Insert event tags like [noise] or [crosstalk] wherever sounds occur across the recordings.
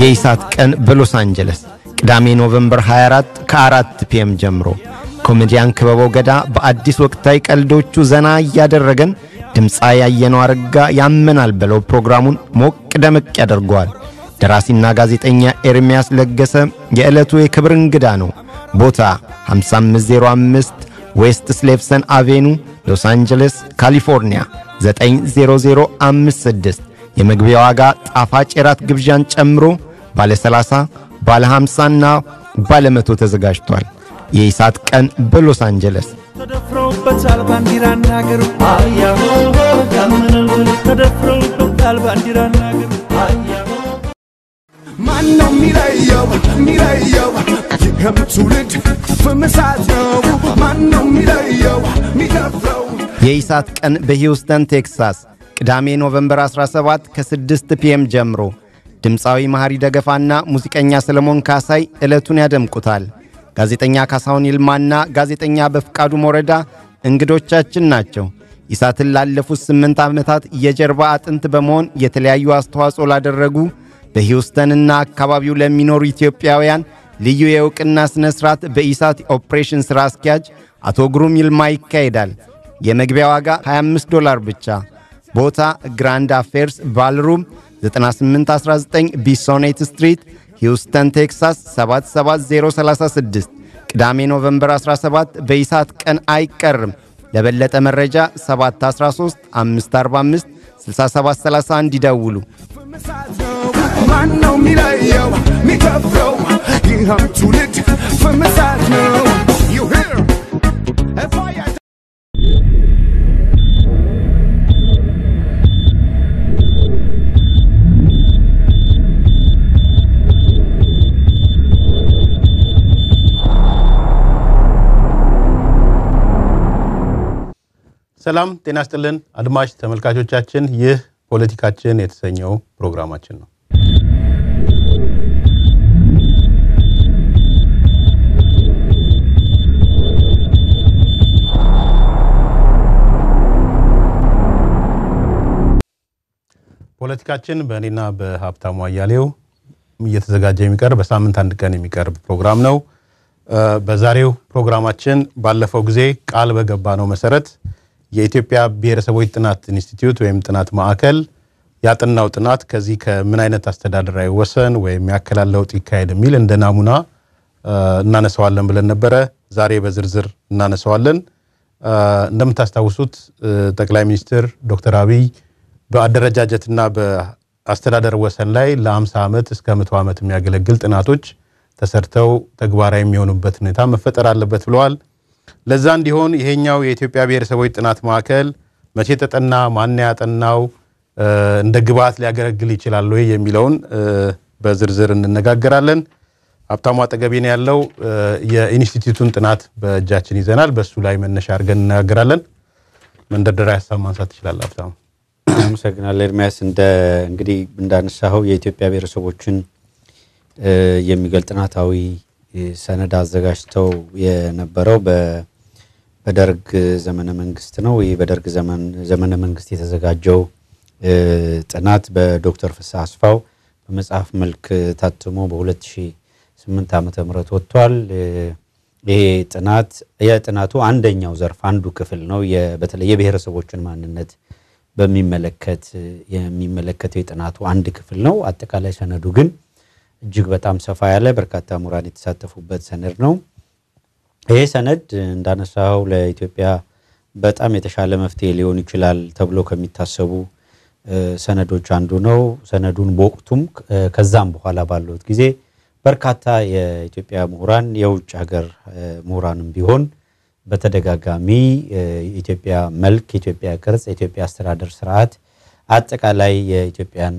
የኢሳት ቀን በሎስ አንጀለስ ቅዳሜ ኖቨምበር 24 ከአራት ፒኤም ጀምሮ ኮሜዲያን ክበበው ገዳ በአዲስ ወቅታዊ ቀልዶቹ ዘና እያደረገን ድምፃ ያየነው አረጋ ያመናል ብለው ፕሮግራሙን ሞቅ ደመቅ ያደርገዋል። ደራሲና ጋዜጠኛ ኤርሚያስ ለገሰ የዕለቱ የክብር እንግዳ ነው። ቦታ 5505 ዌስት ስሌፍሰን አቬኑ ሎስ አንጀለስ ካሊፎርኒያ 90056 የመግቢያ ዋጋ ጣፋጭ የራት ግብዣን ጨምሮ ባለ 30 ባለ 50 እና ባለ 100 ተዘጋጅቷል። የኢሳት ቀን በሎስ አንጀለስ ተደፍረውበታል ባንዲራና አገር ተደፍረውበታል ባንዲራና አገር ማነው የሚለየው የሚለየው ይህም ትውልድ ፍምሳት ነው ማነው የሚለየው የሚከፍለው የኢሳት ቀን በሂውስተን ቴክሳስ ቅዳሜ ኖቨምበር 17 ከ6 ፒኤም ጀምሮ ድምፃዊ መሐሪ ደገፋና ሙዚቀኛ ሰለሞን ካሳይ ዕለቱን ያደምቁታል። ጋዜጠኛ ካሳሁን ይልማና ጋዜጠኛ በፍቃዱ ሞረዳ እንግዶቻችን ናቸው። ኢሳትን ላለፉት ስምንት ዓመታት የጀርባ አጥንት በመሆን የተለያዩ አስተዋጽኦ ላደረጉ በሂውስተንና አካባቢው ለሚኖሩ ኢትዮጵያውያን ልዩ የእውቅና ሥነ ሥርዓት በኢሳት ኦፕሬሽን ሥራ አስኪያጅ አቶ ግሩም ይልማ ይካሄዳል። የመግቢያ ዋጋ 25 ዶላር ብቻ። ቦታ ግራንድ አፌርስ ባልሩም 9819 ቢሶኔት ስትሪት ሂውስተን ቴክሳስ 77036 ቅዳሜ ኖቨምበር 17 በኢሳት ቀን አይቀርም። ለበለጠ መረጃ 713 545 6731 ይደውሉ። ማነው ይህም ትውልድ ፍምሳት ነው። ሰላም ጤና ስጥልን አድማጭ ተመልካቾቻችን፣ ይህ ፖለቲካችን የተሰኘው ፕሮግራማችን ነው። ፖለቲካችን በእኔና በሀብታሙ አያሌው እየተዘጋጀ የሚቀርብ በሳምንት አንድ ቀን የሚቀርብ ፕሮግራም ነው። በዛሬው ፕሮግራማችን ባለፈው ጊዜ ቃል በገባ ነው መሰረት የኢትዮጵያ ብሔረሰቦች ጥናት ኢንስቲትዩት ወይም ጥናት ማዕከል ያጠናው ጥናት ከዚህ ከምን አይነት አስተዳደራዊ ወሰን ወይም ያከላል ለውጥ ይካሄድ የሚል እንደ ናሙና እናነሳዋለን ብለን ነበረ። ዛሬ በዝርዝር እናነሳዋለን። እንደምታስታውሱት ጠቅላይ ሚኒስትር ዶክተር አብይ በአደረጃጀትና በአስተዳደር ወሰን ላይ ለአምሳ ዓመት እስከ መቶ ዓመት የሚያገለግል ጥናቶች ተሰርተው ተግባራዊ የሚሆኑበት ሁኔታ መፈጠር አለበት ብለዋል። ለዛ እንዲሆን ይሄኛው የኢትዮጵያ ብሔረሰቦች ጥናት ማዕከል መቼ ተጠና፣ ማን ያጠናው፣ እንደ ግብዓት ሊያገለግል ይችላል ወይ የሚለውን በዝርዝር እንነጋገራለን። ሀብታሙ አጠገቤን ያለው የኢንስቲትዩቱን ጥናት በእጃችን ይዘናል። በእሱ ላይ መነሻ አድርገን እንነጋገራለን። መንደርደሪያ ሀሳብ ማንሳት ትችላል ሀብታሙ። አመሰግናለሁ ኤርሚያስ። እንደ እንግዲህ እንዳነሳኸው የኢትዮጵያ ብሔረሰቦችን የሚገልጽ ጥናታዊ ሰነድ አዘጋጅተው የነበረው በ በደርግ ዘመነ መንግስት ነው። ይህ በደርግ ዘመነ መንግስት የተዘጋጀው ጥናት በዶክተር ፍስሐ አስፋው በመጽሐፍ መልክ ታትሞ በ2008 ዓ ም ወጥቷል። ይሄ ጥናት የጥናቱ አንደኛው ዘርፍ አንዱ ክፍል ነው። በተለይ የብሔረሰቦችን ማንነት በሚመለከት የሚመለከተው የጥናቱ አንድ ክፍል ነው። አጠቃላይ ሰነዱ ግን እጅግ በጣም ሰፋ ያለ በርካታ ምሁራን የተሳተፉበት ሰነድ ነው። ይሄ ሰነድ እንዳነሳው ለኢትዮጵያ በጣም የተሻለ መፍትሄ ሊሆን ይችላል ተብሎ ከሚታሰቡ ሰነዶች አንዱ ነው። ሰነዱን በወቅቱም ከዛም በኋላ ባለሁት ጊዜ በርካታ የኢትዮጵያ ምሁራን የውጭ ሀገር ምሁራንም ቢሆን በተደጋጋሚ የኢትዮጵያ መልክ፣ የኢትዮጵያ ቅርጽ፣ የኢትዮጵያ አስተዳደር ስርዓት አጠቃላይ የኢትዮጵያን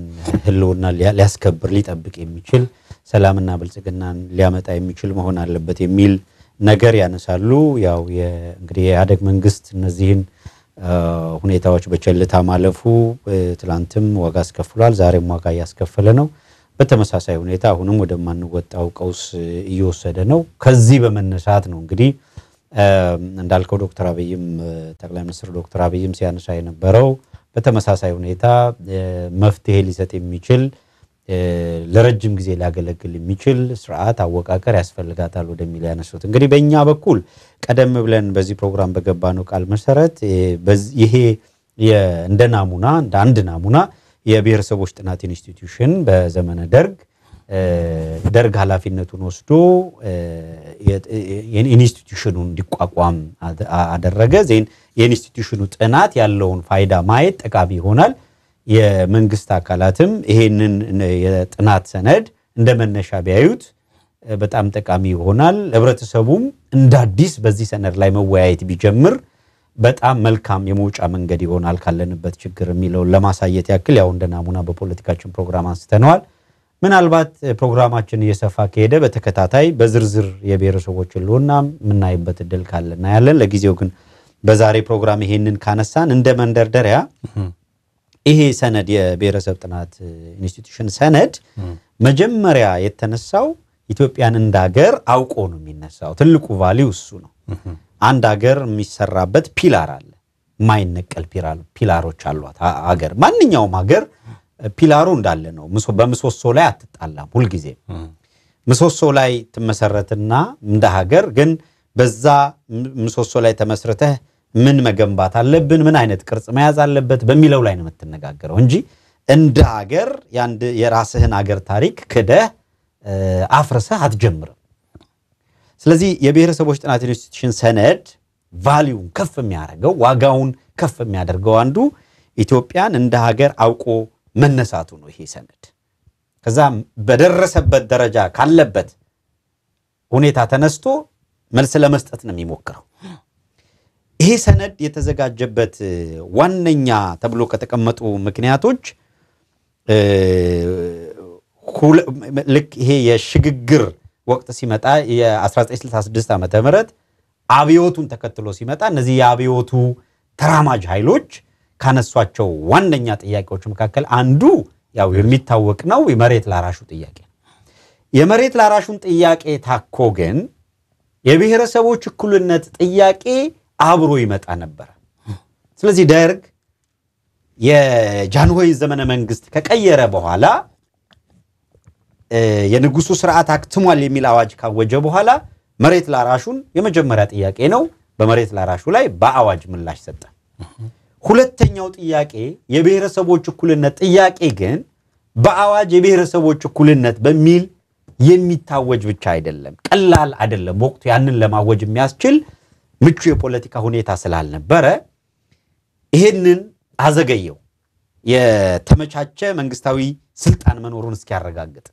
ሕልውና ሊያስከብር ሊጠብቅ የሚችል ሰላምና ብልጽግናን ሊያመጣ የሚችል መሆን አለበት የሚል ነገር ያነሳሉ። ያው እንግዲህ የኢህአደግ መንግስት እነዚህን ሁኔታዎች በቸልታ ማለፉ ትላንትም ዋጋ አስከፍሏል፣ ዛሬም ዋጋ እያስከፈለ ነው። በተመሳሳይ ሁኔታ አሁንም ወደማንወጣው ቀውስ እየወሰደ ነው። ከዚህ በመነሳት ነው እንግዲህ እንዳልከው ዶክተር አብይም ጠቅላይ ሚኒስትር ዶክተር አብይም ሲያነሳ የነበረው በተመሳሳይ ሁኔታ መፍትሄ ሊሰጥ የሚችል ለረጅም ጊዜ ሊያገለግል የሚችል ስርዓት አወቃቀር ያስፈልጋታል ወደሚል ያነሱት እንግዲህ በእኛ በኩል ቀደም ብለን በዚህ ፕሮግራም በገባነው ቃል መሰረት ይሄ እንደ ናሙና እንደ አንድ ናሙና የብሔረሰቦች ጥናት ኢንስቲትዩሽን በዘመነ ደርግ ደርግ ኃላፊነቱን ወስዶ ኢንስቲቱሽኑ እንዲቋቋም አደረገ። የኢንስቲትዩሽኑ ጥናት ያለውን ፋይዳ ማየት ጠቃሚ ይሆናል። የመንግስት አካላትም ይሄንን የጥናት ሰነድ እንደ መነሻ ቢያዩት በጣም ጠቃሚ ይሆናል። ህብረተሰቡም እንደ አዲስ በዚህ ሰነድ ላይ መወያየት ቢጀምር በጣም መልካም የመውጫ መንገድ ይሆናል ካለንበት ችግር የሚለውን ለማሳየት ያክል ያው እንደ ናሙና በፖለቲካችን ፕሮግራም አንስተነዋል። ምናልባት ፕሮግራማችን እየሰፋ ከሄደ በተከታታይ በዝርዝር የብሔረሰቦች ሕልውና የምናይበት እድል ካለ እናያለን። ለጊዜው ግን በዛሬ ፕሮግራም ይሄንን ካነሳን እንደ መንደርደሪያ ይሄ ሰነድ የብሔረሰብ ጥናት ኢንስቲትዩሽን ሰነድ መጀመሪያ የተነሳው ኢትዮጵያን እንደ ሀገር አውቆ ነው የሚነሳው። ትልቁ ቫሊው እሱ ነው። አንድ ሀገር የሚሰራበት ፒላር አለ። የማይነቀል ፒላሮች አሏት ሀገር። ማንኛውም ሀገር ፒላሩ እንዳለ ነው። በምሰሶ ላይ አትጣላም። ሁልጊዜ ምሰሶ ላይ ትመሰረትና እንደ ሀገር ግን በዛ ምሰሶ ላይ ተመስርተህ ምን መገንባት አለብን፣ ምን አይነት ቅርጽ መያዝ አለበት በሚለው ላይ ነው የምትነጋገረው እንጂ እንደ ሀገር የአንድ የራስህን ሀገር ታሪክ ክደህ አፍርሰህ አትጀምርም። ስለዚህ የብሔረሰቦች ጥናት ኢንስቲትዩሽን ሰነድ ቫሊዩን ከፍ የሚያደርገው ዋጋውን ከፍ የሚያደርገው አንዱ ኢትዮጵያን እንደ ሀገር አውቆ መነሳቱ ነው። ይሄ ሰነድ ከዛ በደረሰበት ደረጃ ካለበት ሁኔታ ተነስቶ መልስ ለመስጠት ነው የሚሞክረው። ይሄ ሰነድ የተዘጋጀበት ዋነኛ ተብሎ ከተቀመጡ ምክንያቶች ልክ ይሄ የሽግግር ወቅት ሲመጣ የ1966 ዓ ም አብዮቱን ተከትሎ ሲመጣ እነዚህ የአብዮቱ ተራማጅ ኃይሎች ካነሷቸው ዋነኛ ጥያቄዎች መካከል አንዱ ያው የሚታወቅ ነው የመሬት ላራሹ ጥያቄ የመሬት ላራሹን ጥያቄ ታኮ ግን የብሔረሰቦች እኩልነት ጥያቄ አብሮ ይመጣ ነበረ። ስለዚህ ደርግ የጃንሆይ ዘመነ መንግስት ከቀየረ በኋላ የንጉሱ ስርዓት አክትሟል የሚል አዋጅ ካወጀ በኋላ መሬት ላራሹን የመጀመሪያ ጥያቄ ነው። በመሬት ላራሹ ላይ በአዋጅ ምላሽ ሰጠ። ሁለተኛው ጥያቄ የብሔረሰቦች እኩልነት ጥያቄ ግን በአዋጅ የብሔረሰቦች እኩልነት በሚል የሚታወጅ ብቻ አይደለም፣ ቀላል አይደለም። ወቅቱ ያንን ለማወጅ የሚያስችል ምቹ የፖለቲካ ሁኔታ ስላልነበረ ይሄንን አዘገየው። የተመቻቸ መንግስታዊ ስልጣን መኖሩን እስኪያረጋግጥ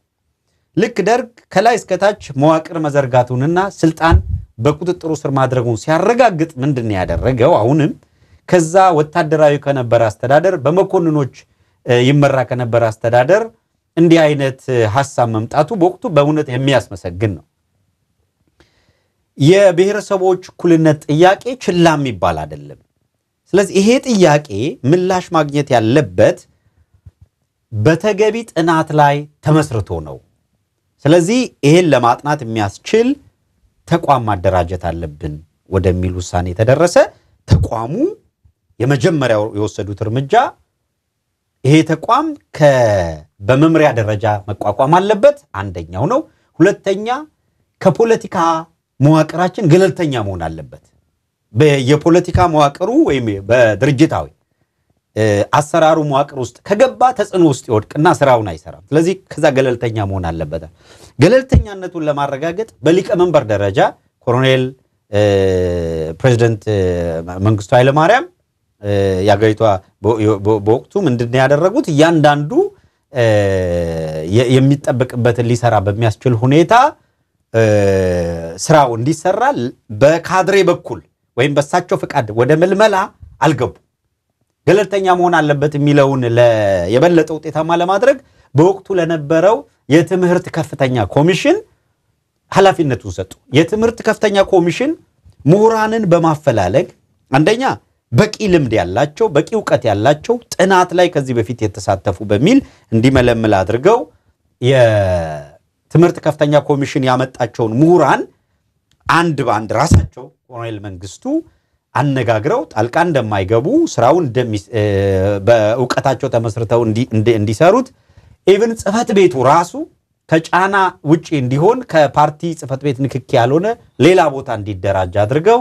ልክ ደርግ ከላይ እስከታች መዋቅር መዘርጋቱንና ስልጣን በቁጥጥሩ ስር ማድረጉን ሲያረጋግጥ ምንድን ያደረገው አሁንም ከዛ ወታደራዊ ከነበረ አስተዳደር በመኮንኖች ይመራ ከነበረ አስተዳደር እንዲህ አይነት ሀሳብ መምጣቱ በወቅቱ በእውነት የሚያስመሰግን ነው። የብሔረሰቦች እኩልነት ጥያቄ ችላ የሚባል አይደለም። ስለዚህ ይሄ ጥያቄ ምላሽ ማግኘት ያለበት በተገቢ ጥናት ላይ ተመስርቶ ነው። ስለዚህ ይሄን ለማጥናት የሚያስችል ተቋም ማደራጀት አለብን ወደሚል ውሳኔ የተደረሰ ተቋሙ የመጀመሪያው የወሰዱት እርምጃ ይሄ ተቋም በመምሪያ ደረጃ መቋቋም አለበት። አንደኛው ነው። ሁለተኛ ከፖለቲካ መዋቅራችን ገለልተኛ መሆን አለበት። የፖለቲካ መዋቅሩ ወይም በድርጅታዊ አሰራሩ መዋቅር ውስጥ ከገባ ተጽዕኖ ውስጥ ይወድቅና ስራውን አይሰራም። ስለዚህ ከዛ ገለልተኛ መሆን አለበት። ገለልተኛነቱን ለማረጋገጥ በሊቀመንበር ደረጃ ኮሎኔል ፕሬዚደንት መንግስቱ ኃይለማርያም የአገሪቷ በወቅቱ ምንድን ያደረጉት እያንዳንዱ የሚጠበቅበትን ሊሰራ በሚያስችል ሁኔታ ስራው እንዲሰራ በካድሬ በኩል ወይም በሳቸው ፍቃድ ወደ ምልመላ አልገቡ። ገለልተኛ መሆን አለበት የሚለውን የበለጠ ውጤታማ ለማድረግ በወቅቱ ለነበረው የትምህርት ከፍተኛ ኮሚሽን ኃላፊነቱን ሰጡ። የትምህርት ከፍተኛ ኮሚሽን ምሁራንን በማፈላለግ አንደኛ በቂ ልምድ ያላቸው በቂ እውቀት ያላቸው ጥናት ላይ ከዚህ በፊት የተሳተፉ በሚል እንዲመለምል አድርገው ትምህርት ከፍተኛ ኮሚሽን ያመጣቸውን ምሁራን አንድ በአንድ ራሳቸው ኮሎኔል መንግስቱ አነጋግረው ጣልቃ እንደማይገቡ ስራውን በእውቀታቸው ተመስርተው እንዲሰሩት ኢቭን ጽህፈት ቤቱ ራሱ ከጫና ውጪ እንዲሆን ከፓርቲ ጽህፈት ቤት ንክኪ ያልሆነ ሌላ ቦታ እንዲደራጅ አድርገው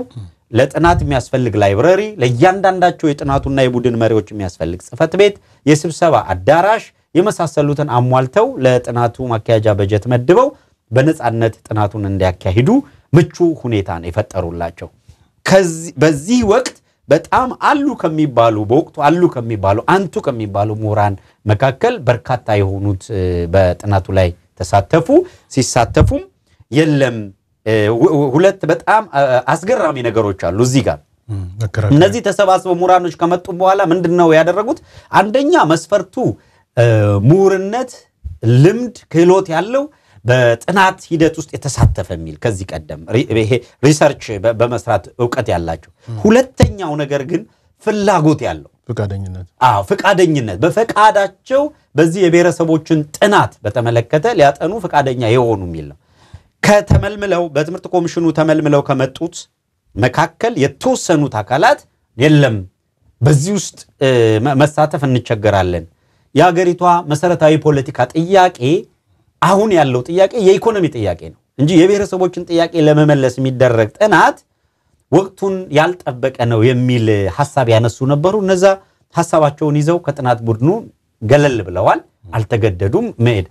ለጥናት የሚያስፈልግ ላይብረሪ፣ ለእያንዳንዳቸው የጥናቱና የቡድን መሪዎች የሚያስፈልግ ጽህፈት ቤት፣ የስብሰባ አዳራሽ፣ የመሳሰሉትን አሟልተው ለጥናቱ ማካሄጃ በጀት መድበው በነፃነት ጥናቱን እንዲያካሂዱ ምቹ ነው የፈጠሩላቸው በዚህ ወቅት በጣም አሉ ከሚባሉ በወቅቱ አሉ ከሚባሉ አንቱ ከሚባሉ ምሁራን መካከል በርካታ የሆኑት በጥናቱ ላይ ተሳተፉ። ሲሳተፉም የለም ሁለት በጣም አስገራሚ ነገሮች አሉ እዚህ ጋር እነዚህ ተሰባስበው ምሁራኖች ከመጡ በኋላ ምንድን ነው ያደረጉት? አንደኛ መስፈርቱ ምሁርነት ልምድ ክህሎት ያለው በጥናት ሂደት ውስጥ የተሳተፈ የሚል ከዚህ ቀደም ይሄ ሪሰርች በመስራት እውቀት ያላቸው። ሁለተኛው ነገር ግን ፍላጎት ያለው ፍቃደኝነት፣ አዎ ፍቃደኝነት፣ በፈቃዳቸው በዚህ የብሔረሰቦችን ጥናት በተመለከተ ሊያጠኑ ፈቃደኛ የሆኑ የሚል ነው። ከተመልምለው በትምህርት ኮሚሽኑ ተመልምለው ከመጡት መካከል የተወሰኑት አካላት የለም በዚህ ውስጥ መሳተፍ እንቸገራለን የሀገሪቷ መሰረታዊ ፖለቲካ ጥያቄ አሁን ያለው ጥያቄ የኢኮኖሚ ጥያቄ ነው እንጂ የብሔረሰቦችን ጥያቄ ለመመለስ የሚደረግ ጥናት ወቅቱን ያልጠበቀ ነው የሚል ሀሳብ ያነሱ ነበሩ። እነዛ ሀሳባቸውን ይዘው ከጥናት ቡድኑ ገለል ብለዋል። አልተገደዱም መሄድ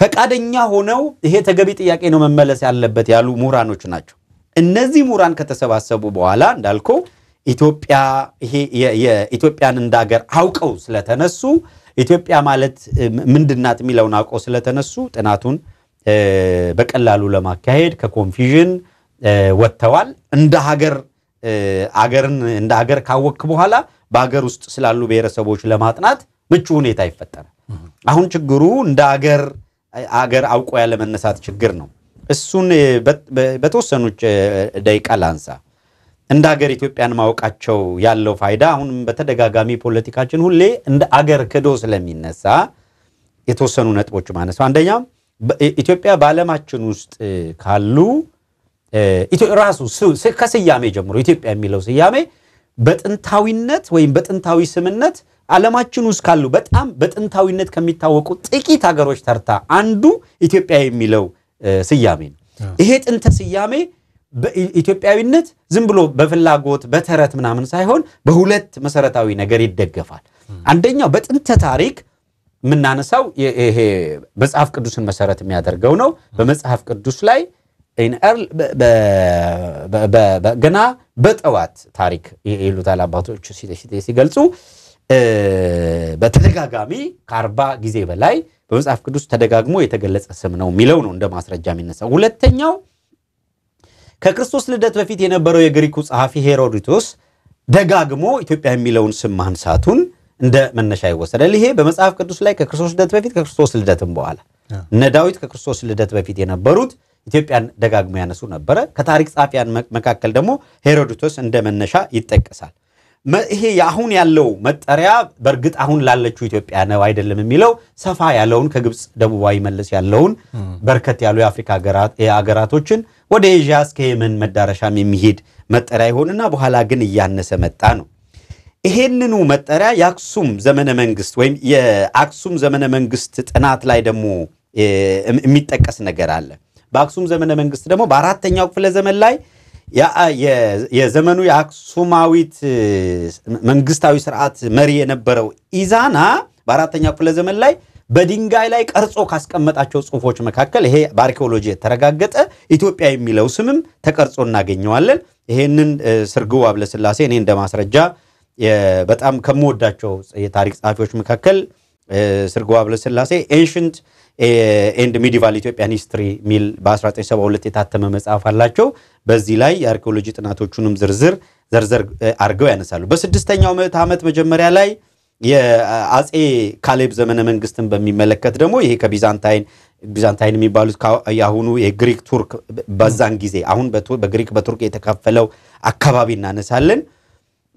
ፈቃደኛ ሆነው ይሄ ተገቢ ጥያቄ ነው መመለስ ያለበት ያሉ ምሁራኖች ናቸው። እነዚህ ምሁራን ከተሰባሰቡ በኋላ እንዳልከው ኢትዮጵያ ይሄ የኢትዮጵያን እንዳገር አውቀው ስለተነሱ ኢትዮጵያ ማለት ምንድናት የሚለውን አውቀው ስለተነሱ ጥናቱን በቀላሉ ለማካሄድ ከኮንፊዥን ወጥተዋል። እንደ ሀገር አገርን እንደ ሀገር ካወክ በኋላ በሀገር ውስጥ ስላሉ ብሔረሰቦች ለማጥናት ምቹ ሁኔታ ይፈጠራል። አሁን ችግሩ እንደ ሀገር አገር አውቆ ያለመነሳት ችግር ነው። እሱን በተወሰኑች ደቂቃ ላንሳ። እንደ አገር ኢትዮጵያን ማወቃቸው ያለው ፋይዳ አሁንም በተደጋጋሚ ፖለቲካችን ሁሌ እንደ አገር ክዶ ስለሚነሳ የተወሰኑ ነጥቦች ማነሳው፣ አንደኛ ኢትዮጵያ በዓለማችን ውስጥ ካሉ ራሱ ከስያሜ ጀምሮ ኢትዮጵያ የሚለው ስያሜ በጥንታዊነት ወይም በጥንታዊ ስምነት ዓለማችን ውስጥ ካሉ በጣም በጥንታዊነት ከሚታወቁ ጥቂት ሀገሮች ተርታ አንዱ ኢትዮጵያ የሚለው ስያሜ ነው። ይሄ ጥንተ ስያሜ ኢትዮጵያዊነት ዝም ብሎ በፍላጎት በተረት ምናምን ሳይሆን በሁለት መሰረታዊ ነገር ይደገፋል። አንደኛው በጥንተ ታሪክ የምናነሳው ይሄ መጽሐፍ ቅዱስን መሰረት የሚያደርገው ነው። በመጽሐፍ ቅዱስ ላይ ገና በጠዋት ታሪክ ይሉታል አባቶች ሲገልጹ በተደጋጋሚ ከአርባ ጊዜ በላይ በመጽሐፍ ቅዱስ ተደጋግሞ የተገለጸ ስም ነው የሚለው ነው እንደ ማስረጃ የሚነሳው። ሁለተኛው ከክርስቶስ ልደት በፊት የነበረው የግሪኩ ጸሐፊ ሄሮዲቶስ ደጋግሞ ኢትዮጵያ የሚለውን ስም ማንሳቱን እንደ መነሻ ይወሰዳል። ይሄ በመጽሐፍ ቅዱስ ላይ ከክርስቶስ ልደት በፊት ከክርስቶስ ልደትም በኋላ እነ ዳዊት ከክርስቶስ ልደት በፊት የነበሩት ኢትዮጵያን ደጋግሞ ያነሱ ነበረ። ከታሪክ ጸሐፊያን መካከል ደግሞ ሄሮዲቶስ እንደ መነሻ ይጠቀሳል። ይሄ አሁን ያለው መጠሪያ በእርግጥ አሁን ላለችው ኢትዮጵያ ነው አይደለም የሚለው ሰፋ ያለውን ከግብፅ ደቡባዊ መለስ ያለውን በርከት ያሉ የአፍሪካ ሀገራቶችን ወደ ኤዥያ እስከ የመን መዳረሻም የሚሄድ መጠሪያ ይሆንና በኋላ ግን እያነሰ መጣ ነው። ይሄንኑ መጠሪያ የአክሱም ዘመነ መንግስት ወይም የአክሱም ዘመነ መንግስት ጥናት ላይ ደግሞ የሚጠቀስ ነገር አለ። በአክሱም ዘመነ መንግስት ደግሞ በአራተኛው ክፍለ ዘመን ላይ የዘመኑ የአክሱማዊት መንግስታዊ ስርዓት መሪ የነበረው ኢዛና በአራተኛው ክፍለ ዘመን ላይ በድንጋይ ላይ ቀርጾ ካስቀመጣቸው ጽሁፎች መካከል ይሄ በአርኪኦሎጂ የተረጋገጠ ኢትዮጵያ የሚለው ስምም ተቀርጾ እናገኘዋለን። ይሄንን ስርግው አብለስላሴ እኔ እንደ ማስረጃ በጣም ከምወዳቸው የታሪክ ጸሐፊዎች መካከል ስርግው አብለስላሴ ኤንሽንት ኤንድ ሚዲቫል ኢትዮጵያን ሂስትሪ ሚል በ1972 የታተመ መጽሐፍ አላቸው። በዚህ ላይ የአርኪኦሎጂ ጥናቶቹንም ዝርዝር ዘርዘር አድርገው ያነሳሉ። በስድስተኛው ምዕት ዓመት መጀመሪያ ላይ የአጼ ካሌብ ዘመነ መንግስትን በሚመለከት ደግሞ ይሄ ከቢዛንታይን ቢዛንታይን የሚባሉት የአሁኑ የግሪክ ቱርክ በዛን ጊዜ አሁን በግሪክ በቱርክ የተከፈለው አካባቢ እናነሳለን።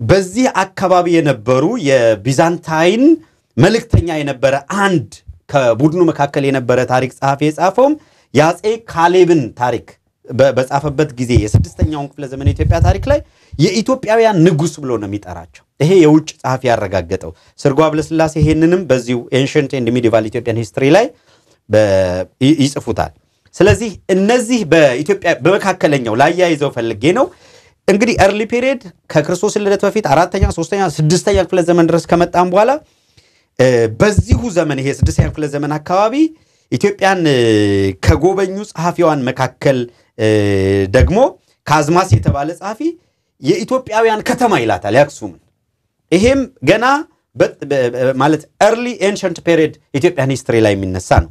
በዚህ አካባቢ የነበሩ የቢዛንታይን መልእክተኛ የነበረ አንድ ከቡድኑ መካከል የነበረ ታሪክ ጸሐፊ የጻፈውም የአጼ ካሌብን ታሪክ በጻፈበት ጊዜ የስድስተኛውን ክፍለ ዘመን የኢትዮጵያ ታሪክ ላይ የኢትዮጵያውያን ንጉስ ብሎ ነው የሚጠራቸው። ይሄ የውጭ ጸሐፊ ያረጋገጠው። ስርጓ ብለስላሴ ይሄንንም በዚሁ ኤንሽንት ኤንድ ሚዲቫል ኢትዮጵያን ሂስትሪ ላይ ይጽፉታል። ስለዚህ እነዚህ በኢትዮጵያ በመካከለኛው ላያይዘው ፈልጌ ነው። እንግዲህ ኤርሊ ፔሪየድ ከክርስቶስ ልደት በፊት አራተኛ፣ ሶስተኛ፣ ስድስተኛ ክፍለ ዘመን ድረስ ከመጣም በኋላ በዚሁ ዘመን ይሄ ስድስተኛ ክፍለ ዘመን አካባቢ ኢትዮጵያን ከጎበኙ ጸሐፊዋን መካከል ደግሞ ካዝማስ የተባለ ጸሐፊ የኢትዮጵያውያን ከተማ ይላታል የአክሱምን። ይሄም ገና ማለት ኤርሊ ኤንሸንት ፔሪድ ኢትዮጵያን ሂስትሪ ላይ የሚነሳ ነው።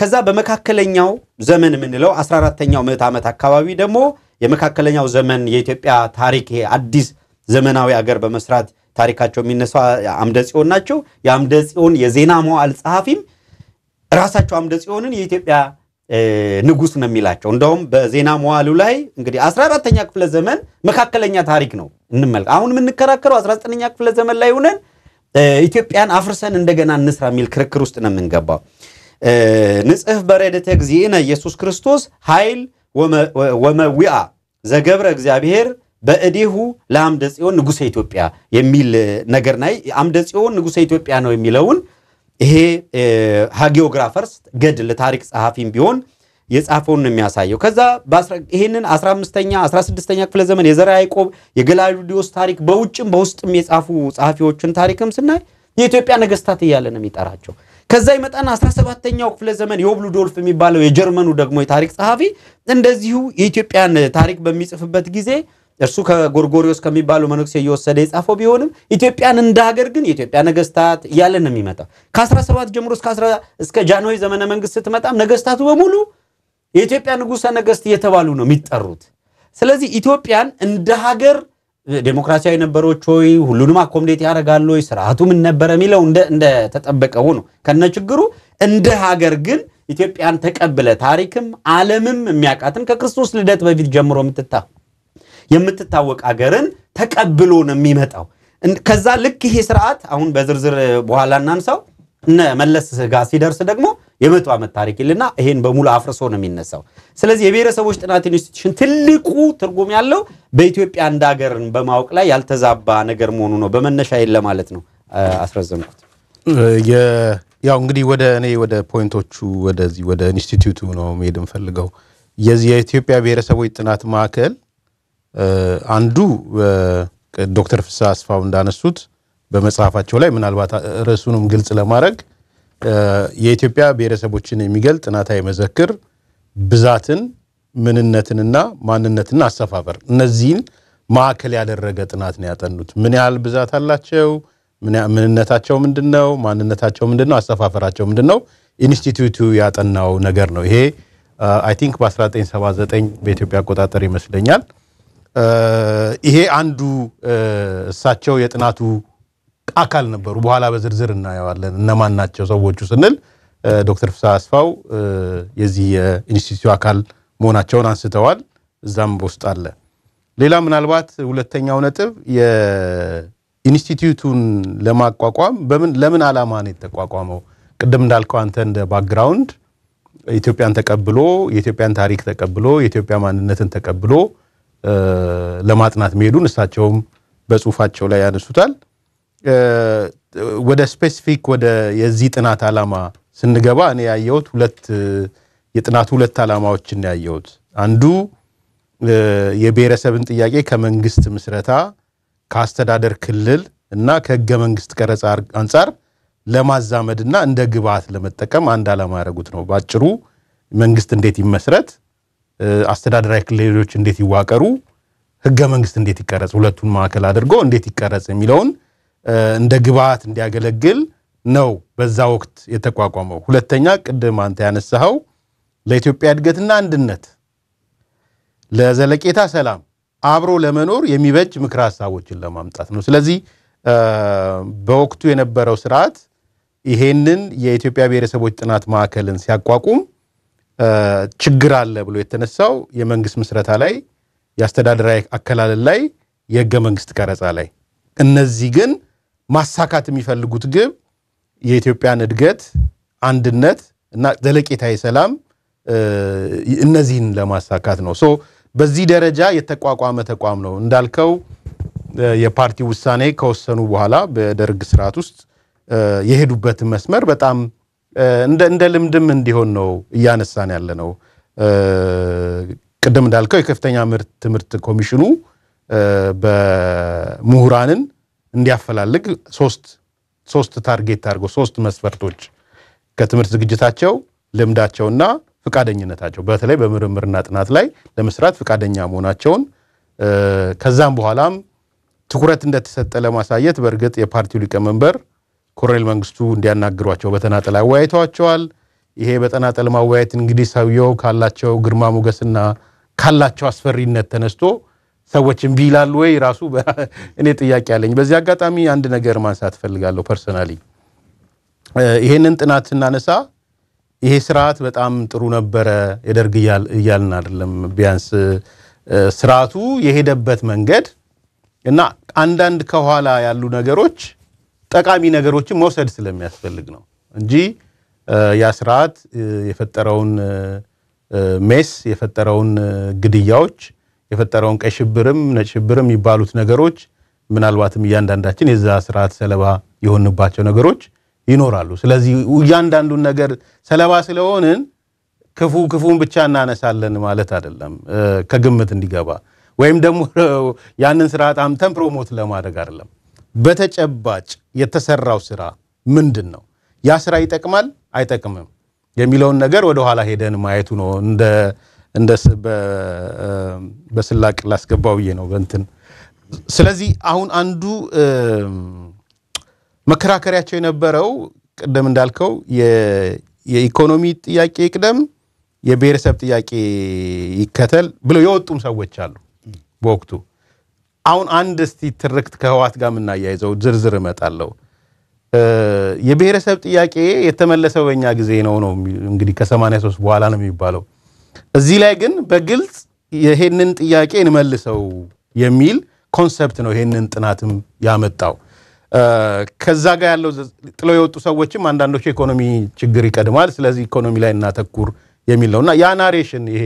ከዛ በመካከለኛው ዘመን የምንለው 14ተኛው ምዕት ዓመት አካባቢ ደግሞ የመካከለኛው ዘመን የኢትዮጵያ ታሪክ አዲስ ዘመናዊ አገር በመስራት ታሪካቸው የሚነሳ አምደጽዮን ናቸው። የአምደጽዮን የዜና መዋዕል ጸሐፊም ራሳቸው አምደጽዮንን የኢትዮጵያ ንጉስ ነው የሚላቸው። እንደውም በዜና መዋሉ ላይ እንግዲህ 14ተኛ ክፍለ ዘመን መካከለኛ ታሪክ ነው እንመልክ። አሁን የምንከራከረው 19ኛ ክፍለ ዘመን ላይ ሆነን ኢትዮጵያን አፍርሰን እንደገና እንስራ የሚል ክርክር ውስጥ ነው የምንገባው። ንጽህ በረድኤተ እግዚእነ ኢየሱስ ክርስቶስ ኃይል ወመዊአ ዘገብረ እግዚአብሔር በእዴሁ ለአምደ ጽዮን ንጉሰ ኢትዮጵያ የሚል ነገርና አምደ ጽዮን ንጉሰ ኢትዮጵያ ነው የሚለውን ይሄ ሃጊዮግራፈርስ ገድል ታሪክ ጸሐፊም ቢሆን የጻፈውን ነው የሚያሳየው። ከዛ ይህንን 15ኛ 16ኛ ክፍለ ዘመን የዘርዓ ያዕቆብ የገላውዴዎስ ታሪክ በውጭም በውስጥም የጻፉ ጸሐፊዎችን ታሪክም ስናይ የኢትዮጵያ ነገስታት እያለ ነው የሚጠራቸው። ከዛ ይመጣና 17ኛው ክፍለ ዘመን ዶልፍ የሚባለው የጀርመኑ ደግሞ የታሪክ ጸሐፊ እንደዚሁ የኢትዮጵያን ታሪክ በሚጽፍበት ጊዜ እርሱ ከጎርጎሪዎስ ከሚባሉ መነኩሴ እየወሰደ የጻፈው ቢሆንም ኢትዮጵያን እንደ ሀገር ግን የኢትዮጵያ ነገስታት እያለ ነው የሚመጣው። ከ17 ጀምሮ እስከ ጃንሆይ ዘመነ መንግስት ስትመጣም ነገስታቱ በሙሉ የኢትዮጵያ ንጉሰ ነገስት እየተባሉ ነው የሚጠሩት። ስለዚህ ኢትዮጵያን እንደ ሀገር ዴሞክራሲያዊ ነበሮች ሆይ ሁሉንም አኮምዴት ያደርጋሉ ወይ ስርዓቱ ምን ነበረ የሚለው እንደተጠበቀው ነው ከነ ችግሩ። እንደ ሀገር ግን ኢትዮጵያን ተቀብለ ታሪክም ዓለምም የሚያውቃትን ከክርስቶስ ልደት በፊት ጀምሮ የምትታ የምትታወቅ አገርን ተቀብሎ ነው የሚመጣው። ከዛ ልክ ይሄ ስርዓት አሁን በዝርዝር በኋላ እናንሳው እነ መለስ ጋር ሲደርስ ደግሞ የመቶ ዓመት ታሪክ ይልና ይሄን በሙሉ አፍርሶ ነው የሚነሳው። ስለዚህ የብሔረሰቦች ጥናት ኢንስቲትዩሽን ትልቁ ትርጉም ያለው በኢትዮጵያ እንደ ሀገርን በማወቅ ላይ ያልተዛባ ነገር መሆኑ ነው። በመነሻ የለ ማለት ነው። አስረዘምኩት። ያው እንግዲህ ወደ እኔ ወደ ፖይንቶቹ ወደዚህ ወደ ኢንስቲትዩቱ ነው መሄድ የምፈልገው የዚህ የኢትዮጵያ ብሔረሰቦች ጥናት ማዕከል አንዱ ዶክተር ፍስሐ አስፋው እንዳነሱት በመጽሐፋቸው ላይ ምናልባት ርዕሱንም ግልጽ ለማድረግ የኢትዮጵያ ብሔረሰቦችን የሚገልጽ ጥናታዊ መዘክር ብዛትን፣ ምንነትንና ማንነትን አሰፋፈር እነዚህን ማዕከል ያደረገ ጥናት ነው ያጠኑት። ምን ያህል ብዛት አላቸው? ምንነታቸው ምንድን ነው? ማንነታቸው ምንድን ነው? አሰፋፈራቸው ምንድን ነው? ኢንስቲትዩቱ ያጠናው ነገር ነው ይሄ። አይ ቲንክ በ1979 በኢትዮጵያ አቆጣጠር ይመስለኛል ይሄ አንዱ እሳቸው የጥናቱ አካል ነበሩ። በኋላ በዝርዝር እናየዋለን እነማን ናቸው ሰዎቹ ስንል ዶክተር ፍስሐ አስፋው የዚህ የኢንስቲትዩ አካል መሆናቸውን አንስተዋል። እዛም በውስጥ አለ። ሌላ ምናልባት ሁለተኛው ነጥብ የኢንስቲትዩቱን ለማቋቋም በምን ለምን ዓላማ ነው የተቋቋመው? ቅድም እንዳልከው አንተ እንደ ባክግራውንድ ኢትዮጵያን ተቀብሎ የኢትዮጵያን ታሪክ ተቀብሎ የኢትዮጵያ ማንነትን ተቀብሎ ለማጥናት መሄዱን እሳቸውም በጽሁፋቸው ላይ ያነሱታል። ወደ ስፔሲፊክ ወደ የዚህ ጥናት ዓላማ ስንገባ እኔ ያየሁት ሁለት የጥናቱ ሁለት ዓላማዎችን ያየሁት አንዱ የብሔረሰብን ጥያቄ ከመንግስት ምስረታ ከአስተዳደር ክልል እና ከህገ መንግስት ቀረጻ አንጻር እና እንደ ግብዓት ለመጠቀም አንድ ዓላማ ያደረጉት ነው። በአጭሩ መንግስት እንዴት ይመስረት አስተዳደራዊ ክልሎች እንዴት ይዋቀሩ፣ ህገ መንግስት እንዴት ይቀረጽ፣ ሁለቱን ማዕከል አድርጎ እንዴት ይቀረጽ የሚለውን እንደ ግብዓት እንዲያገለግል ነው በዛ ወቅት የተቋቋመው። ሁለተኛ ቅድም አንተ ያነሳኸው ለኢትዮጵያ እድገትና አንድነት ለዘለቄታ ሰላም አብሮ ለመኖር የሚበጅ ምክረ ሀሳቦችን ለማምጣት ነው። ስለዚህ በወቅቱ የነበረው ስርዓት ይሄንን የኢትዮጵያ ብሔረሰቦች ጥናት ማዕከልን ሲያቋቁም ችግር አለ ብሎ የተነሳው የመንግስት ምስረታ ላይ፣ የአስተዳደራዊ አከላለል ላይ፣ የህገ መንግስት ቀረጻ ላይ እነዚህ ግን ማሳካት የሚፈልጉት ግብ የኢትዮጵያን እድገት፣ አንድነት እና ዘለቄታዊ ሰላም እነዚህን ለማሳካት ነው። ሶ በዚህ ደረጃ የተቋቋመ ተቋም ነው እንዳልከው የፓርቲ ውሳኔ ከወሰኑ በኋላ በደርግ ስርዓት ውስጥ የሄዱበትን መስመር በጣም እንደ ልምድም እንዲሆን ነው እያነሳን ያለ ነው። ቅድም እንዳልከው የከፍተኛ ትምህርት ኮሚሽኑ በምሁራንን እንዲያፈላልግ ሶስት ታርጌት አድርጎ ሶስት መስፈርቶች ከትምህርት ዝግጅታቸው፣ ልምዳቸውና ፍቃደኝነታቸው በተለይ በምርምርና ጥናት ላይ ለመስራት ፍቃደኛ መሆናቸውን ከዛም በኋላም ትኩረት እንደተሰጠ ለማሳየት በእርግጥ የፓርቲው ሊቀመንበር ኮሎኔል መንግስቱ እንዲያናግሯቸው በተናጠል አወያይተዋቸዋል። ይሄ በተናጠል ማወያየት እንግዲህ ሰውየው ካላቸው ግርማ ሞገስና ካላቸው አስፈሪነት ተነስቶ ሰዎች እምቢ ይላሉ ወይ ራሱ እኔ ጥያቄ አለኝ። በዚህ አጋጣሚ አንድ ነገር ማንሳት እፈልጋለሁ። ፐርሰናሊ ይሄንን ጥናት ስናነሳ ይሄ ስርዓት በጣም ጥሩ ነበረ የደርግ እያልን አይደለም። ቢያንስ ስርዓቱ የሄደበት መንገድ እና አንዳንድ ከኋላ ያሉ ነገሮች ጠቃሚ ነገሮችን መውሰድ ስለሚያስፈልግ ነው እንጂ ያ ስርዓት የፈጠረውን ሜስ የፈጠረውን ግድያዎች የፈጠረውን ቀይ ሽብርም ነጭ ሽብርም የሚባሉት ነገሮች ምናልባትም እያንዳንዳችን የዛ ስርዓት ሰለባ የሆንባቸው ነገሮች ይኖራሉ። ስለዚህ እያንዳንዱን ነገር ሰለባ ስለሆንን ክፉ ክፉን ብቻ እናነሳለን ማለት አይደለም። ከግምት እንዲገባ ወይም ደግሞ ያንን ስርዓት አምተን ፕሮሞት ለማድረግ አይደለም። በተጨባጭ የተሰራው ስራ ምንድን ነው? ያ ስራ ይጠቅማል አይጠቅምም የሚለውን ነገር ወደኋላ ሄደን ማየቱ ነው። እንደ በስላቅ ላስገባው ብዬ ነው በእንትን። ስለዚህ አሁን አንዱ መከራከሪያቸው የነበረው ቅደም እንዳልከው የኢኮኖሚ ጥያቄ ይቅደም፣ የብሔረሰብ ጥያቄ ይከተል ብለው የወጡም ሰዎች አሉ በወቅቱ አሁን አንድ እስቲ ትርክት ከህዋት ጋር የምናያይዘው ዝርዝር እመጣለሁ። የብሔረሰብ ጥያቄ የተመለሰው በእኛ ጊዜ ነው ነው እንግዲህ ከ83 በኋላ ነው የሚባለው። እዚህ ላይ ግን በግልጽ ይሄንን ጥያቄ እንመልሰው የሚል ኮንሰፕት ነው ይሄንን ጥናትም ያመጣው። ከዛ ጋር ያለው ጥለው የወጡ ሰዎችም አንዳንዶቹ ኢኮኖሚ ችግር ይቀድማል፣ ስለዚህ ኢኮኖሚ ላይ እናተኩር የሚል ነው እና ያ ናሬሽን ይሄ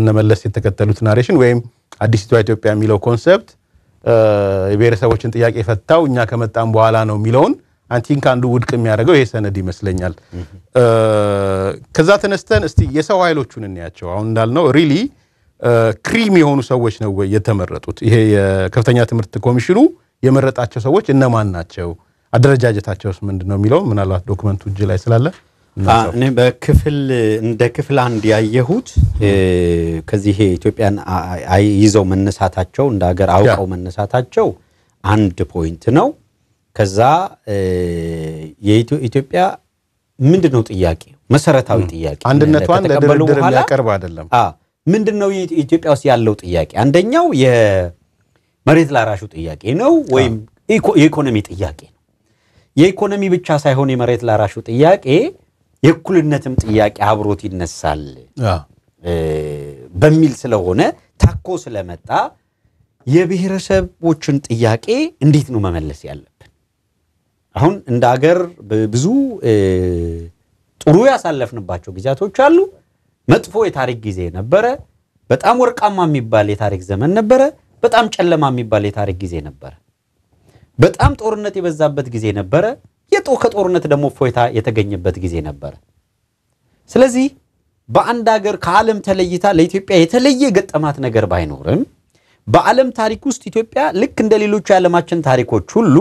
እነመለስ የተከተሉት ናሬሽን ወይም አዲሲቷ ኢትዮጵያ የሚለው ኮንሰፕት የብሔረሰቦችን ጥያቄ ፈታው እኛ ከመጣም በኋላ ነው የሚለውን አንቲንክ አንዱ ውድቅ የሚያደርገው ይሄ ሰነድ ይመስለኛል። ከዛ ተነስተን እስቲ የሰው ኃይሎቹን እንያቸው። አሁን እንዳልነው ሪሊ ክሪም የሆኑ ሰዎች ነው ወይ የተመረጡት? ይሄ የከፍተኛ ትምህርት ኮሚሽኑ የመረጣቸው ሰዎች እነማን ናቸው? አደረጃጀታቸውስ ምንድን ነው የሚለው ምናልባት ዶክመንቱ እጅ ላይ ስላለ እኔ በክፍል እንደ ክፍል አንድ ያየሁት ከዚህ ኢትዮጵያን ይዘው መነሳታቸው እንደ ሀገር አውቀው መነሳታቸው አንድ ፖይንት ነው። ከዛ የኢትዮጵያ ምንድን ነው ጥያቄ መሰረታዊ ጥያቄ አንድነቷን ለድርድር የሚያቀርብ አይደለም። ምንድን ነው ኢትዮጵያ ውስጥ ያለው ጥያቄ? አንደኛው የመሬት ላራሹ ጥያቄ ነው ወይም የኢኮኖሚ ጥያቄ ነው። የኢኮኖሚ ብቻ ሳይሆን የመሬት ላራሹ ጥያቄ የእኩልነትም ጥያቄ አብሮት ይነሳል በሚል ስለሆነ ታኮ ስለመጣ የብሔረሰቦችን ጥያቄ እንዴት ነው መመለስ ያለብን? አሁን እንደ አገር ብዙ ጥሩ ያሳለፍንባቸው ጊዜያቶች አሉ። መጥፎ የታሪክ ጊዜ ነበረ። በጣም ወርቃማ የሚባል የታሪክ ዘመን ነበረ። በጣም ጨለማ የሚባል የታሪክ ጊዜ ነበረ። በጣም ጦርነት የበዛበት ጊዜ ነበረ። ከጦርነት ደግሞ ፎይታ የተገኘበት ጊዜ ነበር። ስለዚህ በአንድ ሀገር ከዓለም ተለይታ ለኢትዮጵያ የተለየ ገጠማት ነገር ባይኖርም በዓለም ታሪክ ውስጥ ኢትዮጵያ ልክ እንደ ሌሎቹ የዓለማችን ታሪኮች ሁሉ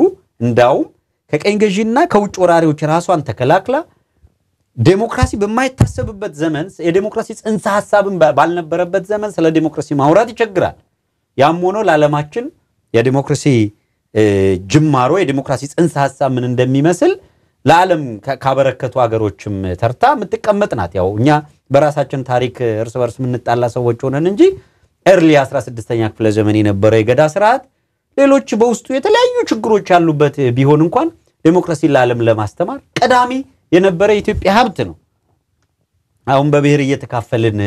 እንዳውም ከቀኝ ገዢና ከውጭ ወራሪዎች ራሷን ተከላክላ ዴሞክራሲ በማይታሰብበት ዘመን የዴሞክራሲ ጽንሰ ሀሳብን ባልነበረበት ዘመን ስለ ዴሞክራሲ ማውራት ይቸግራል። ያም ሆኖ ለዓለማችን የዴሞክራሲ ጅማሮ የዲሞክራሲ ጽንሰ ሀሳብ ምን እንደሚመስል ለዓለም ካበረከቱ ሀገሮችም ተርታ የምትቀመጥ ናት። ያው እኛ በራሳችን ታሪክ እርስ በርስ የምንጣላ ሰዎች ሆነን እንጂ ኤርሊ 16ኛ ክፍለ ዘመን የነበረው የገዳ ስርዓት ሌሎች በውስጡ የተለያዩ ችግሮች ያሉበት ቢሆን እንኳን ዴሞክራሲን ለዓለም ለማስተማር ቀዳሚ የነበረ የኢትዮጵያ ሀብት ነው። አሁን በብሔር እየተካፈልን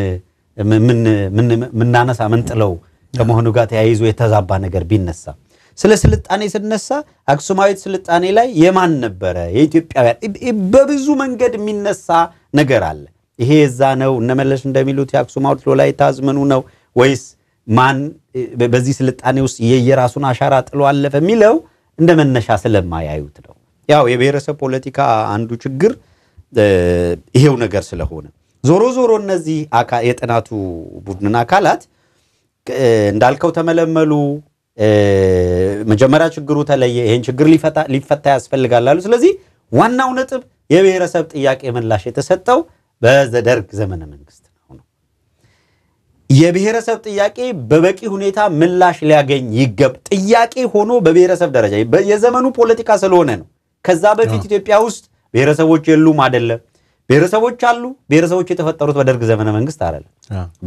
ምናነሳ ምንጥለው ከመሆኑ ጋር ተያይዞ የተዛባ ነገር ቢነሳ ስለ ስልጣኔ ስነሳ አክሱማዊት ስልጣኔ ላይ የማን ነበረ? የኢትዮጵያውያን። በብዙ መንገድ የሚነሳ ነገር አለ። ይሄ የዛ ነው እነመለሽ እንደሚሉት የአክሱማዊት ወላይታ ዘመኑ ነው ወይስ ማን በዚህ ስልጣኔ ውስጥ የየራሱን አሻራ ጥሎ አለፈ የሚለው እንደ መነሻ ስለማያዩት ነው። ያው የብሔረሰብ ፖለቲካ አንዱ ችግር ይሄው ነገር ስለሆነ ዞሮ ዞሮ እነዚህ የጥናቱ ቡድን አካላት እንዳልከው ተመለመሉ መጀመሪያ ችግሩ ተለየ። ይህን ችግር ሊፈታ ያስፈልጋል አሉ። ስለዚህ ዋናው ነጥብ የብሔረሰብ ጥያቄ ምላሽ የተሰጠው በዘደርግ ዘመነ መንግስት ነው። የብሔረሰብ ጥያቄ በበቂ ሁኔታ ምላሽ ሊያገኝ ይገብ ጥያቄ ሆኖ በብሔረሰብ ደረጃ የዘመኑ ፖለቲካ ስለሆነ ነው። ከዛ በፊት ኢትዮጵያ ውስጥ ብሔረሰቦች የሉም አይደለም ብሔረሰቦች አሉ። ብሔረሰቦች የተፈጠሩት በደርግ ዘመነ መንግስት አለ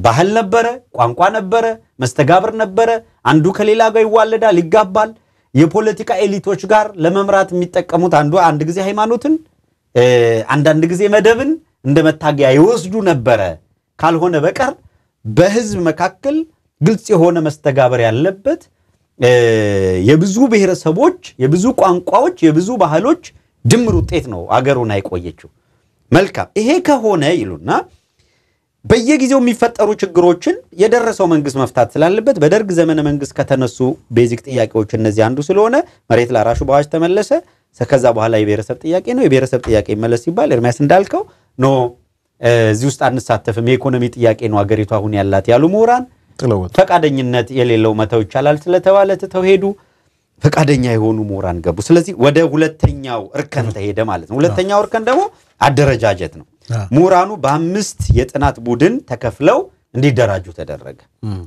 ባህል ነበረ፣ ቋንቋ ነበረ፣ መስተጋብር ነበረ። አንዱ ከሌላ ጋር ይዋለዳል፣ ይጋባል። የፖለቲካ ኤሊቶች ጋር ለመምራት የሚጠቀሙት አንዱ አንድ ጊዜ ሃይማኖትን፣ አንዳንድ ጊዜ መደብን እንደ መታገያ ይወስዱ ነበረ። ካልሆነ በቀር በህዝብ መካከል ግልጽ የሆነ መስተጋበር ያለበት የብዙ ብሔረሰቦች፣ የብዙ ቋንቋዎች፣ የብዙ ባህሎች ድምር ውጤት ነው አገሩን አይቆየችው መልካም ይሄ ከሆነ ይሉና በየጊዜው የሚፈጠሩ ችግሮችን የደረሰው መንግስት መፍታት ስላለበት በደርግ ዘመነ መንግስት ከተነሱ ቤዚክ ጥያቄዎች እነዚህ አንዱ ስለሆነ መሬት ላራሹ በአዋጅ ተመለሰ። ከዛ በኋላ የብሔረሰብ ጥያቄ ነው። የብሔረሰብ ጥያቄ ይመለስ ሲባል ኤርሚያስ እንዳልከው ኖ እዚህ ውስጥ አንሳተፍም፣ የኢኮኖሚ ጥያቄ ነው አገሪቱ አሁን ያላት ያሉ ምሁራን ፈቃደኝነት የሌለው መተው ይቻላል ስለተባለ ትተው ሄዱ። ፈቃደኛ የሆኑ ምሁራን ገቡ። ስለዚህ ወደ ሁለተኛው እርከን ተሄደ ማለት ነው። ሁለተኛው እርከን ደግሞ አደረጃጀት ነው። ምሁራኑ በአምስት የጥናት ቡድን ተከፍለው እንዲደራጁ ተደረገ።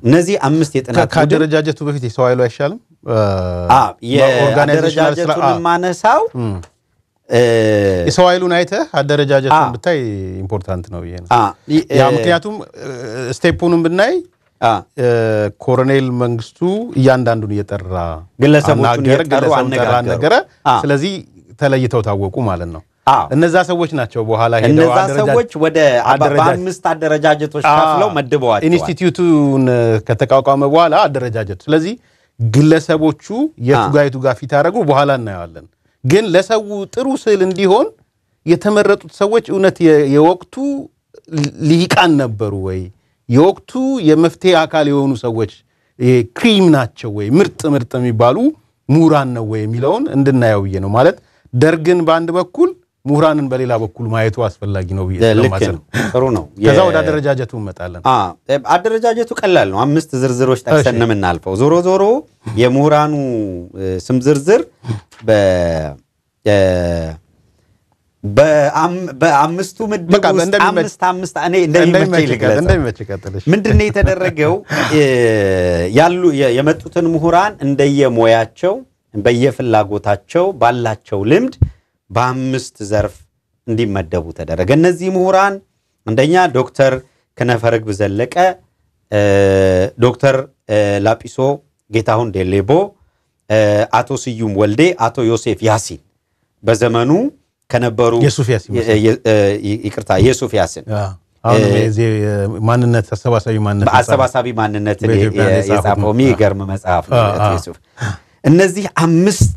እነዚህ አምስት የጥናት ከአደረጃጀቱ በፊት የሰው ኃይሉ አይሻልም። የአደረጃጀቱን የማነሳው የሰው ኃይሉን አይተህ አደረጃጀቱን ብታይ ኢምፖርታንት ነው ብዬ ነው። ምክንያቱም ስቴፑንም ብናይ ኮሎኔል መንግስቱ እያንዳንዱን እየጠራ ግለሰቦቹን እየጠራ ስለዚህ ተለይተው ታወቁ ማለት ነው። እነዛ ሰዎች ናቸው በኋላ እነዛ ሰዎች ወደ በአምስት አደረጃጀቶች ከፍለው መድበዋል። ኢንስቲትዩቱን ከተቋቋመ በኋላ አደረጃጀቱ ስለዚህ ግለሰቦቹ የቱጋ ጋር ፊት ያደረጉ በኋላ እናየዋለን። ግን ለሰው ጥሩ ስዕል እንዲሆን የተመረጡት ሰዎች እውነት የወቅቱ ሊቃን ነበሩ ወይ የወቅቱ የመፍትሄ አካል የሆኑ ሰዎች ክሪም ናቸው ወይ ምርጥ ምርጥ የሚባሉ ምሁራን ነው ወይ የሚለውን እንድናየው ብዬ ነው። ማለት ደርግን በአንድ በኩል ምሁራንን በሌላ በኩል ማየቱ አስፈላጊ ነው ብዬ ጥሩ ነው። ከዛ ወደ አደረጃጀቱ እንመጣለን። አደረጃጀቱ ቀላል ነው። አምስት ዝርዝሮች ጠቅሰን ነው የምናልፈው። ዞሮ ዞሮ የምሁራኑ ስም ዝርዝር በአምስቱ ምድብ አምስት አምስት እኔ እንደሚመች ልግለጽ። ምንድን የተደረገው? [laughs] ያሉ የመጡትን ምሁራን እንደየሞያቸው በየፍላጎታቸው ባላቸው ልምድ በአምስት ዘርፍ እንዲመደቡ ተደረገ። እነዚህ ምሁራን አንደኛ ዶክተር ከነፈርግብ ዘለቀ፣ ዶክተር ላጲሶ ጌታሁን ዴሌቦ፣ አቶ ስዩም ወልዴ፣ አቶ ዮሴፍ ያሲን በዘመኑ ከነበሩ ይቅርታ የሱፍ ያሲን ማንነት አሰባሳቢ ማንነት አሰባሳቢ ማንነትን የጻፈው የሚገርም መጽሐፍ ሱፍ እነዚህ አምስት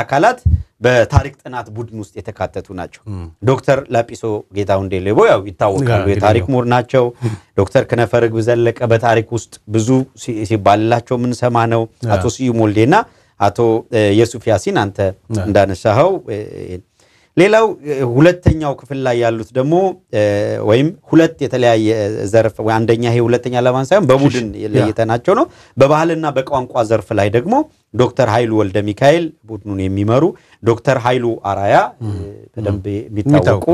አካላት በታሪክ ጥናት ቡድን ውስጥ የተካተቱ ናቸው። ዶክተር ላጲሶ ጌታሁን ዴሌቦ ያው ይታወቃሉ፣ የታሪክ ምሁር ናቸው። ዶክተር ክነፈርግብ ዘለቀ በታሪክ ውስጥ ብዙ ሲባልላቸው የምንሰማ ነው። አቶ ስዩም ወልዴና አቶ የሱፍ ያሲን አንተ እንዳነሳኸው ሌላው ሁለተኛው ክፍል ላይ ያሉት ደግሞ ወይም ሁለት የተለያየ ዘርፍ አንደኛ ይሄ ሁለተኛ ለማን ሳይሆን በቡድን ለይተናቸው ነው። በባህልና በቋንቋ ዘርፍ ላይ ደግሞ ዶክተር ኃይሉ ወልደ ሚካኤል ቡድኑን የሚመሩ ዶክተር ኃይሉ አራያ በደንብ የሚታወቁ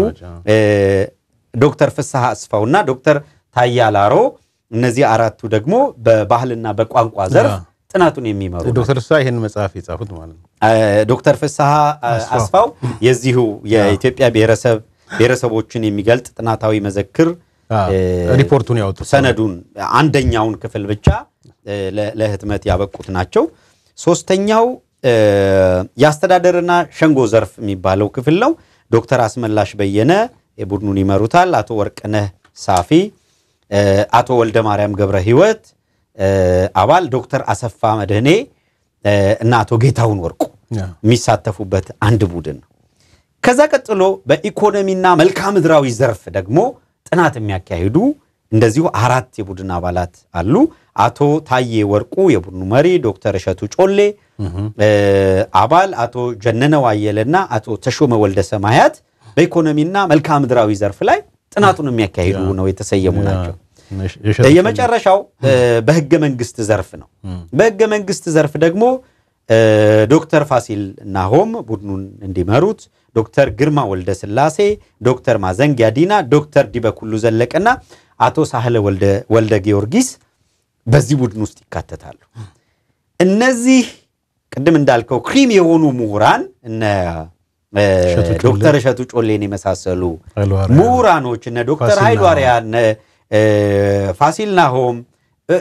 ዶክተር ፍስሐ አስፋውና ዶክተር ታያላሮ እነዚህ አራቱ ደግሞ በባህልና በቋንቋ ዘርፍ ጥናቱን የሚመሩ ዶክተር ፍስሐ ይህን መጽሐፍ የጻፉት ማለት ነው። ዶክተር ፍስሐ አስፋው የዚሁ የኢትዮጵያ ብሔረሰብ ብሔረሰቦችን የሚገልጥ ጥናታዊ መዘክር ሪፖርቱን ያወጡ ሰነዱን አንደኛውን ክፍል ብቻ ለህትመት ያበቁት ናቸው። ሶስተኛው የአስተዳደርና ሸንጎ ዘርፍ የሚባለው ክፍል ነው። ዶክተር አስመላሽ በየነ የቡድኑን ይመሩታል። አቶ ወርቅነህ ሳፊ፣ አቶ ወልደ ማርያም ገብረ ህይወት አባል ዶክተር አሰፋ መድህኔ እና አቶ ጌታሁን ወርቁ የሚሳተፉበት አንድ ቡድን ነው። ከዛ ቀጥሎ በኢኮኖሚና መልክዓ ምድራዊ ዘርፍ ደግሞ ጥናት የሚያካሂዱ እንደዚሁ አራት የቡድን አባላት አሉ። አቶ ታዬ ወርቁ የቡድኑ መሪ፣ ዶክተር እሸቱ ጮሌ አባል፣ አቶ ጀነነው አየለና አቶ ተሾመ ወልደ ሰማያት በኢኮኖሚና መልክዓ ምድራዊ ዘርፍ ላይ ጥናቱን የሚያካሂዱ ነው የተሰየሙ ናቸው። የመጨረሻው በህገ መንግስት ዘርፍ ነው። በህገ መንግስት ዘርፍ ደግሞ ዶክተር ፋሲል ናሆም ቡድኑን እንዲመሩት ዶክተር ግርማ ወልደ ስላሴ፣ ዶክተር ማዘንጊያ ዲና፣ ዶክተር ዲበኩሉ ዘለቀና አቶ ሳህለ ወልደ ጊዮርጊስ በዚህ ቡድን ውስጥ ይካተታሉ። እነዚህ ቅድም እንዳልከው ክሪም የሆኑ ምሁራን እነ ዶክተር እሸቱ ጮሌን የመሳሰሉ ምሁራኖች እነ ዶክተር ኃይሉ አርያ ፋሲል ናሆም፣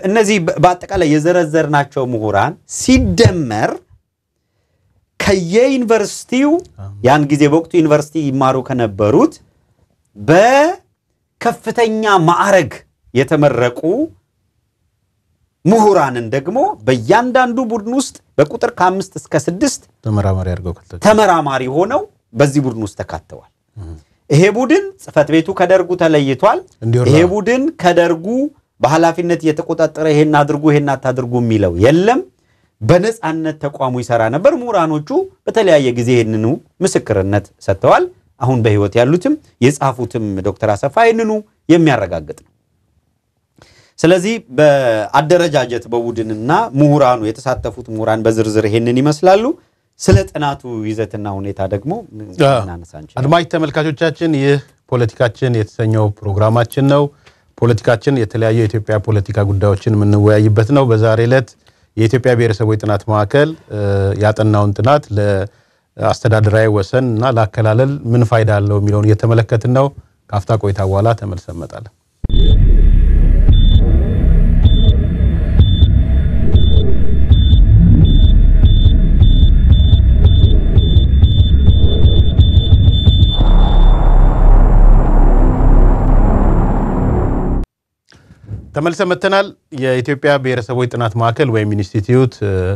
እነዚህ በአጠቃላይ የዘረዘርናቸው ምሁራን ሲደመር ከየዩኒቨርሲቲው ያን ጊዜ በወቅቱ ዩኒቨርሲቲ ይማሩ ከነበሩት በከፍተኛ ማዕረግ የተመረቁ ምሁራንን ደግሞ በእያንዳንዱ ቡድን ውስጥ በቁጥር ከአምስት እስከ ስድስት ተመራማሪ ሆነው በዚህ ቡድን ውስጥ ተካተዋል። ይሄ ቡድን ጽህፈት ቤቱ ከደርጉ ተለይቷል። ይሄ ቡድን ከደርጉ በኃላፊነት እየተቆጣጠረ ይሄን አድርጉ ይሄን አታድርጉ የሚለው የለም። በነፃነት ተቋሙ ይሰራ ነበር። ምሁራኖቹ በተለያየ ጊዜ ይህንኑ ምስክርነት ሰጥተዋል። አሁን በህይወት ያሉትም የጻፉትም ዶክተር አሰፋ ይህንኑ የሚያረጋግጥ ነው። ስለዚህ በአደረጃጀት በቡድንና ምሁራኑ የተሳተፉት ምሁራን በዝርዝር ይሄንን ይመስላሉ። ስለ ጥናቱ ይዘትና ሁኔታ ደግሞ እናነሳ እንችላለን። አድማጭ ተመልካቾቻችን ይህ ፖለቲካችን የተሰኘው ፕሮግራማችን ነው። ፖለቲካችን የተለያዩ የኢትዮጵያ ፖለቲካ ጉዳዮችን የምንወያይበት ነው። በዛሬ ዕለት የኢትዮጵያ ብሔረሰቦች ጥናት ማዕከል ያጠናውን ጥናት ለአስተዳደራዊ ወሰን እና ለአከላለል ምን ፋይዳ አለው የሚለውን እየተመለከትን ነው። ከአፍታ ቆይታ በኋላ ተመልሰን እንመጣለን። ተመልሰ መተናል። የኢትዮጵያ ብሔረሰቦች ጥናት ማዕከል ወይም ኢንስቲትዩት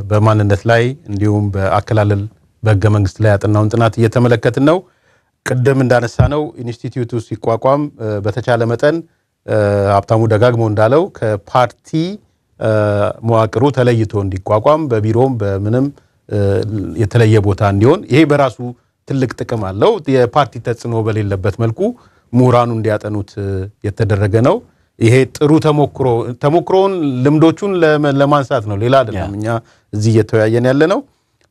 በማንነት ላይ እንዲሁም በአከላለል በህገ መንግስት ላይ ያጠናውን ጥናት እየተመለከትን ነው። ቅድም እንዳነሳ ነው ኢንስቲትዩቱ ሲቋቋም በተቻለ መጠን ሀብታሙ ደጋግሞ እንዳለው ከፓርቲ መዋቅሩ ተለይቶ እንዲቋቋም በቢሮም በምንም የተለየ ቦታ እንዲሆን ይሄ በራሱ ትልቅ ጥቅም አለው። የፓርቲ ተጽዕኖ በሌለበት መልኩ ምሁራኑ እንዲያጠኑት የተደረገ ነው። ይሄ ጥሩ ተሞክሮ ተሞክሮውን ልምዶቹን ለማንሳት ነው፣ ሌላ አይደለም። እኛ እዚህ እየተወያየን ያለ ነው።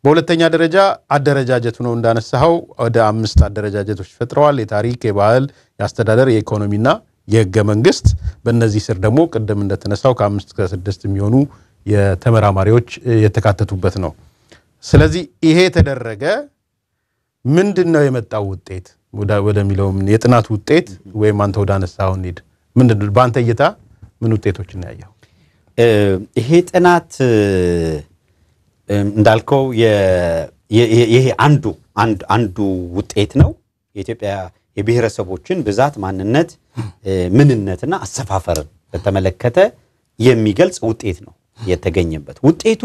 በሁለተኛ ደረጃ አደረጃጀቱ ነው። እንዳነሳኸው ወደ አምስት አደረጃጀቶች ፈጥረዋል። የታሪክ፣ የባህል፣ የአስተዳደር፣ የኢኮኖሚና የህገ መንግስት። በእነዚህ ስር ደግሞ ቅድም እንደተነሳው ከአምስት ከስድስት የሚሆኑ የተመራማሪዎች የተካተቱበት ነው። ስለዚህ ይሄ የተደረገ ምንድን ነው የመጣው ውጤት ወደሚለውም የጥናት ውጤት ወይም አንተ ወደ አነሳኸው እንሂድ። ምንድን በአንተ እይታ ምን ውጤቶች እናያየው? ይሄ ጥናት እንዳልከው ይሄ አንዱ አንዱ ውጤት ነው። የኢትዮጵያ የብሔረሰቦችን ብዛት፣ ማንነት፣ ምንነትና አሰፋፈርን በተመለከተ የሚገልጽ ውጤት ነው የተገኘበት። ውጤቱ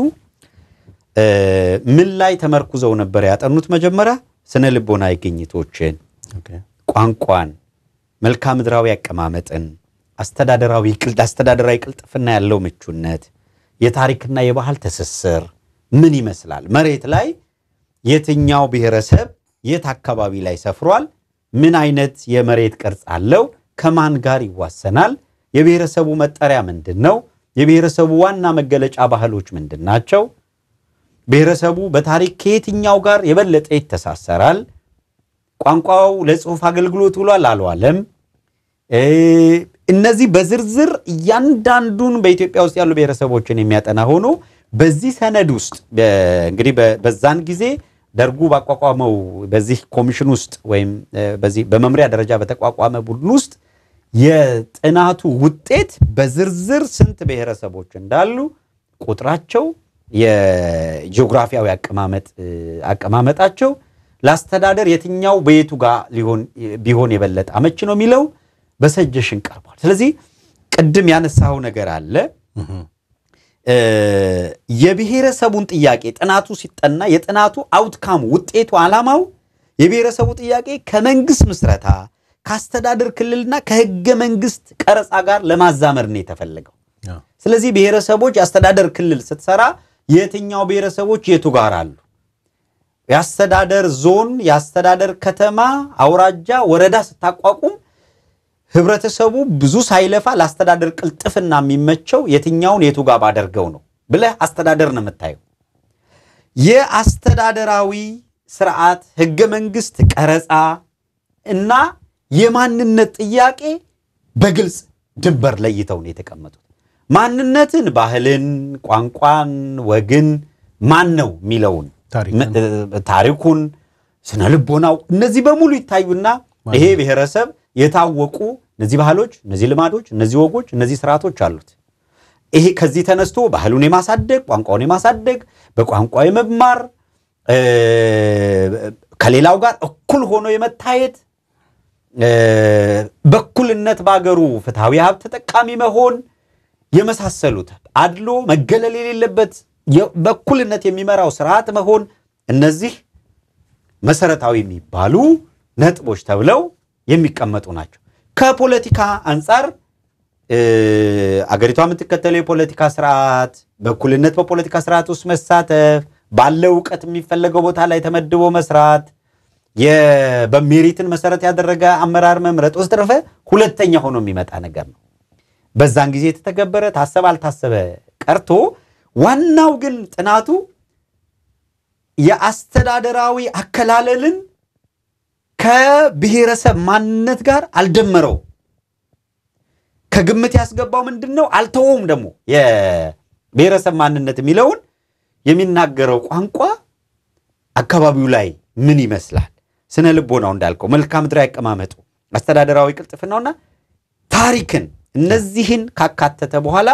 ምን ላይ ተመርኩዘው ነበር ያጠኑት? መጀመሪያ ስነ ልቦናዊ ግኝቶችን፣ ቋንቋን፣ መልክዓ ምድራዊ አቀማመጥን አስተዳደራዊ አስተዳደራዊ ቅልጥፍና ያለው ምቹነት፣ የታሪክና የባህል ትስስር ምን ይመስላል? መሬት ላይ የትኛው ብሔረሰብ የት አካባቢ ላይ ሰፍሯል? ምን አይነት የመሬት ቅርጽ አለው? ከማን ጋር ይዋሰናል? የብሔረሰቡ መጠሪያ ምንድን ነው? የብሔረሰቡ ዋና መገለጫ ባህሎች ምንድን ናቸው? ብሔረሰቡ በታሪክ ከየትኛው ጋር የበለጠ ይተሳሰራል? ቋንቋው ለጽሁፍ አገልግሎት ውሏል አልዋለም? እነዚህ በዝርዝር እያንዳንዱን በኢትዮጵያ ውስጥ ያሉ ብሔረሰቦችን የሚያጠና ሆኖ በዚህ ሰነድ ውስጥ እንግዲህ በዛን ጊዜ ደርጉ ባቋቋመው በዚህ ኮሚሽን ውስጥ ወይም በዚህ በመምሪያ ደረጃ በተቋቋመ ቡድን ውስጥ የጥናቱ ውጤት በዝርዝር ስንት ብሔረሰቦች እንዳሉ ቁጥራቸው፣ የጂኦግራፊያዊ አቀማመጣቸው፣ ለአስተዳደር የትኛው በየቱ ጋር ቢሆን የበለጠ አመች ነው የሚለው በሰጀሽን ቀርቧል። ስለዚህ ቅድም ያነሳው ነገር አለ። የብሔረሰቡን ጥያቄ ጥናቱ ሲጠና የጥናቱ አውትካም ውጤቱ ዓላማው የብሔረሰቡ ጥያቄ ከመንግስት ምስረታ ከአስተዳደር ክልልና ከህገ መንግስት ቀረጻ ጋር ለማዛመር ነው የተፈለገው። ስለዚህ ብሔረሰቦች የአስተዳደር ክልል ስትሰራ የትኛው ብሔረሰቦች የቱ ጋር አሉ? የአስተዳደር ዞን፣ የአስተዳደር ከተማ፣ አውራጃ፣ ወረዳ ስታቋቁም ህብረተሰቡ ብዙ ሳይለፋ ለአስተዳደር ቅልጥፍና የሚመቸው የትኛውን የቱ ጋር ባደርገው ነው ብለህ አስተዳደር ነው የምታየው። የአስተዳደራዊ ስርዓት ህገ መንግስት ቀረጻ እና የማንነት ጥያቄ በግልጽ ድንበር ለይተው ነው የተቀመጡት። ማንነትን፣ ባህልን፣ ቋንቋን፣ ወግን ማን ነው የሚለውን ታሪኩን፣ ስነ ልቦናው እነዚህ በሙሉ ይታዩና ይሄ ብሔረሰብ የታወቁ እነዚህ ባህሎች፣ እነዚህ ልማዶች፣ እነዚህ ወጎች፣ እነዚህ ስርዓቶች አሉት። ይሄ ከዚህ ተነስቶ ባህሉን የማሳደግ ቋንቋውን የማሳደግ በቋንቋ የመማር ከሌላው ጋር እኩል ሆኖ የመታየት በእኩልነት በአገሩ ፍትሐዊ ሀብት ተጠቃሚ መሆን የመሳሰሉት አድሎ መገለል የሌለበት በእኩልነት የሚመራው ስርዓት መሆን እነዚህ መሰረታዊ የሚባሉ ነጥቦች ተብለው የሚቀመጡ ናቸው። ከፖለቲካ አንጻር አገሪቷ የምትከተለው የፖለቲካ ስርዓት በእኩልነት በፖለቲካ ስርዓት ውስጥ መሳተፍ፣ ባለው እውቀት የሚፈለገው ቦታ ላይ ተመድቦ መስራት፣ በሜሪትን መሰረት ያደረገ አመራር መምረጥ ረፈ ሁለተኛ ሆኖ የሚመጣ ነገር ነው። በዛን ጊዜ የተተገበረ ታሰበ አልታሰበ ቀርቶ ዋናው ግን ጥናቱ የአስተዳደራዊ አከላለልን ከብሔረሰብ ማንነት ጋር አልደመረው። ከግምት ያስገባው ምንድን ነው? አልተወውም። ደግሞ የብሔረሰብ ማንነት የሚለውን የሚናገረው ቋንቋ አካባቢው ላይ ምን ይመስላል፣ ስነ ልቦናው እንዳልከው መልክዓ ምድራዊ አቀማመጡ፣ አስተዳደራዊ ቅልጥፍናውና ታሪክን እነዚህን ካካተተ በኋላ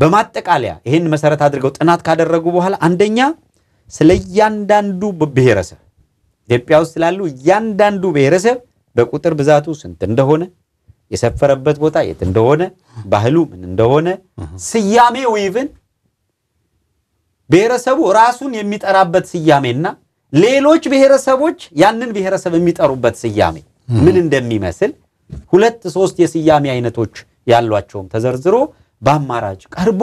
በማጠቃለያ ይህን መሰረት አድርገው ጥናት ካደረጉ በኋላ አንደኛ ስለ እያንዳንዱ ብሔረሰብ ኢትዮጵያ ውስጥ ላሉ እያንዳንዱ ብሔረሰብ በቁጥር ብዛቱ ስንት እንደሆነ የሰፈረበት ቦታ የት እንደሆነ ባህሉ ምን እንደሆነ ስያሜ ወይብን ብሔረሰቡ ራሱን የሚጠራበት ስያሜና ሌሎች ብሔረሰቦች ያንን ብሔረሰብ የሚጠሩበት ስያሜ ምን እንደሚመስል ሁለት ሶስት የስያሜ አይነቶች ያሏቸውም ተዘርዝሮ በአማራጭ ቀርቦ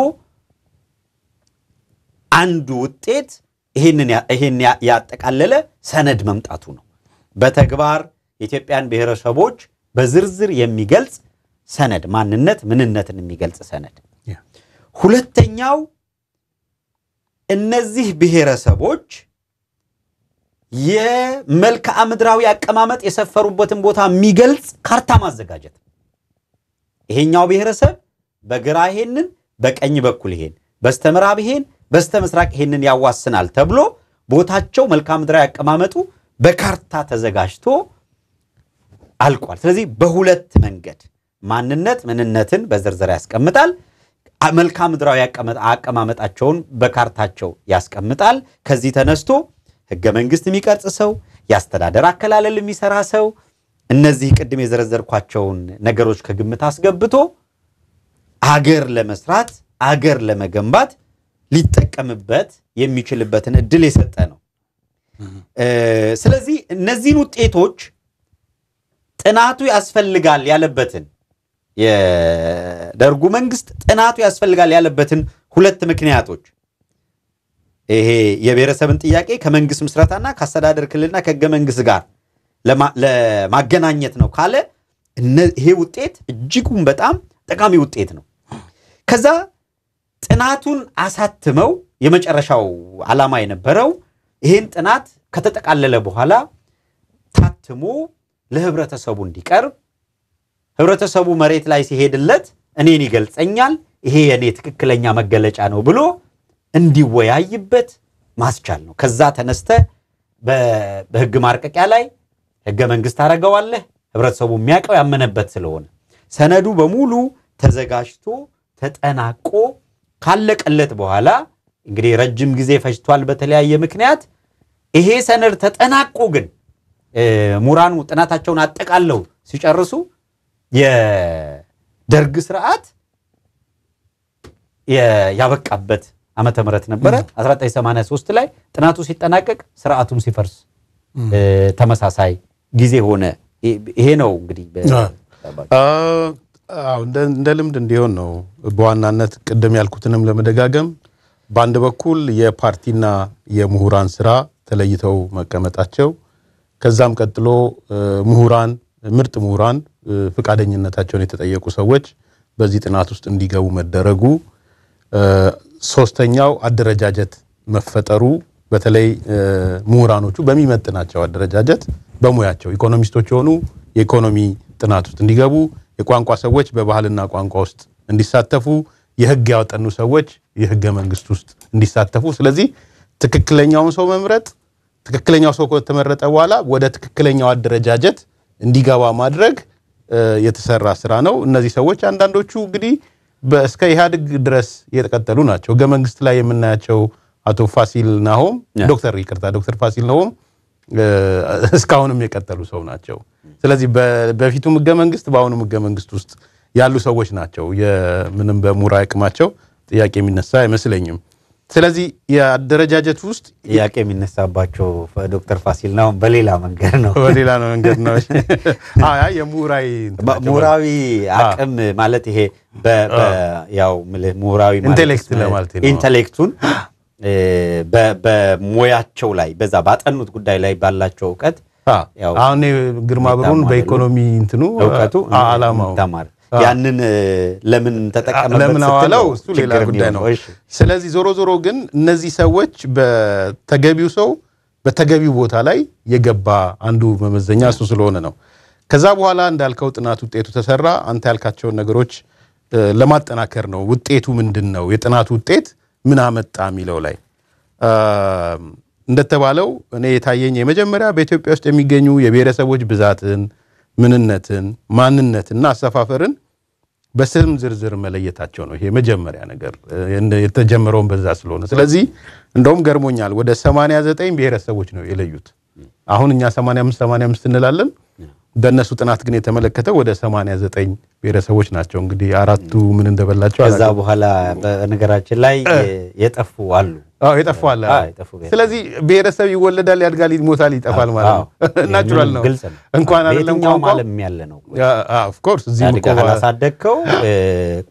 አንዱ ውጤት ይህን ያጠቃለለ ሰነድ መምጣቱ ነው። በተግባር የኢትዮጵያን ብሔረሰቦች በዝርዝር የሚገልጽ ሰነድ፣ ማንነት ምንነትን የሚገልጽ ሰነድ። ሁለተኛው እነዚህ ብሔረሰቦች የመልክዓ ምድራዊ አቀማመጥ የሰፈሩበትን ቦታ የሚገልጽ ካርታ ማዘጋጀት። ይሄኛው ብሔረሰብ በግራ ይሄንን፣ በቀኝ በኩል ይሄን፣ በስተምዕራብ ይሄን በስተ ምስራቅ ይሄንን ያዋስናል ተብሎ ቦታቸው መልክዓ ምድራዊ አቀማመጡ በካርታ ተዘጋጅቶ አልቋል። ስለዚህ በሁለት መንገድ ማንነት ምንነትን በዝርዝር ያስቀምጣል። መልክዓ ምድራዊ አቀማመጣቸውን በካርታቸው ያስቀምጣል። ከዚህ ተነስቶ ህገ መንግስት የሚቀርጽ ሰው፣ የአስተዳደር አከላለል የሚሰራ ሰው እነዚህ ቅድም የዘረዘርኳቸውን ነገሮች ከግምት አስገብቶ አገር ለመስራት አገር ለመገንባት ሊጠቀምበት የሚችልበትን እድል የሰጠ ነው። ስለዚህ እነዚህን ውጤቶች ጥናቱ ያስፈልጋል ያለበትን የደርጉ መንግስት ጥናቱ ያስፈልጋል ያለበትን ሁለት ምክንያቶች ይሄ የብሔረሰብን ጥያቄ ከመንግስት ምስረታና ከአስተዳደር ክልልና ከህገ መንግስት ጋር ለማገናኘት ነው ካለ ይሄ ውጤት እጅጉን በጣም ጠቃሚ ውጤት ነው። ከዛ ጥናቱን አሳትመው የመጨረሻው ዓላማ የነበረው ይህን ጥናት ከተጠቃለለ በኋላ ታትሞ ለህብረተሰቡ እንዲቀርብ ህብረተሰቡ መሬት ላይ ሲሄድለት እኔን ይገልጸኛል፣ ይሄ የእኔ ትክክለኛ መገለጫ ነው ብሎ እንዲወያይበት ማስቻል ነው። ከዛ ተነስተ በህግ ማርቀቂያ ላይ ህገ መንግስት አደረገዋለህ። ህብረተሰቡ የሚያውቀው ያመነበት ስለሆነ ሰነዱ በሙሉ ተዘጋጅቶ ተጠናቆ ካለቀለት በኋላ እንግዲህ ረጅም ጊዜ ፈጅቷል በተለያየ ምክንያት። ይሄ ሰነድ ተጠናቆ ግን ምሁራኑ ጥናታቸውን አጠቃለው ሲጨርሱ የደርግ ስርዓት ያበቃበት ዓመተ ምህረት ነበረ 1983 ላይ ጥናቱ ሲጠናቀቅ ስርዓቱም ሲፈርስ ተመሳሳይ ጊዜ ሆነ። ይሄ ነው እንግዲህ እንደ ልምድ እንዲሆን ነው በዋናነት ቅድም ያልኩትንም ለመደጋገም በአንድ በኩል የፓርቲና የምሁራን ስራ ተለይተው መቀመጣቸው ከዛም ቀጥሎ ምሁራን ምርጥ ምሁራን ፍቃደኝነታቸውን የተጠየቁ ሰዎች በዚህ ጥናት ውስጥ እንዲገቡ መደረጉ፣ ሶስተኛው አደረጃጀት መፈጠሩ በተለይ ምሁራኖቹ በሚመጥናቸው አደረጃጀት በሙያቸው ኢኮኖሚስቶች የሆኑ የኢኮኖሚ ጥናት ውስጥ እንዲገቡ የቋንቋ ሰዎች በባህልና ቋንቋ ውስጥ እንዲሳተፉ፣ የህግ ያወጠኑ ሰዎች የህገ መንግስት ውስጥ እንዲሳተፉ። ስለዚህ ትክክለኛውን ሰው መምረጥ፣ ትክክለኛው ሰው ከተመረጠ በኋላ ወደ ትክክለኛው አደረጃጀት እንዲገባ ማድረግ የተሰራ ስራ ነው። እነዚህ ሰዎች አንዳንዶቹ እንግዲህ እስከ ኢህአዴግ ድረስ የተቀጠሉ ናቸው። ህገ መንግስት ላይ የምናያቸው አቶ ፋሲል ናሆም ዶክተር ይቅርታ ዶክተር ፋሲል ናሆም እስካሁንም የቀጠሉ ሰው ናቸው። ስለዚህ በፊቱም ህገ መንግስት በአሁኑም ህገ መንግስት ውስጥ ያሉ ሰዎች ናቸው። ምንም በሙራ አቅማቸው ጥያቄ የሚነሳ አይመስለኝም። ስለዚህ የአደረጃጀት ውስጥ ጥያቄ የሚነሳባቸው ዶክተር ፋሲል ነው። በሌላ መንገድ ነው በሌላ መንገድ ነው [laughs] የምሁራዊ ምሁራዊ አቅም ማለት ይሄ ያው ምሁራዊ ኢንቴሌክቱን [gasps] በሙያቸው ላይ በዛ ባጠኑት ጉዳይ ላይ ባላቸው እውቀት አሁን ግርማ ብሩን በኢኮኖሚ እንትኑ እውቀቱ አላማው ያንን ለምን ተጠቀመበት ለምን አዋለው እሱ ሌላ ጉዳይ ነው። ስለዚህ ዞሮ ዞሮ ግን እነዚህ ሰዎች በተገቢው ሰው በተገቢው ቦታ ላይ የገባ አንዱ መመዘኛ እሱ ስለሆነ ነው። ከዛ በኋላ እንዳልከው ጥናት ውጤቱ ተሰራ። አንተ ያልካቸውን ነገሮች ለማጠናከር ነው። ውጤቱ ምንድን ነው? የጥናቱ ውጤት ምን አመጣ የሚለው ላይ እንደተባለው እኔ የታየኝ የመጀመሪያ በኢትዮጵያ ውስጥ የሚገኙ የብሔረሰቦች ብዛትን፣ ምንነትን፣ ማንነትና አሰፋፈርን በስም ዝርዝር መለየታቸው ነው። ይሄ መጀመሪያ ነገር የተጀመረውን በዛ ስለሆነ ስለዚህ እንደውም ገርሞኛል። ወደ 89 ብሔረሰቦች ነው የለዩት። አሁን እኛ 85 85 እንላለን። በእነሱ ጥናት ግን የተመለከተው ወደ 89 ብሔረሰቦች ናቸው። እንግዲህ አራቱ ምን እንደበላቸው ከዛ በኋላ በነገራችን ላይ የጠፉ አሉ አዎ ይጠፋል። ስለዚህ ብሔረሰብ ይወለዳል፣ ያድጋል፣ ይሞታል፣ ይጠፋል ማለት ነው። ናቹራል ነው። እንኳን አይደለም ቋንቋ ዓለም ያለ ነው። ኦፍ ኮርስ እዚህ ነው ካላሳደግከው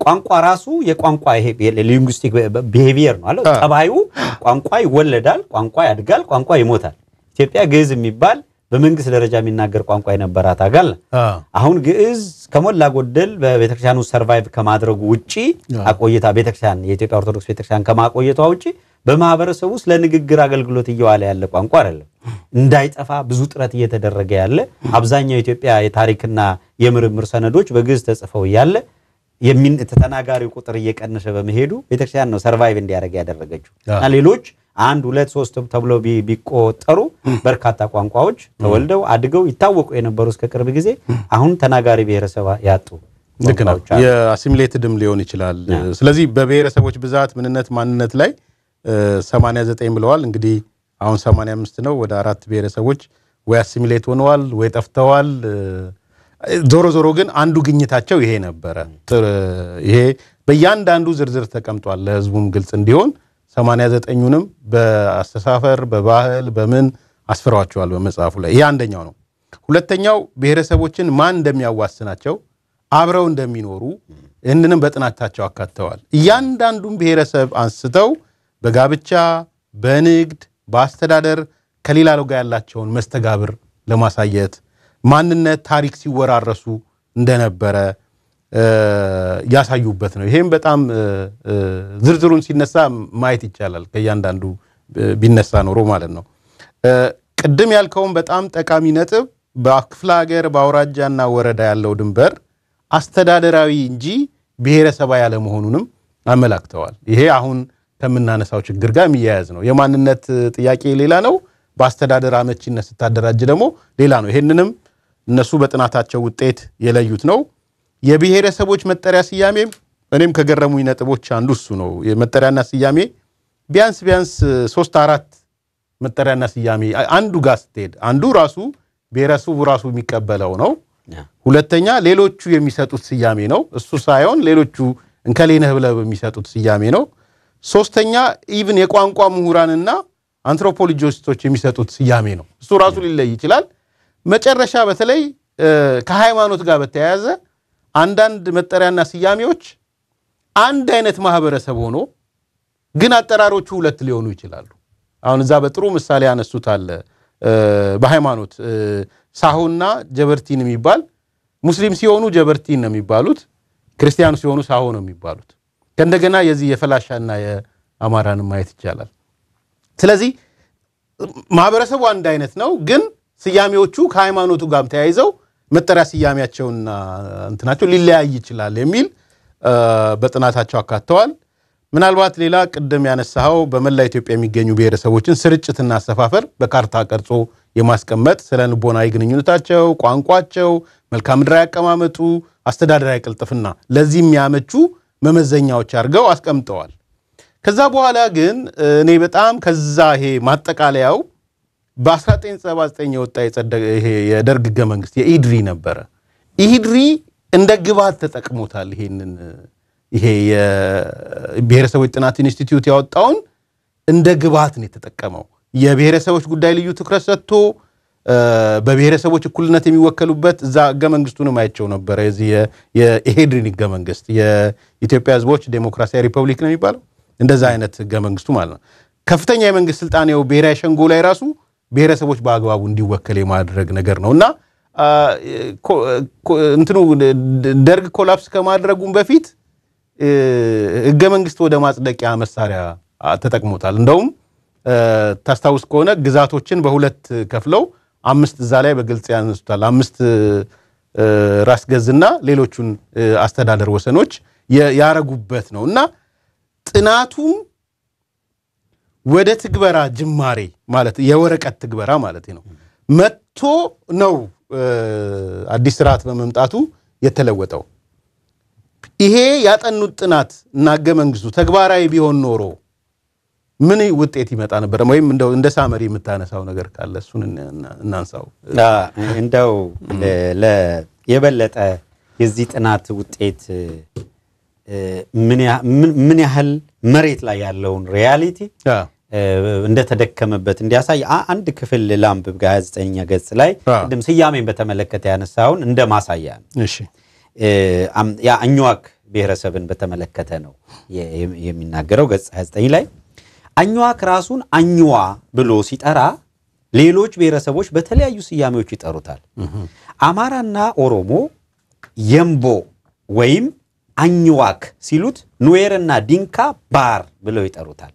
ቋንቋ ራሱ የቋንቋ ይሄ ሊንግዊስቲክ ቢሄቪየር ነው አለው ጠባዩ። ቋንቋ ይወለዳል፣ ቋንቋ ያድጋል፣ ቋንቋ ይሞታል። ኢትዮጵያ ግዕዝ የሚባል በመንግስት ደረጃ የሚናገር ቋንቋ የነበራት አጋል አሁን ግዕዝ ከሞላ ጎደል በቤተክርስቲያኑ ሰርቫይቭ ከማድረጉ ውጪ አቆይታ ቤተክርስቲያን የኢትዮጵያ ኦርቶዶክስ ቤተክርስቲያን ከማቆየቷ ውጪ በማህበረሰብ ውስጥ ለንግግር አገልግሎት እየዋለ ያለ ቋንቋ አይደለም። እንዳይጠፋ ብዙ ጥረት እየተደረገ ያለ አብዛኛው የኢትዮጵያ የታሪክና የምርምር ሰነዶች በግዕዝ ተጽፈው እያለ ተናጋሪው ቁጥር እየቀነሰ በመሄዱ ቤተክርስቲያን ነው ሰርቫይቭ እንዲያደርግ ያደረገችው እና ሌሎች አንድ ሁለት ሶስት ተብለው ቢቆጠሩ በርካታ ቋንቋዎች ተወልደው አድገው ይታወቁ የነበሩ እስከ ቅርብ ጊዜ አሁን ተናጋሪ ብሔረሰብ ያጡ ልክ ነው። የአሲሚሌትድም ሊሆን ይችላል። ስለዚህ በብሔረሰቦች ብዛት፣ ምንነት፣ ማንነት ላይ 89 ብለዋል። እንግዲህ አሁን 85 ነው። ወደ አራት ብሔረሰቦች ወይ አሲሚሌት ሆነዋል ወይ ጠፍተዋል። ዞሮ ዞሮ ግን አንዱ ግኝታቸው ይሄ ነበረ። ይሄ በእያንዳንዱ ዝርዝር ተቀምጧል፣ ለህዝቡም ግልጽ እንዲሆን 89ኙንም በአስተሳፈር በባህል በምን አስፍረዋቸዋል በመጽሐፉ ላይ። ይሄ አንደኛው ነው። ሁለተኛው ብሔረሰቦችን ማን እንደሚያዋስናቸው አብረው እንደሚኖሩ ይህንንም በጥናታቸው አካተዋል። እያንዳንዱን ብሔረሰብ አንስተው በጋብቻ በንግድ በአስተዳደር ከሌላ ለጋ ያላቸውን መስተጋብር ለማሳየት ማንነት ታሪክ ሲወራረሱ እንደነበረ ያሳዩበት ነው። ይሄም በጣም ዝርዝሩን ሲነሳ ማየት ይቻላል፣ ከእያንዳንዱ ቢነሳ ኖሮ ማለት ነው። ቅድም ያልከውን በጣም ጠቃሚ ነጥብ በክፍለ ሀገር በአውራጃና ወረዳ ያለው ድንበር አስተዳደራዊ እንጂ ብሔረሰባዊ ያለመሆኑንም አመላክተዋል። ይሄ አሁን ከምናነሳው ችግር ጋር የሚያያዝ ነው። የማንነት ጥያቄ ሌላ ነው። በአስተዳደር አመቺነት ስታደራጅ ደግሞ ሌላ ነው። ይህንንም እነሱ በጥናታቸው ውጤት የለዩት ነው። የብሔረሰቦች መጠሪያ ስያሜ እኔም ከገረሙኝ ነጥቦች አንዱ እሱ ነው። የመጠሪያና ስያሜ ቢያንስ ቢያንስ ሶስት አራት መጠሪያና ስያሜ አንዱ ጋር ስትሄድ አንዱ ራሱ ብሔረሰቡ ራሱ የሚቀበለው ነው። ሁለተኛ ሌሎቹ የሚሰጡት ስያሜ ነው። እሱ ሳይሆን ሌሎቹ እንከሌነህ ብለው የሚሰጡት ስያሜ ነው። ሶስተኛ ኢቭን የቋንቋ ምሁራንና አንትሮፖሎጂስቶች የሚሰጡት ስያሜ ነው። እሱ ራሱ ሊለይ ይችላል። መጨረሻ በተለይ ከሃይማኖት ጋር በተያያዘ አንዳንድ መጠሪያና ስያሜዎች አንድ አይነት ማህበረሰብ ሆኖ ግን አጠራሮቹ ሁለት ሊሆኑ ይችላሉ። አሁን እዛ በጥሩ ምሳሌ ያነሱት አለ። በሃይማኖት ሳሆና ጀበርቲን የሚባል ሙስሊም ሲሆኑ ጀበርቲን ነው የሚባሉት፣ ክርስቲያኑ ሲሆኑ ሳሆ ነው የሚባሉት። ከእንደገና የዚህ የፈላሻና የአማራን ማየት ይቻላል። ስለዚህ ማህበረሰቡ አንድ አይነት ነው፣ ግን ስያሜዎቹ ከሃይማኖቱ ጋር ተያይዘው መጠሪያ ስያሜያቸውና እንትናቸው ሊለያይ ይችላል የሚል በጥናታቸው አካተዋል። ምናልባት ሌላ ቅድም ያነሳኸው በመላ ኢትዮጵያ የሚገኙ ብሔረሰቦችን ስርጭትና አሰፋፈር በካርታ ቀርጾ የማስቀመጥ ስለ ልቦናዊ ግንኙነታቸው፣ ቋንቋቸው፣ መልካምድራዊ ምድራዊ አቀማመጡ፣ አስተዳደራዊ ቅልጥፍና ለዚህ የሚያመቹ መመዘኛዎች አድርገው አስቀምጠዋል። ከዛ በኋላ ግን እኔ በጣም ከዛ ይሄ ማጠቃለያው በ1979 የወጣ የደርግ ህገ መንግስት የኢድሪ ነበረ። ኢድሪ እንደ ግብዓት ተጠቅሞታል። ይሄንን ይሄ የብሔረሰቦች ጥናት ኢንስቲትዩት ያወጣውን እንደ ግብዓት ነው የተጠቀመው። የብሔረሰቦች ጉዳይ ልዩ ትኩረት ሰጥቶ በብሔረሰቦች እኩልነት የሚወከሉበት እዛ ህገ መንግስቱንም አይቸው ነበረ። የዚህ የኢሄድሪን ህገ መንግስት የኢትዮጵያ ህዝቦች ዴሞክራሲያዊ ሪፐብሊክ ነው የሚባለው እንደዛ አይነት ህገ መንግስቱ ማለት ነው። ከፍተኛ የመንግስት ስልጣን ው ብሔራዊ ሸንጎ ላይ ራሱ ብሔረሰቦች በአግባቡ እንዲወከል የማድረግ ነገር ነው እና እንትኑ ደርግ ኮላፕስ ከማድረጉም በፊት ህገ መንግስት ወደ ማጽደቂያ መሳሪያ ተጠቅሞታል። እንደውም ታስታውስ ከሆነ ግዛቶችን በሁለት ከፍለው አምስት እዛ ላይ በግልጽ ያነሱታል። አምስት ራስ ገዝና ሌሎቹን አስተዳደር ወሰኖች ያረጉበት ነው እና ጥናቱም ወደ ትግበራ ጅማሬ ማለት የወረቀት ትግበራ ማለት ነው መጥቶ ነው አዲስ ስርዓት በመምጣቱ የተለወጠው። ይሄ ያጠኑት ጥናት እና ህገ መንግስቱ ተግባራዊ ቢሆን ኖሮ ምን ውጤት ይመጣ ነበር? ወይም እንደው እንደ ሳመሪ የምታነሳው ነገር ካለ እሱን እናንሳው። እንደው የበለጠ የዚህ ጥናት ውጤት ምን ያህል መሬት ላይ ያለውን ሪያሊቲ እንደተደከመበት እንዲያሳይ አንድ ክፍል ላምብብ። ላንብብ። ጋዜጠኛ ገጽ ላይ ቅድም ስያሜን በተመለከተ ያነሳውን እንደ ማሳያ ነው። ያ አኝዋክ ብሔረሰብን በተመለከተ ነው የሚናገረው ገጽ 29 ላይ አኝዋክ ራሱን አኝዋ ብሎ ሲጠራ ሌሎች ብሔረሰቦች በተለያዩ ስያሜዎች ይጠሩታል። አማራና ኦሮሞ የምቦ ወይም አኝዋክ ሲሉት ኑዌርና ዲንካ ባር ብለው ይጠሩታል።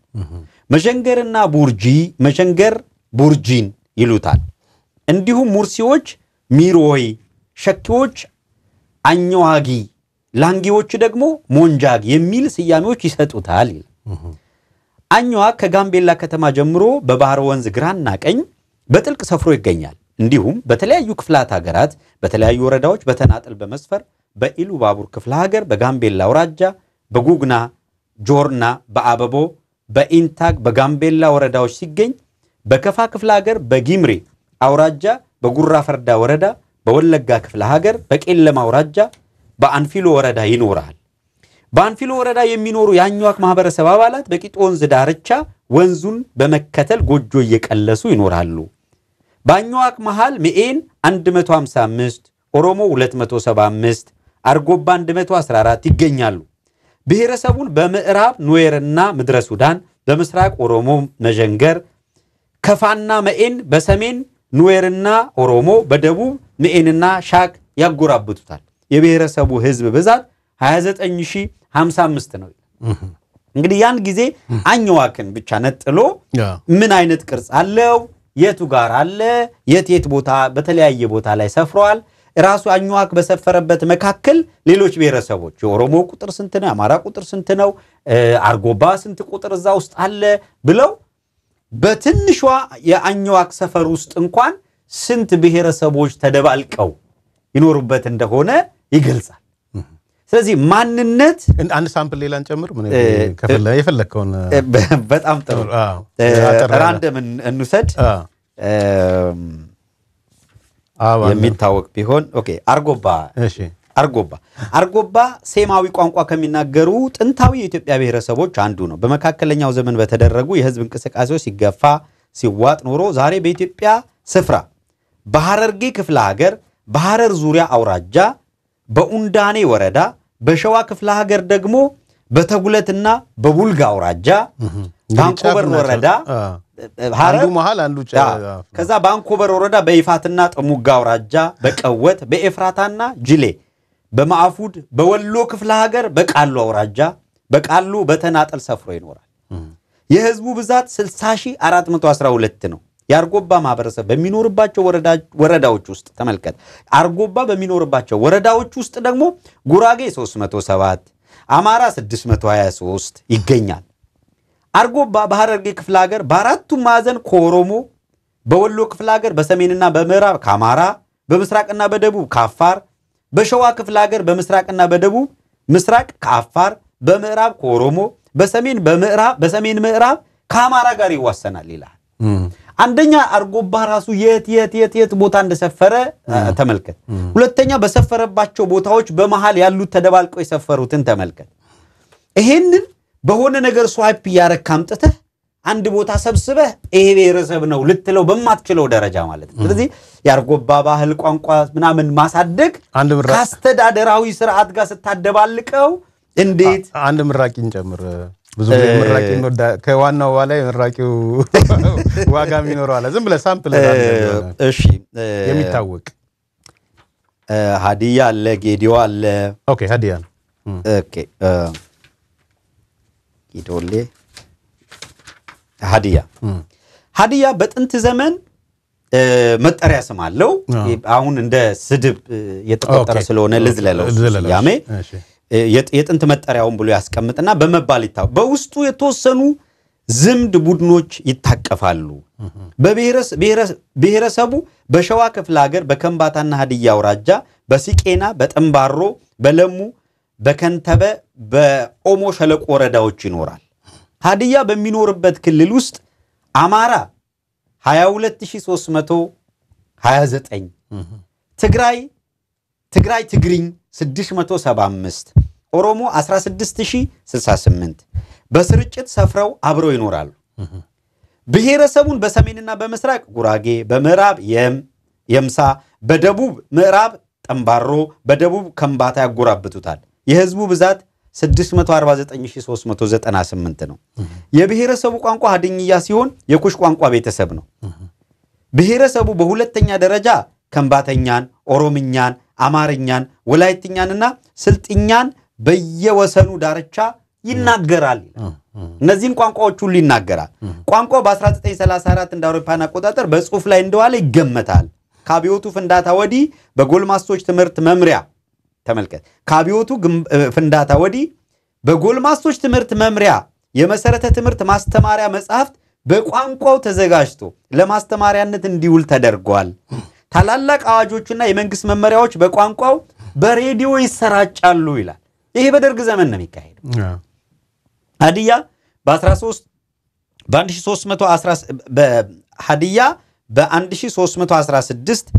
መሸንገርና ቡርጂ መሸንገር ቡርጂን ይሉታል። እንዲሁም ሙርሲዎች ሚሮይ፣ ሸኪዎች አኝዋጊ፣ ላንጊዎች ደግሞ ሞንጃግ የሚል ስያሜዎች ይሰጡታል። አኝዋ ከጋምቤላ ከተማ ጀምሮ በባህር ወንዝ ግራና ቀኝ በጥልቅ ሰፍሮ ይገኛል። እንዲሁም በተለያዩ ክፍላት ሀገራት በተለያዩ ወረዳዎች በተናጠል በመስፈር በኢሉ ባቡር ክፍለ ሀገር፣ በጋምቤላ አውራጃ፣ በጉግና ጆርና፣ በአበቦ፣ በኢንታግ፣ በጋምቤላ ወረዳዎች ሲገኝ በከፋ ክፍለ ሀገር፣ በጊምሪ አውራጃ፣ በጉራ ፈርዳ ወረዳ፣ በወለጋ ክፍለ ሀገር፣ በቄለም አውራጃ፣ በአንፊሎ ወረዳ ይኖራል። በአንፊሎ ወረዳ የሚኖሩ የአኟዋክ ማህበረሰብ አባላት በቂጦ ወንዝ ዳርቻ ወንዙን በመከተል ጎጆ እየቀለሱ ይኖራሉ። በአኟዋክ መሃል ሜኤን 155፣ ኦሮሞ 275፣ አርጎባ 114 ይገኛሉ። ብሔረሰቡን በምዕራብ ኑዌርና ምድረ ሱዳን፣ በምስራቅ ኦሮሞ መዠንገር፣ ከፋና መኤን፣ በሰሜን ኑዌርና ኦሮሞ፣ በደቡብ መኤንና ሻክ ያጎራብቱታል። የብሔረሰቡ ህዝብ ብዛት 29 አምስት ነው። እንግዲህ ያን ጊዜ አኝዋክን ብቻ ነጥሎ ምን አይነት ቅርጽ አለው፣ የቱ ጋር አለ፣ የት የት ቦታ በተለያየ ቦታ ላይ ሰፍሯል። ራሱ አኝዋክ በሰፈረበት መካከል ሌሎች ብሔረሰቦች የኦሮሞ ቁጥር ስንት ነው፣ የአማራ ቁጥር ስንት ነው፣ አርጎባ ስንት ቁጥር እዛ ውስጥ አለ ብለው በትንሿ የአኝዋክ ሰፈር ውስጥ እንኳን ስንት ብሔረሰቦች ተደባልቀው ይኖሩበት እንደሆነ ይገልጻል። ስለዚህ ማንነት አንድ ሳምፕል ሌላን ጨምር የፈለግከውን በጣም ጥሩ ራንደም እንውሰድ የሚታወቅ ቢሆን አርጎባ አርጎባ አርጎባ ሴማዊ ቋንቋ ከሚናገሩ ጥንታዊ የኢትዮጵያ ብሔረሰቦች አንዱ ነው። በመካከለኛው ዘመን በተደረጉ የህዝብ እንቅስቃሴዎች ሲገፋ ሲዋጥ ኖሮ ዛሬ በኢትዮጵያ ስፍራ በሐረርጌ ክፍለ ሀገር በሐረር ዙሪያ አውራጃ በኡንዳኔ ወረዳ በሸዋ ክፍለ ሀገር ደግሞ በተጉለትና በቡልጋ አውራጃ ባንኮበር ወረዳ ከዛ ባንኮበር ወረዳ በይፋትና ጥሙጋ አውራጃ በቀወት በኤፍራታና ጅሌ በማዕፉድ በወሎ ክፍለ ሀገር በቃሉ አውራጃ በቃሉ በተናጠል ሰፍሮ ይኖራል። የህዝቡ ብዛት 60412 ነው። የአርጎባ ማህበረሰብ በሚኖርባቸው ወረዳዎች ውስጥ ተመልከት። አርጎባ በሚኖርባቸው ወረዳዎች ውስጥ ደግሞ ጉራጌ 307፣ አማራ 623 ይገኛል። አርጎባ በሐረርጌ ክፍለ ሀገር በአራቱም ማዕዘን ከኦሮሞ በወሎ ክፍለ ሀገር በሰሜንና በምዕራብ ከአማራ በምስራቅና በደቡብ ከአፋር በሸዋ ክፍለ ሀገር በምስራቅና በደቡብ ምስራቅ ከአፋር በምዕራብ ከኦሮሞ በሰሜን በምዕራብ በሰሜን ምዕራብ ከአማራ ጋር ይዋሰናል ይላል። አንደኛ አርጎባ ራሱ የት የት የት የት ቦታ እንደሰፈረ ተመልከት። ሁለተኛ በሰፈረባቸው ቦታዎች በመሃል ያሉት ተደባልቀው የሰፈሩትን ተመልከት። ይሄንን በሆነ ነገር ስዋይፕ እያረክ አምጥተህ አንድ ቦታ ሰብስበህ ይሄ ብሔረሰብ ነው ልትለው በማትችለው ደረጃ ማለት ነው። ስለዚህ የአርጎባ ባህል፣ ቋንቋ ምናምን ማሳደግ ከአስተዳደራዊ ስርዓት ጋር ስታደባልቀው እንዴት አንድ ምራቂን ጨምር። ብዙ ምራቂ እንወዳ ከዋናው ላይ ምራቂው ዋጋም ይኖረዋል። ዝም ብለህ ሳምፕል እሺ፣ የሚታወቅ ሀዲያ አለ፣ ጌዲዮ አለ። ኦኬ፣ ሀዲያ ኦኬ፣ ጌዶሌ ሀዲያ ሀዲያ በጥንት ዘመን መጠሪያ ስም አለው። አሁን እንደ ስድብ የተቆጠረ ስለሆነ ልዝለለው ስያሜ የጥንት መጠሪያውን ብሎ ያስቀምጥና በመባል ይታ በውስጡ የተወሰኑ ዝምድ ቡድኖች ይታቀፋሉ። ብሔረሰቡ በሸዋ ክፍለ ሀገር በከንባታና ሀዲያ አውራጃ በሲቄና በጠንባሮ በለሙ በከንተበ በኦሞ ሸለቆ ወረዳዎች ይኖራል። ሀዲያ በሚኖርበት ክልል ውስጥ አማራ 22329 ትግራይ ትግራይ ትግሪኝ 675 ኦሮሞ 16068 በስርጭት ሰፍረው አብረው ይኖራሉ። ብሔረሰቡን በሰሜንና በምስራቅ ጉራጌ፣ በምዕራብ የምሳ፣ በደቡብ ምዕራብ ጠምባሮ፣ በደቡብ ከምባታ ያጎራብቱታል። የህዝቡ ብዛት 649398 ነው። የብሔረሰቡ ቋንቋ ሀድኝያ ሲሆን የኩሽ ቋንቋ ቤተሰብ ነው። ብሔረሰቡ በሁለተኛ ደረጃ ከምባተኛን፣ ኦሮምኛን አማርኛን፣ ወላይትኛንና ስልጥኛን በየወሰኑ ዳርቻ ይናገራል። እነዚህን ቋንቋዎች ሁሉ ይናገራል። ቋንቋው በ1934 እንደ አውሮፓን አቆጣጠር በጽሁፍ ላይ እንደዋለ ይገመታል። ከአብዮቱ ፍንዳታ ወዲህ በጎልማሶች ትምህርት መምሪያ ተመልከት። ከአብዮቱ ፍንዳታ ወዲህ በጎልማሶች ትምህርት መምሪያ የመሰረተ ትምህርት ማስተማሪያ መጽሐፍት በቋንቋው ተዘጋጅቶ ለማስተማሪያነት እንዲውል ተደርጓል። ታላላቅ አዋጆችና የመንግስት መመሪያዎች በቋንቋው በሬዲዮ ይሰራጫሉ ይላል። ይሄ በደርግ ዘመን ነው የሚካሄደው። ሀዲያ በ13 በሀዲያ በ1316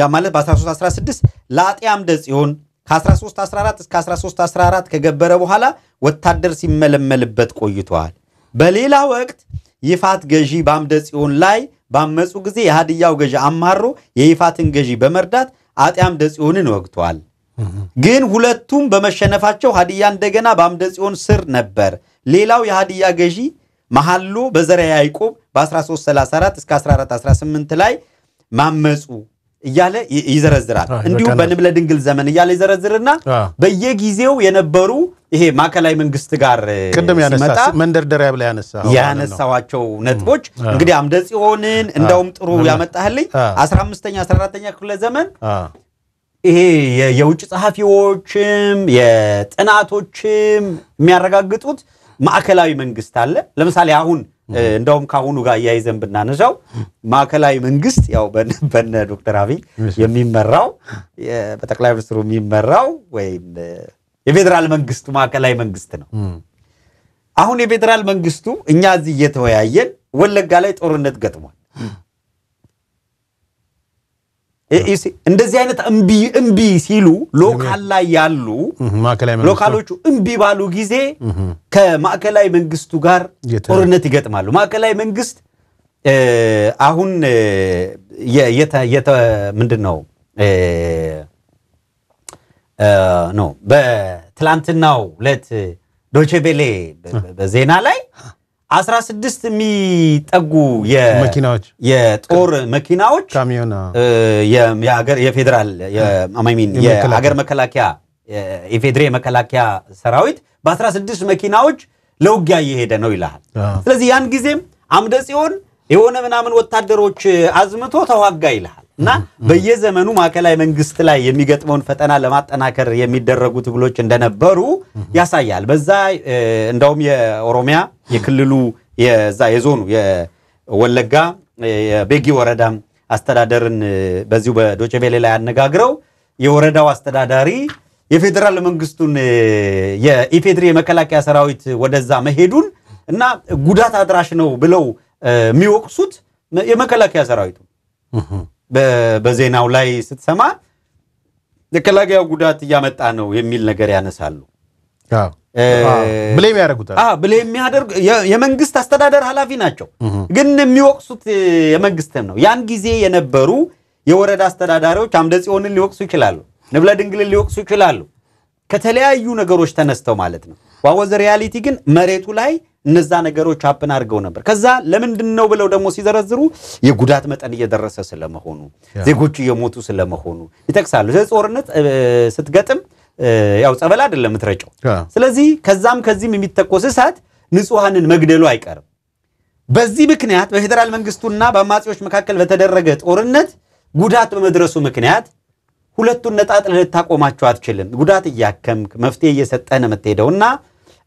ያ ማለት በ1316 ለአጤ አምደ ጽዮን ከ1314 እስከ 1314 ከገበረ በኋላ ወታደር ሲመለመልበት ቆይተዋል። በሌላ ወቅት ይፋት ገዢ በአምደ ጽዮን ላይ ባመፁ ጊዜ የሃድያው ገዢ አማሮ የይፋትን ገዢ በመርዳት አጤአምደ ደጽዮንን ወግቷል። ግን ሁለቱም በመሸነፋቸው ሃድያ እንደገና በአምደ ጽዮን ስር ነበር። ሌላው የሃድያ ገዢ መሐሎ በዘርዓ ያዕቆብ በ1334 እስከ 1418 ላይ ማመፁ እያለ ይዘረዝራል። እንዲሁም በንብለ ድንግል ዘመን እያለ ይዘረዝርና በየጊዜው የነበሩ ይሄ ማዕከላዊ መንግስት ጋር ቅድም ያነሳ መንደርደሪያ ብላ ያነሳ ያነሳዋቸው ነጥቦች እንግዲህ አምደ ጽዮንን እንደውም ጥሩ ያመጣህልኝ 15ኛ 14ኛ ክፍለ ዘመን ይሄ የውጭ ጸሐፊዎችም የጥናቶችም የሚያረጋግጡት ማዕከላዊ መንግስት አለ። ለምሳሌ አሁን እንደውም ከአሁኑ ጋር እያይዘን ብናነሳው ማዕከላዊ መንግስት ያው በነ [laughs] ዶክተር አብይ የሚመራው በጠቅላይ ሚኒስትሩ የሚመራው ወይም የፌዴራል መንግስቱ ማዕከላዊ መንግስት ነው። አሁን የፌዴራል መንግስቱ እኛ እዚህ እየተወያየን ወለጋ ላይ ጦርነት ገጥሟል። እንደዚህ አይነት እምቢ እምቢ ሲሉ ሎካል ላይ ያሉ ሎካሎቹ እምቢ ባሉ ጊዜ ከማዕከላዊ መንግስቱ ጋር ጦርነት ይገጥማሉ። ማዕከላዊ መንግስት አሁን ምንድን ነው ነው በትላንትናው ዕለት ዶቼ ቤሌ ዜና ላይ አስራ ስድስት የሚጠጉ የጦር መኪናዎች የፌዴራል የሀገር መከላከያ የፌዴሬ መከላከያ ሰራዊት በአስራ ስድስት መኪናዎች ለውጊያ እየሄደ ነው ይልሃል። ስለዚህ ያን ጊዜም አምደ ጽዮን የሆነ ምናምን ወታደሮች አዝምቶ ተዋጋ ይልሃል። እና በየዘመኑ ማዕከላዊ መንግስት ላይ የሚገጥመውን ፈተና ለማጠናከር የሚደረጉ ትግሎች እንደነበሩ ያሳያል። በዛ እንደውም የኦሮሚያ የክልሉ የዛ የዞኑ የወለጋ የቤጊ ወረዳም አስተዳደርን በዚሁ በዶቼቬሌ ላይ አነጋግረው የወረዳው አስተዳዳሪ የፌዴራል መንግስቱን የኢፌድሪ የመከላከያ ሰራዊት ወደዛ መሄዱን እና ጉዳት አድራሽ ነው ብለው የሚወቅሱት የመከላከያ ሰራዊቱ በዜናው ላይ ስትሰማ መከላከያው ጉዳት እያመጣ ነው የሚል ነገር ያነሳሉ። ብሌም ያደርጉታል። ብሌም የሚያደርጉ የመንግስት አስተዳደር ኃላፊ ናቸው፣ ግን የሚወቅሱት የመንግስትን ነው። ያን ጊዜ የነበሩ የወረዳ አስተዳዳሪዎች አምደ ጽዮንን ሊወቅሱ ይችላሉ፣ ንብለ ድንግልን ሊወቅሱ ይችላሉ፣ ከተለያዩ ነገሮች ተነስተው ማለት ነው። ዋወዘ ሪያሊቲ ግን መሬቱ ላይ እነዛ ነገሮች አፕን አድርገው ነበር። ከዛ ለምንድን ነው ብለው ደግሞ ሲዘረዝሩ የጉዳት መጠን እየደረሰ ስለመሆኑ፣ ዜጎቹ እየሞቱ ስለመሆኑ ይጠቅሳሉ። ጦርነት ስትገጥም ያው ጸበል አይደለም የምትረጨው። ስለዚህ ከዛም ከዚህም የሚተኮስ እሳት ንጹሐንን መግደሉ አይቀርም። በዚህ ምክንያት በፌዴራል መንግስቱና በአማጺዎች መካከል በተደረገ ጦርነት ጉዳት በመድረሱ ምክንያት ሁለቱን ነጣጥለህ ልታቆማቸው አትችልም። ጉዳት እያከምክ መፍትሄ እየሰጠህ ነው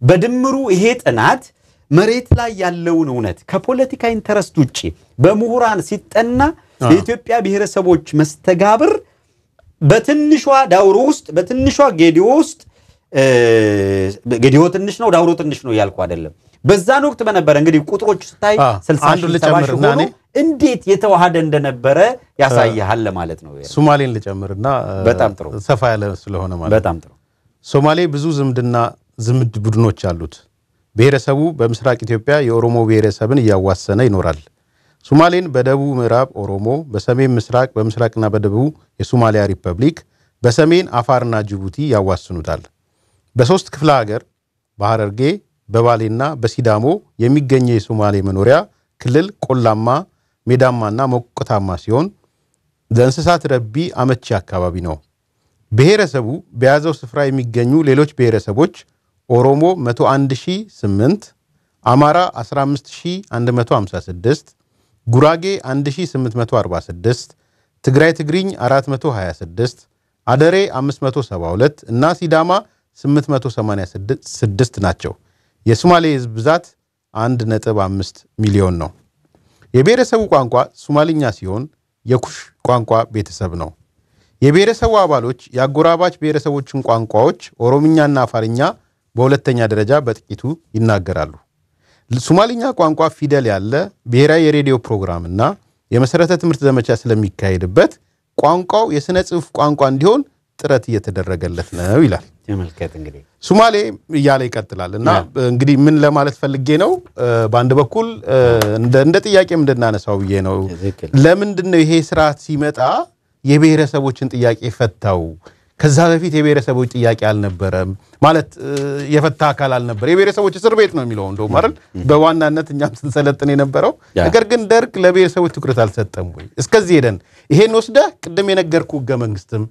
በድምሩ ይሄ ጥናት መሬት ላይ ያለውን እውነት ከፖለቲካ ኢንተረስት ውጭ በምሁራን ሲጠና የኢትዮጵያ ብሔረሰቦች መስተጋብር በትንሿ ዳውሮ ውስጥ በትንሿ ጌዲዮ ውስጥ ጌዲዮ ትንሽ ነው፣ ዳውሮ ትንሽ ነው እያልኩ አይደለም። በዛን ወቅት በነበረ እንግዲህ ቁጥሮች ስታይ ስልሳ ሺህ ሆኖ እንዴት የተዋሃደ እንደነበረ ያሳይሃል ለማለት ነው። ሶማሌን ልጨምርና በጣም ጥሩ ሰፋ ያለ ስለሆነ ማለት በጣም ጥሩ ሶማሌ ብዙ ዝምድና ዝምድ ቡድኖች አሉት። ብሔረሰቡ በምስራቅ ኢትዮጵያ የኦሮሞ ብሔረሰብን እያዋሰነ ይኖራል። ሱማሌን በደቡብ ምዕራብ ኦሮሞ፣ በሰሜን ምስራቅ፣ በምስራቅና በደቡብ የሶማሊያ ሪፐብሊክ፣ በሰሜን አፋርና ጅቡቲ ያዋስኑታል። በሶስት ክፍለ ሀገር በሐረርጌ በባሌና በሲዳሞ የሚገኘው የሶማሌ መኖሪያ ክልል ቆላማ ሜዳማና ሞቆታማ ሲሆን ለእንስሳት ረቢ አመቺ አካባቢ ነው። ብሔረሰቡ በያዘው ስፍራ የሚገኙ ሌሎች ብሔረሰቦች ኦሮሞ 101008፣ አማራ 15156፣ ጉራጌ 1846፣ ትግራይ ትግርኝ 426፣ አደሬ 572 እና ሲዳማ 886 ናቸው። የሶማሌ ሕዝብ ብዛት 1.5 ሚሊዮን ነው። የብሔረሰቡ ቋንቋ ሱማልኛ ሲሆን የኩሽ ቋንቋ ቤተሰብ ነው። የብሔረሰቡ አባሎች የአጎራባች ብሔረሰቦችን ቋንቋዎች ኦሮምኛና አፋርኛ በሁለተኛ ደረጃ በጥቂቱ ይናገራሉ። ሶማሊኛ ቋንቋ ፊደል ያለ ብሔራዊ የሬዲዮ ፕሮግራም እና የመሰረተ ትምህርት ዘመቻ ስለሚካሄድበት ቋንቋው የሥነ ጽሑፍ ቋንቋ እንዲሆን ጥረት እየተደረገለት ነው ይላል። ሱማሌ እያለ ይቀጥላል እና እንግዲህ ምን ለማለት ፈልጌ ነው፣ በአንድ በኩል እንደ ጥያቄም እንድናነሳው ብዬ ነው። ለምንድን ነው ይሄ ስርዓት ሲመጣ የብሔረሰቦችን ጥያቄ ፈታው? ከዛ በፊት የብሔረሰቦች ጥያቄ አልነበረም ማለት የፈታ አካል አልነበረ። የብሔረሰቦች እስር ቤት ነው የሚለው እንደውም አይደል በዋናነት እኛም ስንሰለጥን የነበረው ነገር ግን ደርግ ለብሔረሰቦች ትኩረት አልሰጠም ወይ? እስከዚህ ሄደን ይሄን ወስደ ቅድም የነገርኩ ህገ መንግስትም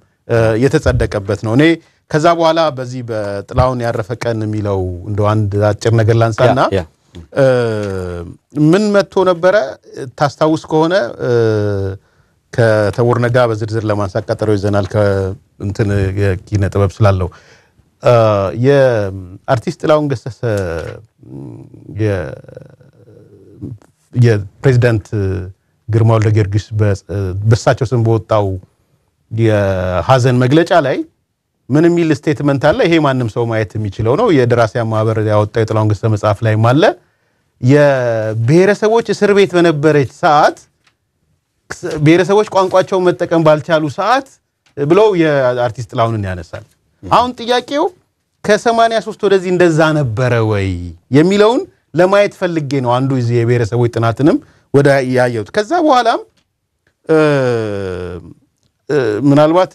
የተጸደቀበት ነው። እኔ ከዛ በኋላ በዚህ በጥላውን ያረፈ ቀን የሚለው እንደ አንድ አጭር ነገር ላንሳና ምን መጥቶ ነበረ ታስታውስ ከሆነ ከተውር ነጋ በዝርዝር ለማንሳት ቀጠሮ ይዘናል። ከእንትን የኪነ ጥበብ ስላለው የአርቲስት ጥላሁን ገሰሰ የፕሬዚዳንት ግርማ ወልደ ጊዮርጊስ በእሳቸው ስም በወጣው የሀዘን መግለጫ ላይ ምን የሚል ስቴትመንት አለ? ይሄ ማንም ሰው ማየት የሚችለው ነው። የደራሲያን ማህበር ያወጣው የጥላሁን ገሰሰ መጽሐፍ ላይም አለ። የብሔረሰቦች እስር ቤት በነበረች ሰዓት ብሔረሰቦች ቋንቋቸውን መጠቀም ባልቻሉ ሰዓት ብለው የአርቲስት ጥላሁንን ያነሳል። አሁን ጥያቄው ከሰማንያ ሶስት ወደዚህ እንደዛ ነበረ ወይ የሚለውን ለማየት ፈልጌ ነው። አንዱ እዚህ የብሔረሰቦች ጥናትንም ወደ ያየሁት ከዛ በኋላም ምናልባት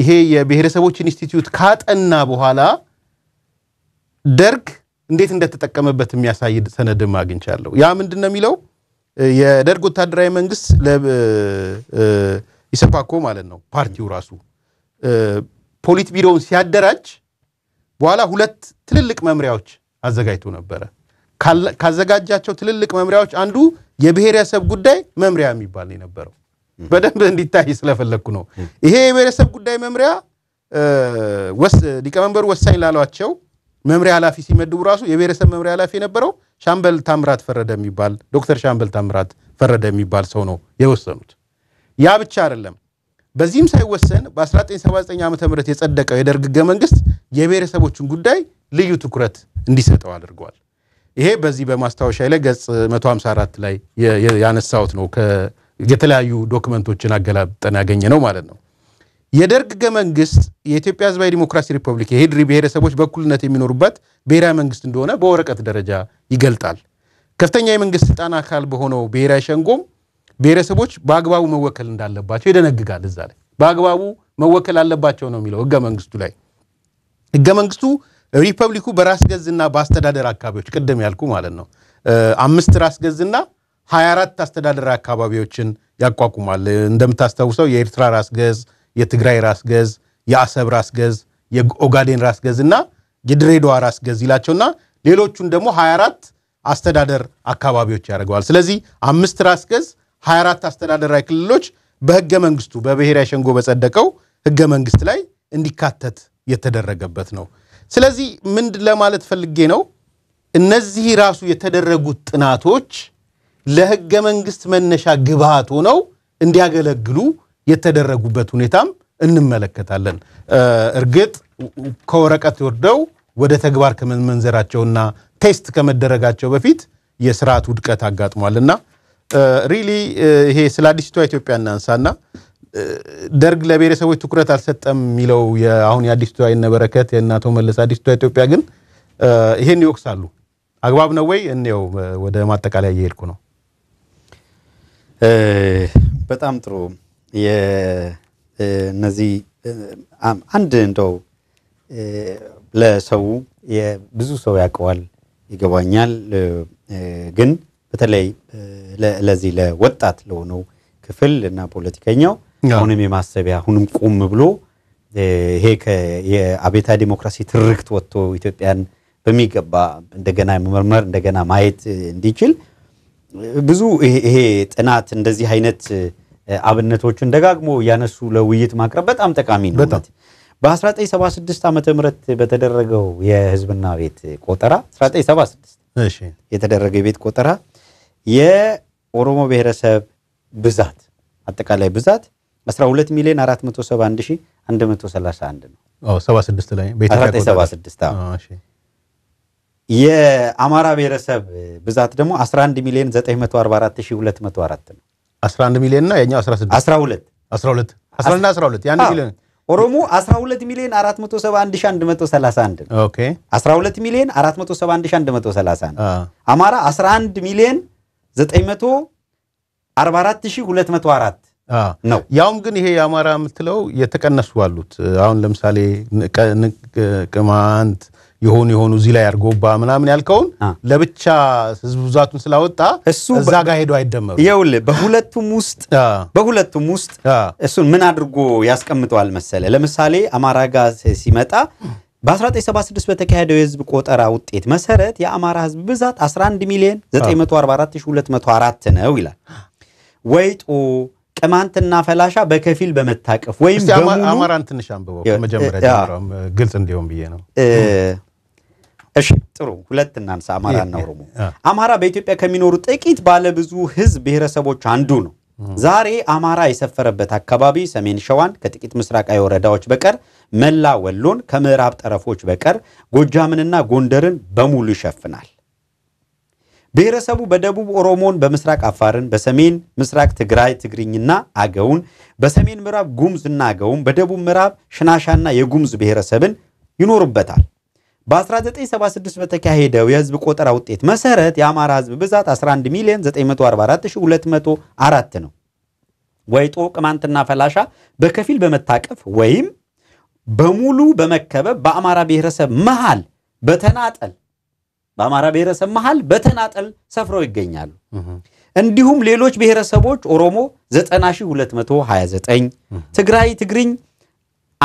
ይሄ የብሔረሰቦች ኢንስቲትዩት ካጠና በኋላ ደርግ እንዴት እንደተጠቀመበት የሚያሳይ ሰነድም አግኝቻለሁ። ያ ምንድን ነው የሚለው የደርግ ወታደራዊ መንግስት ኢሰፓኮ ማለት ነው ፓርቲው ራሱ ፖሊት ቢሮውን ሲያደራጅ በኋላ ሁለት ትልልቅ መምሪያዎች አዘጋጅቶ ነበረ። ካዘጋጃቸው ትልልቅ መምሪያዎች አንዱ የብሔረሰብ ጉዳይ መምሪያ የሚባል የነበረው በደንብ እንዲታይ ስለፈለግኩ ነው። ይሄ የብሔረሰብ ጉዳይ መምሪያ ሊቀመንበሩ ወሳኝ ላሏቸው መምሪያ ኃላፊ ሲመድቡ ራሱ የብሔረሰብ መምሪያ ኃላፊ የነበረው ሻምበል ታምራት ፈረደ የሚባል ዶክተር ሻምበል ታምራት ፈረደ የሚባል ሰው ነው የወሰኑት። ያ ብቻ አይደለም። በዚህም ሳይወሰን በ1979 ዓ ም የጸደቀው የደርግ ህገ መንግስት የብሔረሰቦችን ጉዳይ ልዩ ትኩረት እንዲሰጠው አድርገዋል። ይሄ በዚህ በማስታወሻ ላይ ገጽ 154 ላይ ያነሳሁት ነው። የተለያዩ ዶክመንቶችን አገላብጠን ያገኘ ነው ማለት ነው። የደርግ ህገ መንግስት የኢትዮጵያ ህዝባዊ ዲሞክራሲ ሪፐብሊክ የሄድሪ ብሔረሰቦች በእኩልነት የሚኖሩበት ብሔራዊ መንግስት እንደሆነ በወረቀት ደረጃ ይገልጣል። ከፍተኛ የመንግስት ስልጣን አካል በሆነው ብሔራዊ ሸንጎም ብሔረሰቦች በአግባቡ መወከል እንዳለባቸው ይደነግጋል። እዛ ላይ በአግባቡ መወከል አለባቸው ነው የሚለው ህገ መንግስቱ ላይ። ህገ መንግስቱ ሪፐብሊኩ በራስ ገዝና በአስተዳደር አካባቢዎች ቅድም ያልኩ ማለት ነው አምስት ራስ ገዝና 24 አስተዳደር አካባቢዎችን ያቋቁማል። እንደምታስታውሰው የኤርትራ ራስ ገዝ የትግራይ ራስ ገዝ፣ የአሰብ ራስ ገዝ፣ የኦጋዴን ራስ ገዝ እና የድሬዳዋ ራስ ገዝ ይላቸውና ሌሎቹን ደግሞ 24 አስተዳደር አካባቢዎች ያደርገዋል። ስለዚህ አምስት ራስ ገዝ 24 አስተዳደራዊ ክልሎች በህገ መንግስቱ በብሔራዊ ሸንጎ በጸደቀው ህገ መንግስት ላይ እንዲካተት የተደረገበት ነው። ስለዚህ ምንድ ለማለት ፈልጌ ነው፣ እነዚህ ራሱ የተደረጉት ጥናቶች ለህገ መንግስት መነሻ ግብዓት ሆነው እንዲያገለግሉ የተደረጉበት ሁኔታም እንመለከታለን። እርግጥ ከወረቀት ወርደው ወደ ተግባር ከመመንዘራቸውና ቴስት ከመደረጋቸው በፊት የስርዓት ውድቀት አጋጥሟልና ሪሊ ይሄ ስለ አዲስቷ ኢትዮጵያ እናንሳና ደርግ ለብሔረሰቦች ትኩረት አልሰጠም የሚለው አሁን የአዲስቷ የነበረከት የእናቶ መለስ አዲስቷ ኢትዮጵያ ግን ይሄን ይወቅሳሉ። አግባብ ነው ወይ? እኔው ወደ ማጠቃለያ እየሄድኩ ነው። በጣም ጥሩ። እነዚህ አንድ እንደው ለሰው ብዙ ሰው ያውቀዋል ይገባኛል፣ ግን በተለይ ለዚህ ለወጣት ለሆነው ክፍል እና ፖለቲከኛው አሁንም የማሰቢያ አሁንም ቁም ብሎ ይሄ የአቤታ ዲሞክራሲ ትርክት ወጥቶ ኢትዮጵያን በሚገባ እንደገና መመርመር እንደገና ማየት እንዲችል ብዙ ይሄ ጥናት እንደዚህ አይነት አብነቶችን ደጋግሞ ያነሱ ለውይይት ማቅረብ በጣም ጠቃሚ ነው። በ1976 ዓ ም በተደረገው የህዝብና ቤት ቆጠራ 1976 የተደረገ የቤት ቆጠራ የኦሮሞ ብሔረሰብ ብዛት አጠቃላይ ብዛት 12 ሚሊዮን 131 ነው። 76 ላይ የአማራ ብሔረሰብ ብዛት ደግሞ 11 ሚሊዮን 944204 ነው። 11 ሚሊዮን እና ያኛው 16 12 12 11 እና 12 ያን ሚሊዮን ኦሮሞ 12 ሚሊዮን 471131 ነው። ኦኬ 12 ሚሊዮን 471131 አማራ 11 ሚሊዮን 944204 ነው። ያውም ግን ይሄ የአማራ የምትለው የተቀነሱ አሉት። አሁን ለምሳሌ ቅማንት የሆኑ የሆኑ እዚህ ላይ አድርጎባ ምናምን ያልከውን ለብቻ ህዝብ ብዛቱን ስላወጣ እዛ ጋር ሄዶ አይደመሩ። ይኸውልህ በሁለቱም ውስጥ በሁለቱም ውስጥ እሱን ምን አድርጎ ያስቀምጠዋል መሰለ። ለምሳሌ አማራ ጋር ሲመጣ በ1976 በተካሄደው የህዝብ ቆጠራ ውጤት መሰረት የአማራ ህዝብ ብዛት 11 ሚሊዮን 944204 ነው ይላል። ወይጦ ቅማንትና ፈላሻ በከፊል በመታቀፍ ወይም አማራን ትንሽ አንብበው ከመጀመሪያ ግልጽ እንዲሆን ብዬ ነው። እሺ ጥሩ ሁለት እናንሳ። አማራና ኦሮሞ። አማራ በኢትዮጵያ ከሚኖሩ ጥቂት ባለብዙ ህዝብ ብሔረሰቦች አንዱ ነው። ዛሬ አማራ የሰፈረበት አካባቢ ሰሜን ሸዋን ከጥቂት ምስራቃዊ ወረዳዎች በቀር መላ ወሎን ከምዕራብ ጠረፎች በቀር ጎጃምንና ጎንደርን በሙሉ ይሸፍናል። ብሔረሰቡ በደቡብ ኦሮሞን፣ በምስራቅ አፋርን፣ በሰሜን ምስራቅ ትግራይ ትግርኝና አገውን፣ በሰሜን ምዕራብ ጉሙዝና አገውን፣ በደቡብ ምዕራብ ሽናሻና የጉሙዝ ብሔረሰብን ይኖሩበታል። በ1976 በተካሄደው የህዝብ ቆጠራ ውጤት መሰረት የአማራ ህዝብ ብዛት 11 ሚሊዮን 944204 ነው። ወይጦ ቅማንትና ፈላሻ በከፊል በመታቀፍ ወይም በሙሉ በመከበብ በአማራ ብሔረሰብ መሃል በተናጠል በአማራ ብሔረሰብ መሃል በተናጠል ሰፍረው ይገኛሉ። እንዲሁም ሌሎች ብሔረሰቦች ኦሮሞ 9229፣ ትግራይ ትግርኝ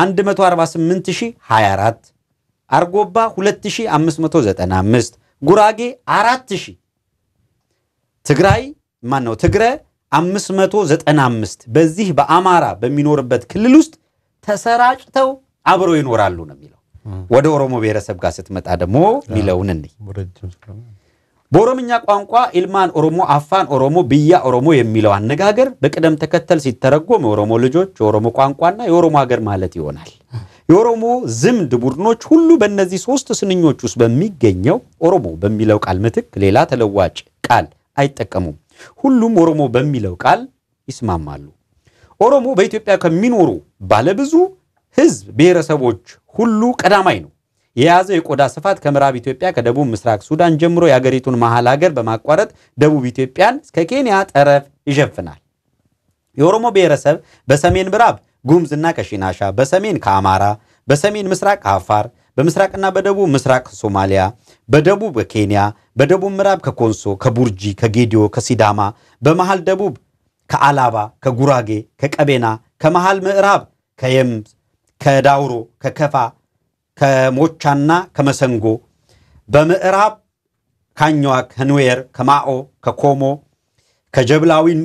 148024 አርጎባ 2595 ጉራጌ 4000 ትግራይ ማን ነው ትግረ 595 በዚህ በአማራ በሚኖርበት ክልል ውስጥ ተሰራጭተው አብረው ይኖራሉ ነው የሚለው። ወደ ኦሮሞ ብሔረሰብ ጋር ስትመጣ ደግሞ ሚለውን እንይ። በኦሮምኛ ቋንቋ ኢልማን ኦሮሞ፣ አፋን ኦሮሞ፣ ብያ ኦሮሞ የሚለው አነጋገር በቅደም ተከተል ሲተረጎም የኦሮሞ ልጆች፣ የኦሮሞ ቋንቋና የኦሮሞ ሀገር ማለት ይሆናል። የኦሮሞ ዝምድ ቡድኖች ሁሉ በእነዚህ ሶስት ስንኞች ውስጥ በሚገኘው ኦሮሞ በሚለው ቃል ምትክ ሌላ ተለዋጭ ቃል አይጠቀሙም። ሁሉም ኦሮሞ በሚለው ቃል ይስማማሉ። ኦሮሞ በኢትዮጵያ ከሚኖሩ ባለብዙ ህዝብ ብሔረሰቦች ሁሉ ቀዳማይ ነው። የያዘው የቆዳ ስፋት ከምዕራብ ኢትዮጵያ ከደቡብ ምስራቅ ሱዳን ጀምሮ የአገሪቱን መሀል ሀገር በማቋረጥ ደቡብ ኢትዮጵያን እስከ ኬንያ ጠረፍ ይሸፍናል። የኦሮሞ ብሔረሰብ በሰሜን ምዕራብ ጉሙዝና ከሺናሻ፣ በሰሜን ከአማራ፣ በሰሜን ምስራቅ ከአፋር፣ በምስራቅና በደቡብ ምስራቅ ሶማሊያ፣ በደቡብ ከኬንያ፣ በደቡብ ምዕራብ ከኮንሶ፣ ከቡርጂ፣ ከጌዲዮ፣ ከሲዳማ፣ በመሃል ደቡብ ከአላባ፣ ከጉራጌ፣ ከቀቤና፣ ከመሃል ምዕራብ ከየምስ፣ ከዳውሮ፣ ከከፋ፣ ከሞቻና ከመሰንጎ፣ በምዕራብ ካኛዋ፣ ከንዌር ከማኦ፣ ከኮሞ፣ ከጀብላዊን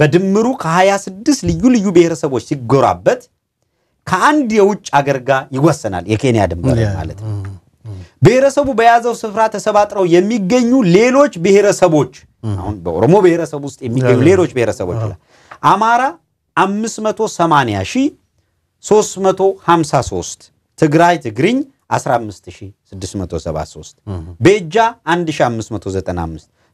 በድምሩ ከ26 ልዩ ልዩ ብሔረሰቦች ሲጎራበት ከአንድ የውጭ አገር ጋር ይወሰናል። የኬንያ ድንበር ማለት ነው። ብሔረሰቡ በያዘው ስፍራ ተሰባጥረው የሚገኙ ሌሎች ብሔረሰቦች አሁን በኦሮሞ ብሔረሰብ ውስጥ የሚገኙ ሌሎች ብሔረሰቦች አማራ 580 ሺህ 353፣ ትግራይ ትግርኝ 15673፣ ቤጃ 1595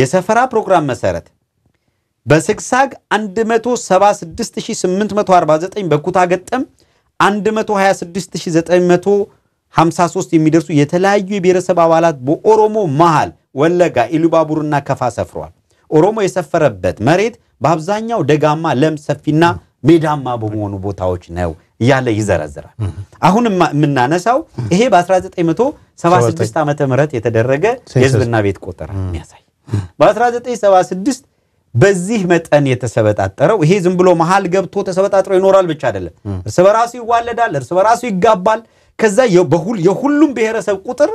የሰፈራ ፕሮግራም መሰረት በስግሳግ 176849 በኩታ ገጠም 126953 የሚደርሱ የተለያዩ የብሔረሰብ አባላት በኦሮሞ መሃል ወለጋ፣ ኢሉባቡርና ከፋ ሰፍረዋል። ኦሮሞ የሰፈረበት መሬት በአብዛኛው ደጋማ፣ ለም፣ ሰፊና ሜዳማ በመሆኑ ቦታዎች ነው እያለ ይዘረዝራል። አሁን የምናነሳው ይሄ በ1976 ዓ ም የተደረገ የህዝብና ቤት ቆጠራ የሚያሳይ በ1976 በዚህ መጠን የተሰበጣጠረው ይሄ ዝም ብሎ መሀል ገብቶ ተሰበጣጥሮ ይኖራል ብቻ አይደለም። እርስ በራሱ ይዋለዳል፣ እርስ በራሱ ይጋባል። ከዛ የሁሉም ብሔረሰብ ቁጥር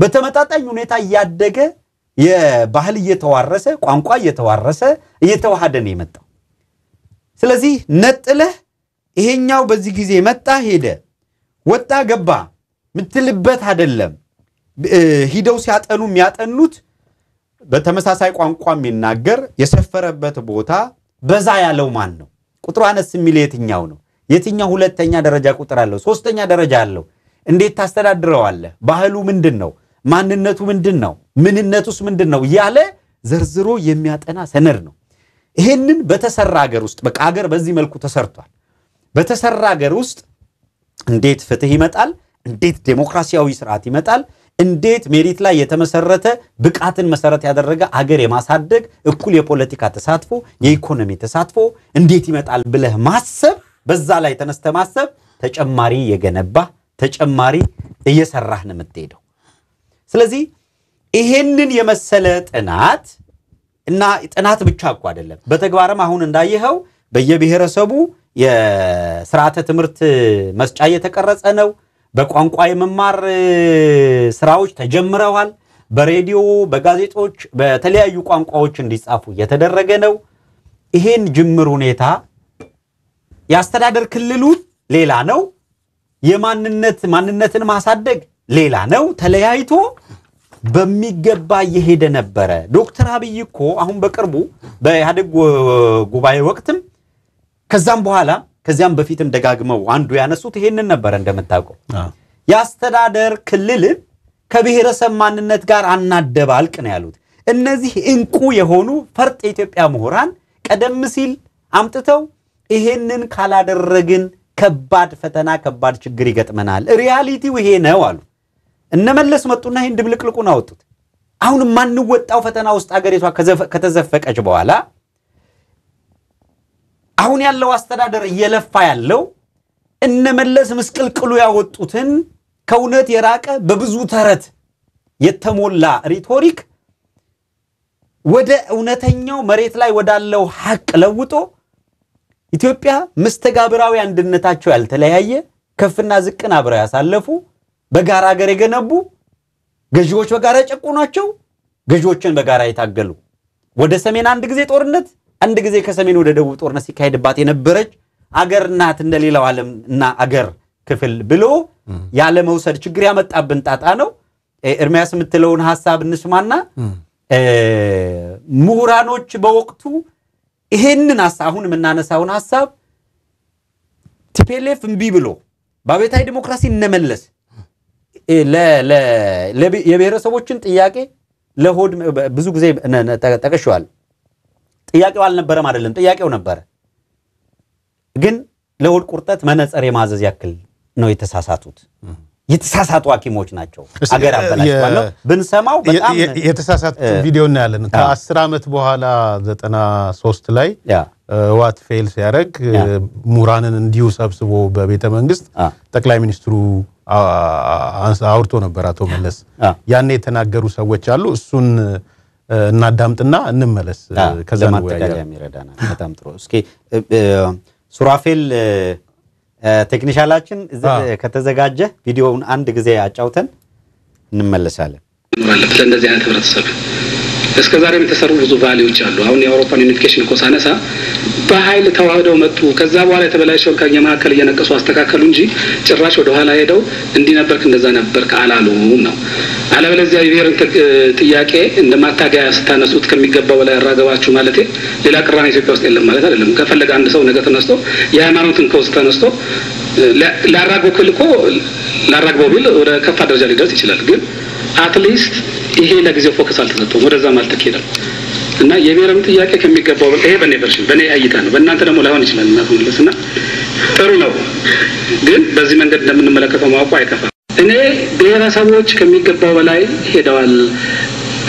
በተመጣጣኝ ሁኔታ እያደገ የባህል እየተዋረሰ ቋንቋ እየተዋረሰ እየተዋሃደ ነው የመጣው። ስለዚህ ነጥለህ ይሄኛው በዚህ ጊዜ መጣ ሄደ ወጣ ገባ ምትልበት አይደለም። ሂደው ሲያጠኑ የሚያጠኑት በተመሳሳይ ቋንቋ የሚናገር የሰፈረበት ቦታ በዛ ያለው ማን ነው? ቁጥሩ አነስ የሚል የትኛው ነው? የትኛው ሁለተኛ ደረጃ ቁጥር አለው? ሶስተኛ ደረጃ አለው? እንዴት ታስተዳድረዋለህ? ባህሉ ምንድን ነው? ማንነቱ ምንድን ነው? ምንነቱስ ምንድን ነው? እያለ ዘርዝሮ የሚያጠና ሰነድ ነው። ይህንን በተሰራ ሀገር ውስጥ በቃ ሀገር በዚህ መልኩ ተሰርቷል። በተሰራ ሀገር ውስጥ እንዴት ፍትህ ይመጣል? እንዴት ዴሞክራሲያዊ ስርዓት ይመጣል? እንዴት ሜሪት ላይ የተመሰረተ ብቃትን መሰረት ያደረገ አገር የማሳደግ እኩል የፖለቲካ ተሳትፎ፣ የኢኮኖሚ ተሳትፎ እንዴት ይመጣል ብለህ ማሰብ፣ በዛ ላይ ተነስተ ማሰብ ተጨማሪ የገነባ ተጨማሪ እየሰራህ ነው የምትሄደው። ስለዚህ ይሄንን የመሰለ ጥናት እና ጥናት ብቻ እኮ አይደለም፣ በተግባርም አሁን እንዳየኸው በየብሔረሰቡ የስርዓተ ትምህርት መስጫ እየተቀረጸ ነው። በቋንቋ የመማር ስራዎች ተጀምረዋል። በሬዲዮ፣ በጋዜጦች፣ በተለያዩ ቋንቋዎች እንዲጻፉ እየተደረገ ነው። ይሄን ጅምር ሁኔታ የአስተዳደር ክልሉ ሌላ ነው፣ የማንነት ማንነትን ማሳደግ ሌላ ነው። ተለያይቶ በሚገባ እየሄደ ነበረ። ዶክተር አብይ እኮ አሁን በቅርቡ በኢህአዴግ ጉባኤ ወቅትም ከዛም በኋላ ከዚያም በፊትም ደጋግመው አንዱ ያነሱት ይሄንን ነበረ። እንደምታውቀው የአስተዳደር ክልልን ከብሔረሰብ ማንነት ጋር አናደባልቅ ነው ያሉት። እነዚህ እንቁ የሆኑ ፈርጥ የኢትዮጵያ ምሁራን ቀደም ሲል አምጥተው ይሄንን ካላደረግን ከባድ ፈተና ከባድ ችግር ይገጥመናል፣ ሪያሊቲው ይሄ ነው አሉ። እነመለስ መጡና ይህን ድብልቅልቁን አወጡት። አሁን የማንወጣው ፈተና ውስጥ አገሪቷ ከተዘፈቀች በኋላ አሁን ያለው አስተዳደር እየለፋ ያለው እነመለስ ምስቅልቅሉ ያወጡትን ከእውነት የራቀ በብዙ ተረት የተሞላ ሪቶሪክ ወደ እውነተኛው መሬት ላይ ወዳለው ሐቅ ለውጦ ኢትዮጵያ መስተጋብራዊ አንድነታቸው ያልተለያየ ከፍና ዝቅን አብረው ያሳለፉ በጋራ ሀገር የገነቡ ገዢዎች በጋራ የጨቁኗቸው ገዢዎችን በጋራ የታገሉ ወደ ሰሜን አንድ ጊዜ ጦርነት አንድ ጊዜ ከሰሜን ወደ ደቡብ ጦርነት ሲካሄድባት የነበረች አገር ናት እንደሌላው ዓለም እና አገር ክፍል ብሎ ያለመውሰድ ችግር ያመጣብን ጣጣ ነው። ኤርሚያስ የምትለውን ሀሳብ እንስማና ምሁራኖች በወቅቱ ይሄንን አሁን የምናነሳውን ሀሳብ ቲፔሌፍ እምቢ ብሎ በአብዮታዊ ዲሞክራሲ እነመለስ የብሔረሰቦችን ጥያቄ ለሆድ ብዙ ጊዜ ጠቀሸዋል። ጥያቄው አልነበረም አይደለም፣ ጥያቄው ነበረ። ግን ለሆድ ቁርጠት መነጽር የማዘዝ ያክል ነው የተሳሳቱት። የተሳሳቱ ሐኪሞች ናቸው አገር አበላሽባለሁ ብንሰማው በጣም የተሳሳቱ ቪዲዮ እናያለን። ከአስር ዓመት በኋላ ዘጠና ሶስት ላይ ህወሓት ፌል ሲያደርግ ምሁራንን እንዲሁ ሰብስቦ በቤተ መንግስት ጠቅላይ ሚኒስትሩ አውርቶ ነበር። አቶ መለስ ያኔ የተናገሩ ሰዎች አሉ እሱን እናዳምጥና እንመለስ። ከዛ ለማጠቃለያ ይረዳናል። በጣም ጥሩ። እስኪ ሱራፌል ቴክኒሻላችን ከተዘጋጀ ቪዲዮውን አንድ ጊዜ አጫውተን እንመለሳለን። ለእንደዚህ አይነት ህብረተሰብ እስከዛሬም የተሰሩ ብዙ ቫሊዎች አሉ። አሁን የአውሮፓን ዩኒፊኬሽን እኮ ሳነሳ በኃይል ተዋህደው መጡ። ከዛ በኋላ ከኛ መካከል እየነቀሱ አስተካከሉ እንጂ ጭራሽ ወደ ኋላ ሄደው እንዲህ ነበርክ እንደዛ ነበርክ አላሉም ነው። አለበለዚያ የብሔርን ጥያቄ እንደ ማታገያ ስታነሱት ከሚገባው በላይ ያራገባችሁ ማለት ሌላ ቅራኔ ኢትዮጵያ ውስጥ የለም ማለት አይደለም። ከፈለገ አንድ ሰው ነገ ተነስቶ የሃይማኖትን ከውስጥ ተነስቶ ላራግበው ክል እኮ ላራግበው ቢል ወደ ከፋ ደረጃ ሊደርስ ይችላል። ግን አትሊስት ይሄ ለጊዜው ፎከስ አልተሰጠውም፣ ወደዛም አልተካሄደም። እና የብሔራዊ ጥያቄ ከሚገባው ይሄ በእኔ ቨርሽን በእኔ እይታ ነው። በእናንተ ደግሞ ላይሆን ይችላል። እናት መለስ እና ጥሩ ነው፣ ግን በዚህ መንገድ እንደምንመለከተው ማወቁ አይከፋም። እኔ ብሔረሰቦች ከሚገባው በላይ ሄደዋል፣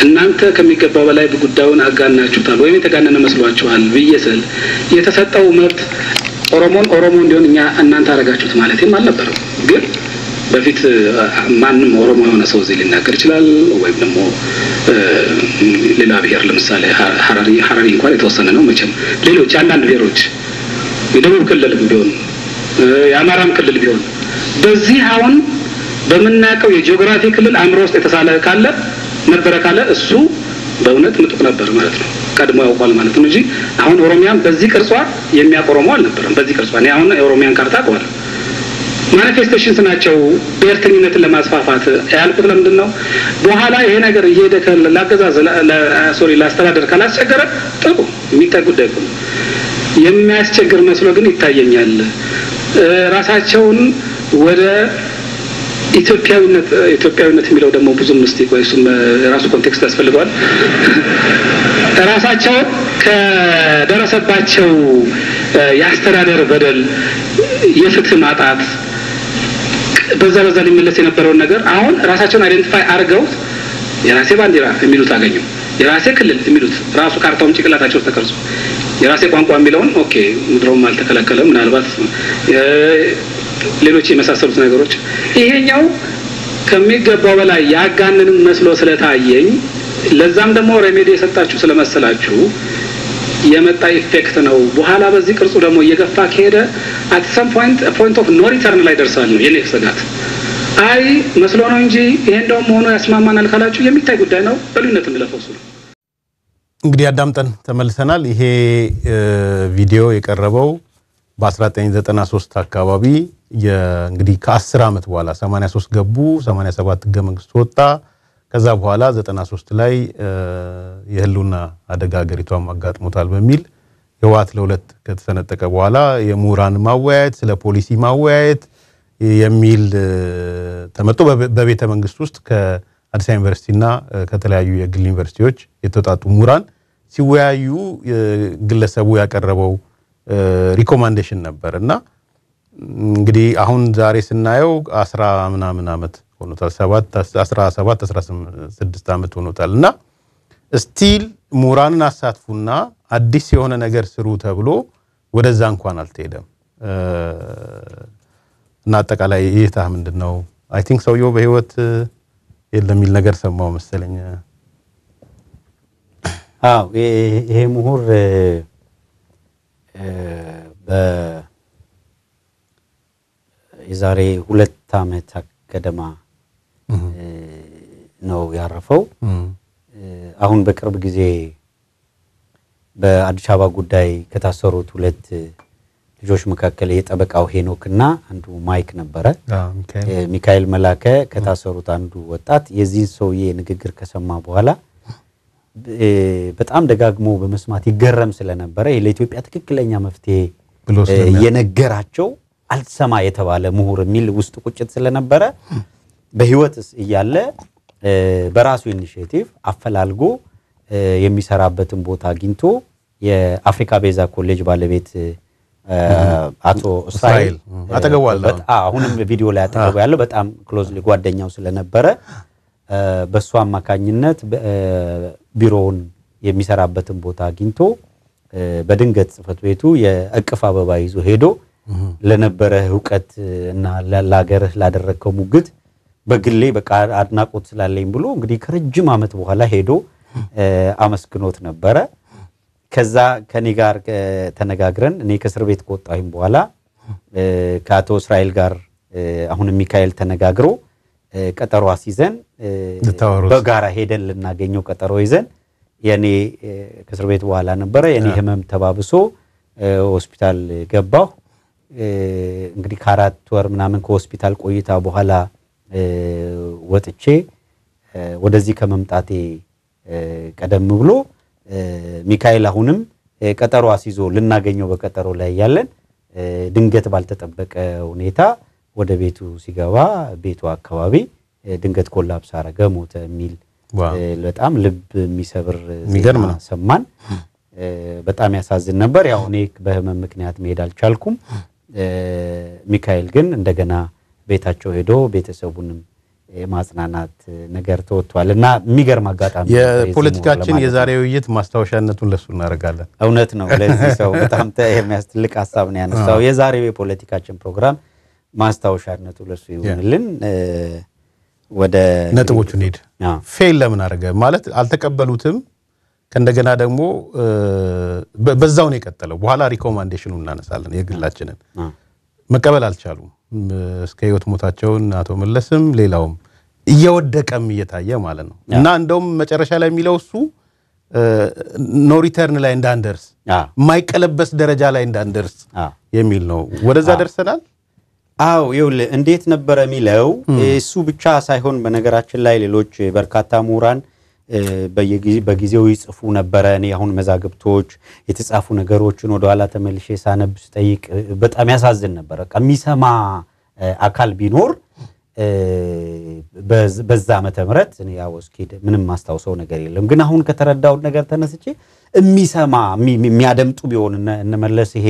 እናንተ ከሚገባው በላይ ጉዳዩን አጋናችሁታል ወይም የተጋነነ መስሏችኋል ብዬ ስል የተሰጠው መብት ኦሮሞን ኦሮሞ እንዲሆን እኛ እናንተ አረጋችሁት ማለትም አልነበረም ግን በፊት ማንም ኦሮሞ የሆነ ሰው እዚህ ሊናገር ይችላል፣ ወይም ደግሞ ሌላ ብሔር ለምሳሌ ሀረሪ ሀረሪ እንኳን የተወሰነ ነው መቼም። ሌሎች አንዳንድ ብሔሮች የደቡብ ክልልም ቢሆን የአማራም ክልል ቢሆን በዚህ አሁን በምናውቀው የጂኦግራፊ ክልል አእምሮ ውስጥ የተሳለ ካለ ነበረ ካለ እሱ በእውነት ምጡቅ ነበር ማለት ነው። ቀድሞ ያውቋል ማለት ነው እንጂ አሁን ኦሮሚያን በዚህ ቅርጿ የሚያውቅ ኦሮሞ አልነበረም። በዚህ ቅርጿ እኔ አሁን የኦሮሚያን ካርታ አውቀዋለሁ። ማኒፌስቴሽንስ ናቸው ብሔርተኝነትን ለማስፋፋት ያልኩት ለምንድን ነው? በኋላ ይሄ ነገር እየሄደ ላገዛዝ ሶሪ ላስተዳደር ካላስቸገረ ጥሩ የሚታይ ጉዳይ ነው። የሚያስቸግር መስሎ ግን ይታየኛል። ራሳቸውን ወደ ኢትዮጵያዊነት ኢትዮጵያዊነት የሚለው ደግሞ ብዙም እስቲ ቆይ እሱም የራሱ ኮንቴክስት ያስፈልገዋል። [laughs] ራሳቸው ከደረሰባቸው የአስተዳደር በደል፣ የፍትህ ማጣት በዛ በዛ ሊመለስ የነበረውን ነገር አሁን ራሳቸውን አይደንቲፋይ አድርገውት የራሴ ባንዲራ የሚሉት አገኙ፣ የራሴ ክልል የሚሉት ራሱ ካርታውም ጭንቅላታቸው ተቀርጾ የራሴ ቋንቋ የሚለውን ኦኬ ምድሮም አልተከለከለም ምናልባት ሌሎች የመሳሰሉት ነገሮች ይሄኛው ከሚገባው በላይ ያጋንንም መስሎ ስለታየኝ ለዛም ደግሞ ሬሜዲ የሰጣችሁ ስለመሰላችሁ የመጣ ኢፌክት ነው። በኋላ በዚህ ቅርጹ ደግሞ እየገፋ ከሄደ አት ሰም ፖይንት ፖይንት ኦፍ ኖ ሪተርን ላይ ደርሳል ነው የኔ ስጋት። አይ መስሎ ነው እንጂ ይሄ እንደውም ሆኖ ያስማማናል ካላችሁ የሚታይ ጉዳይ ነው። በልዩነት እንለፈው ነው። እንግዲህ አዳምጠን ተመልሰናል። ይሄ ቪዲዮ የቀረበው በ1993 አካባቢ እንግዲህ ከ10 ዓመት በኋላ 83 ገቡ፣ 87 ህገ መንግስት ወጣ ከዛ በኋላ 93 ላይ የህልውና አደጋ ሀገሪቷም አጋጥሞታል በሚል ህወሓት ለሁለት ከተሰነጠቀ በኋላ የምሁራን ማወያየት ስለ ፖሊሲ ማወያየት የሚል ተመጦ በቤተ መንግስት ውስጥ ከአዲስ አበባ ዩኒቨርሲቲና ከተለያዩ የግል ዩኒቨርሲቲዎች የተውጣጡ ምሁራን ሲወያዩ ግለሰቡ ያቀረበው ሪኮማንዴሽን ነበር እና እንግዲህ አሁን ዛሬ ስናየው አስራ ምናምን ዓመት ሆኖታል። 17 16 ዓመት ሆኖታል። እና ስቲል ምሁራንን አሳትፉና አዲስ የሆነ ነገር ስሩ ተብሎ ወደዛ እንኳን አልተሄደም። እና አጠቃላይ ይህታ ምንድን ነው? አይ ቲንክ ሰውየው በህይወት የለም የሚል ነገር ሰማው መሰለኝ። አዎ ይሄ ምሁር የዛሬ ሁለት ዓመት ገደማ ነው ያረፈው። አሁን በቅርብ ጊዜ በአዲስ አበባ ጉዳይ ከታሰሩት ሁለት ልጆች መካከል የጠበቃው ሄኖክ እና አንዱ ማይክ ነበረ። ሚካኤል መላከ ከታሰሩት አንዱ ወጣት የዚህ ሰውዬ ንግግር ከሰማ በኋላ በጣም ደጋግሞ በመስማት ይገረም ስለነበረ ለኢትዮጵያ ትክክለኛ መፍትሄ የነገራቸው አልሰማ የተባለ ምሁር የሚል ውስጥ ቁጭት ስለነበረ በህይወትስ እያለ በራሱ ኢኒሽቲቭ አፈላልጎ የሚሰራበትን ቦታ አግኝቶ የአፍሪካ ቤዛ ኮሌጅ ባለቤት አቶ እስራኤል አጠገቧለሁ አሁንም ቪዲዮ ላይ አጠገቡ ያለው በጣም ክሎዝ ጓደኛው ስለነበረ በእሱ አማካኝነት ቢሮውን የሚሰራበትን ቦታ አግኝቶ በድንገት ጽህፈት ቤቱ የእቅፍ አበባ ይዞ ሄዶ ለነበረህ እውቀት እና ለሀገርህ ላደረግከው ሙግት በግሌ በቃ አድናቆት ስላለኝ ብሎ እንግዲህ ከረጅም ዓመት በኋላ ሄዶ አመስግኖት ነበረ። ከዛ ከኔ ጋር ተነጋግረን እኔ ከእስር ቤት ከወጣሁኝ በኋላ ከአቶ እስራኤል ጋር አሁን ሚካኤል ተነጋግሮ ቀጠሮ አስይዘን በጋራ ሄደን ልናገኘው ቀጠሮ ይዘን የኔ ከእስር ቤት በኋላ ነበረ የኔ ህመም ተባብሶ ሆስፒታል ገባሁ። እንግዲህ ከአራት ወር ምናምን ከሆስፒታል ቆይታ በኋላ ወጥቼ ወደዚህ ከመምጣቴ ቀደም ብሎ ሚካኤል አሁንም ቀጠሮ አስይዞ ልናገኘው በቀጠሮ ላይ ያለን ድንገት ባልተጠበቀ ሁኔታ ወደ ቤቱ ሲገባ ቤቱ አካባቢ ድንገት ኮላፕስ አረገ፣ ሞተ የሚል በጣም ልብ የሚሰብር ዜና ሰማን። በጣም ያሳዝን ነበር። ያው እኔ በህመም ምክንያት መሄድ አልቻልኩም። ሚካኤል ግን እንደገና ቤታቸው ሄዶ ቤተሰቡንም የማጽናናት ነገር ተወጥቷል እና የሚገርም አጋጣሚ የፖለቲካችን የዛሬ ውይይት ማስታወሻነቱን ለሱ እናደርጋለን። እውነት ነው። ለዚህ ሰው [laughs] በጣም የሚያስጥልቅ ሀሳብ ነው ያነሳው። የዛሬው የፖለቲካችን ፕሮግራም ማስታወሻነቱ ለሱ ይሆንልን። ወደ ነጥቦቹ እንሂድ። ፌል ለምን አደረገ ማለት አልተቀበሉትም። ከእንደገና ደግሞ በዛውን የቀጠለው በኋላ ሪኮማንዴሽኑ እናነሳለን የግላችንን መቀበል አልቻሉም። እስከ ህይወት ሞታቸውን አቶ መለስም ሌላውም እየወደቀም እየታየ ማለት ነው እና እንደውም መጨረሻ ላይ የሚለው እሱ ኖ ሪተርን ላይ እንዳንደርስ የማይቀለበስ ደረጃ ላይ እንዳንደርስ የሚል ነው። ወደዛ ደርሰናል። አው ይውል እንዴት ነበረ የሚለው እሱ ብቻ ሳይሆን በነገራችን ላይ ሌሎች በርካታ ምሁራን በጊዜው ይጽፉ ነበረ። እኔ አሁን መዛግብቶች የተጻፉ ነገሮችን ወደኋላ ተመልሼ ሳነብ ስጠይቅ በጣም ያሳዝን ነበረ። ከሚሰማ አካል ቢኖር በዛ ዓመተ ምህረት ያው እስኪሄድ ምንም ማስታውሰው ነገር የለም። ግን አሁን ከተረዳሁት ነገር ተነስቼ የሚሰማ የሚያደምጡ ቢሆን እንመለስ ይሄ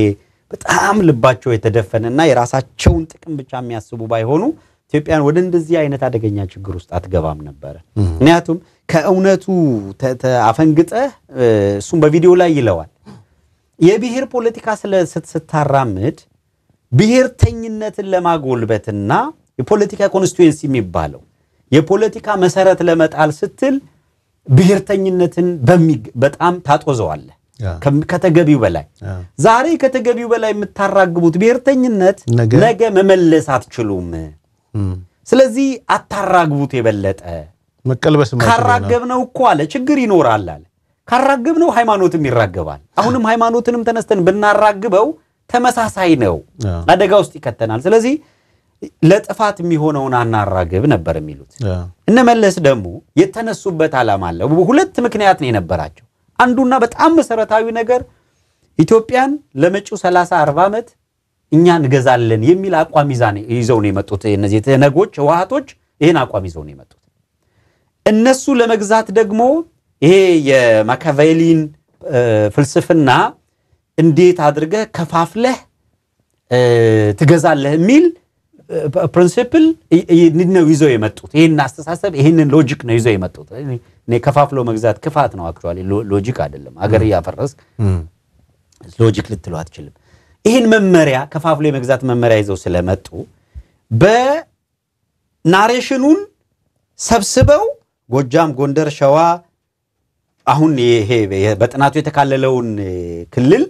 በጣም ልባቸው የተደፈነና የራሳቸውን ጥቅም ብቻ የሚያስቡ ባይሆኑ ኢትዮጵያን ወደ እንደዚህ አይነት አደገኛ ችግር ውስጥ አትገባም ነበረ ምክንያቱም ከእውነቱ አፈንግጠህ እሱም በቪዲዮ ላይ ይለዋል። የብሔር ፖለቲካ ስታራምድ ብሔርተኝነትን ለማጎልበትና የፖለቲካ ኮንስቲትዌንሲ የሚባለው የፖለቲካ መሰረት ለመጣል ስትል ብሔርተኝነትን በጣም ታጦዘዋለህ። ከተገቢው በላይ ዛሬ ከተገቢው በላይ የምታራግቡት ብሔርተኝነት ነገ መመለስ አትችሉም። ስለዚህ አታራግቡት የበለጠ መቀልበስ ካራገብነው እኮ አለ ችግር ይኖራል አለ። ካራገብነው ሃይማኖትም ይራገባል። አሁንም ሃይማኖትንም ተነስተን ብናራግበው ተመሳሳይ ነው፣ አደጋ ውስጥ ይከተናል። ስለዚህ ለጥፋት የሚሆነውን አናራግብ ነበር የሚሉት እነ መለስ ደግሞ የተነሱበት ዓላማ አለ። ሁለት ምክንያት ነው የነበራቸው። አንዱና በጣም መሰረታዊ ነገር ኢትዮጵያን ለመጪው 30 40 ዓመት እኛ እንገዛለን የሚል አቋም ይዘው ነው የመጡት። እነዚህ ትህነጎች ህወሓቶች ይህን አቋም ይዘው ነው የመጡት። እነሱ ለመግዛት ደግሞ ይሄ የማካቬሊን ፍልስፍና እንዴት አድርገህ ከፋፍለህ ትገዛለህ የሚል ፕሪንሲፕል ነው ይዘው የመጡት። ይህን አስተሳሰብ ይህንን ሎጂክ ነው ይዘው የመጡት። ከፋፍሎ መግዛት ክፋት ነው። አክቹዋሊ ሎጂክ አይደለም። አገር እያፈረስክ ሎጂክ ልትለው አትችልም። ይህን መመሪያ ከፋፍሎ የመግዛት መመሪያ ይዘው ስለመጡ በናሬሽኑን ሰብስበው ጎጃም፣ ጎንደር፣ ሸዋ አሁን ይሄ በጥናቱ የተካለለውን ክልል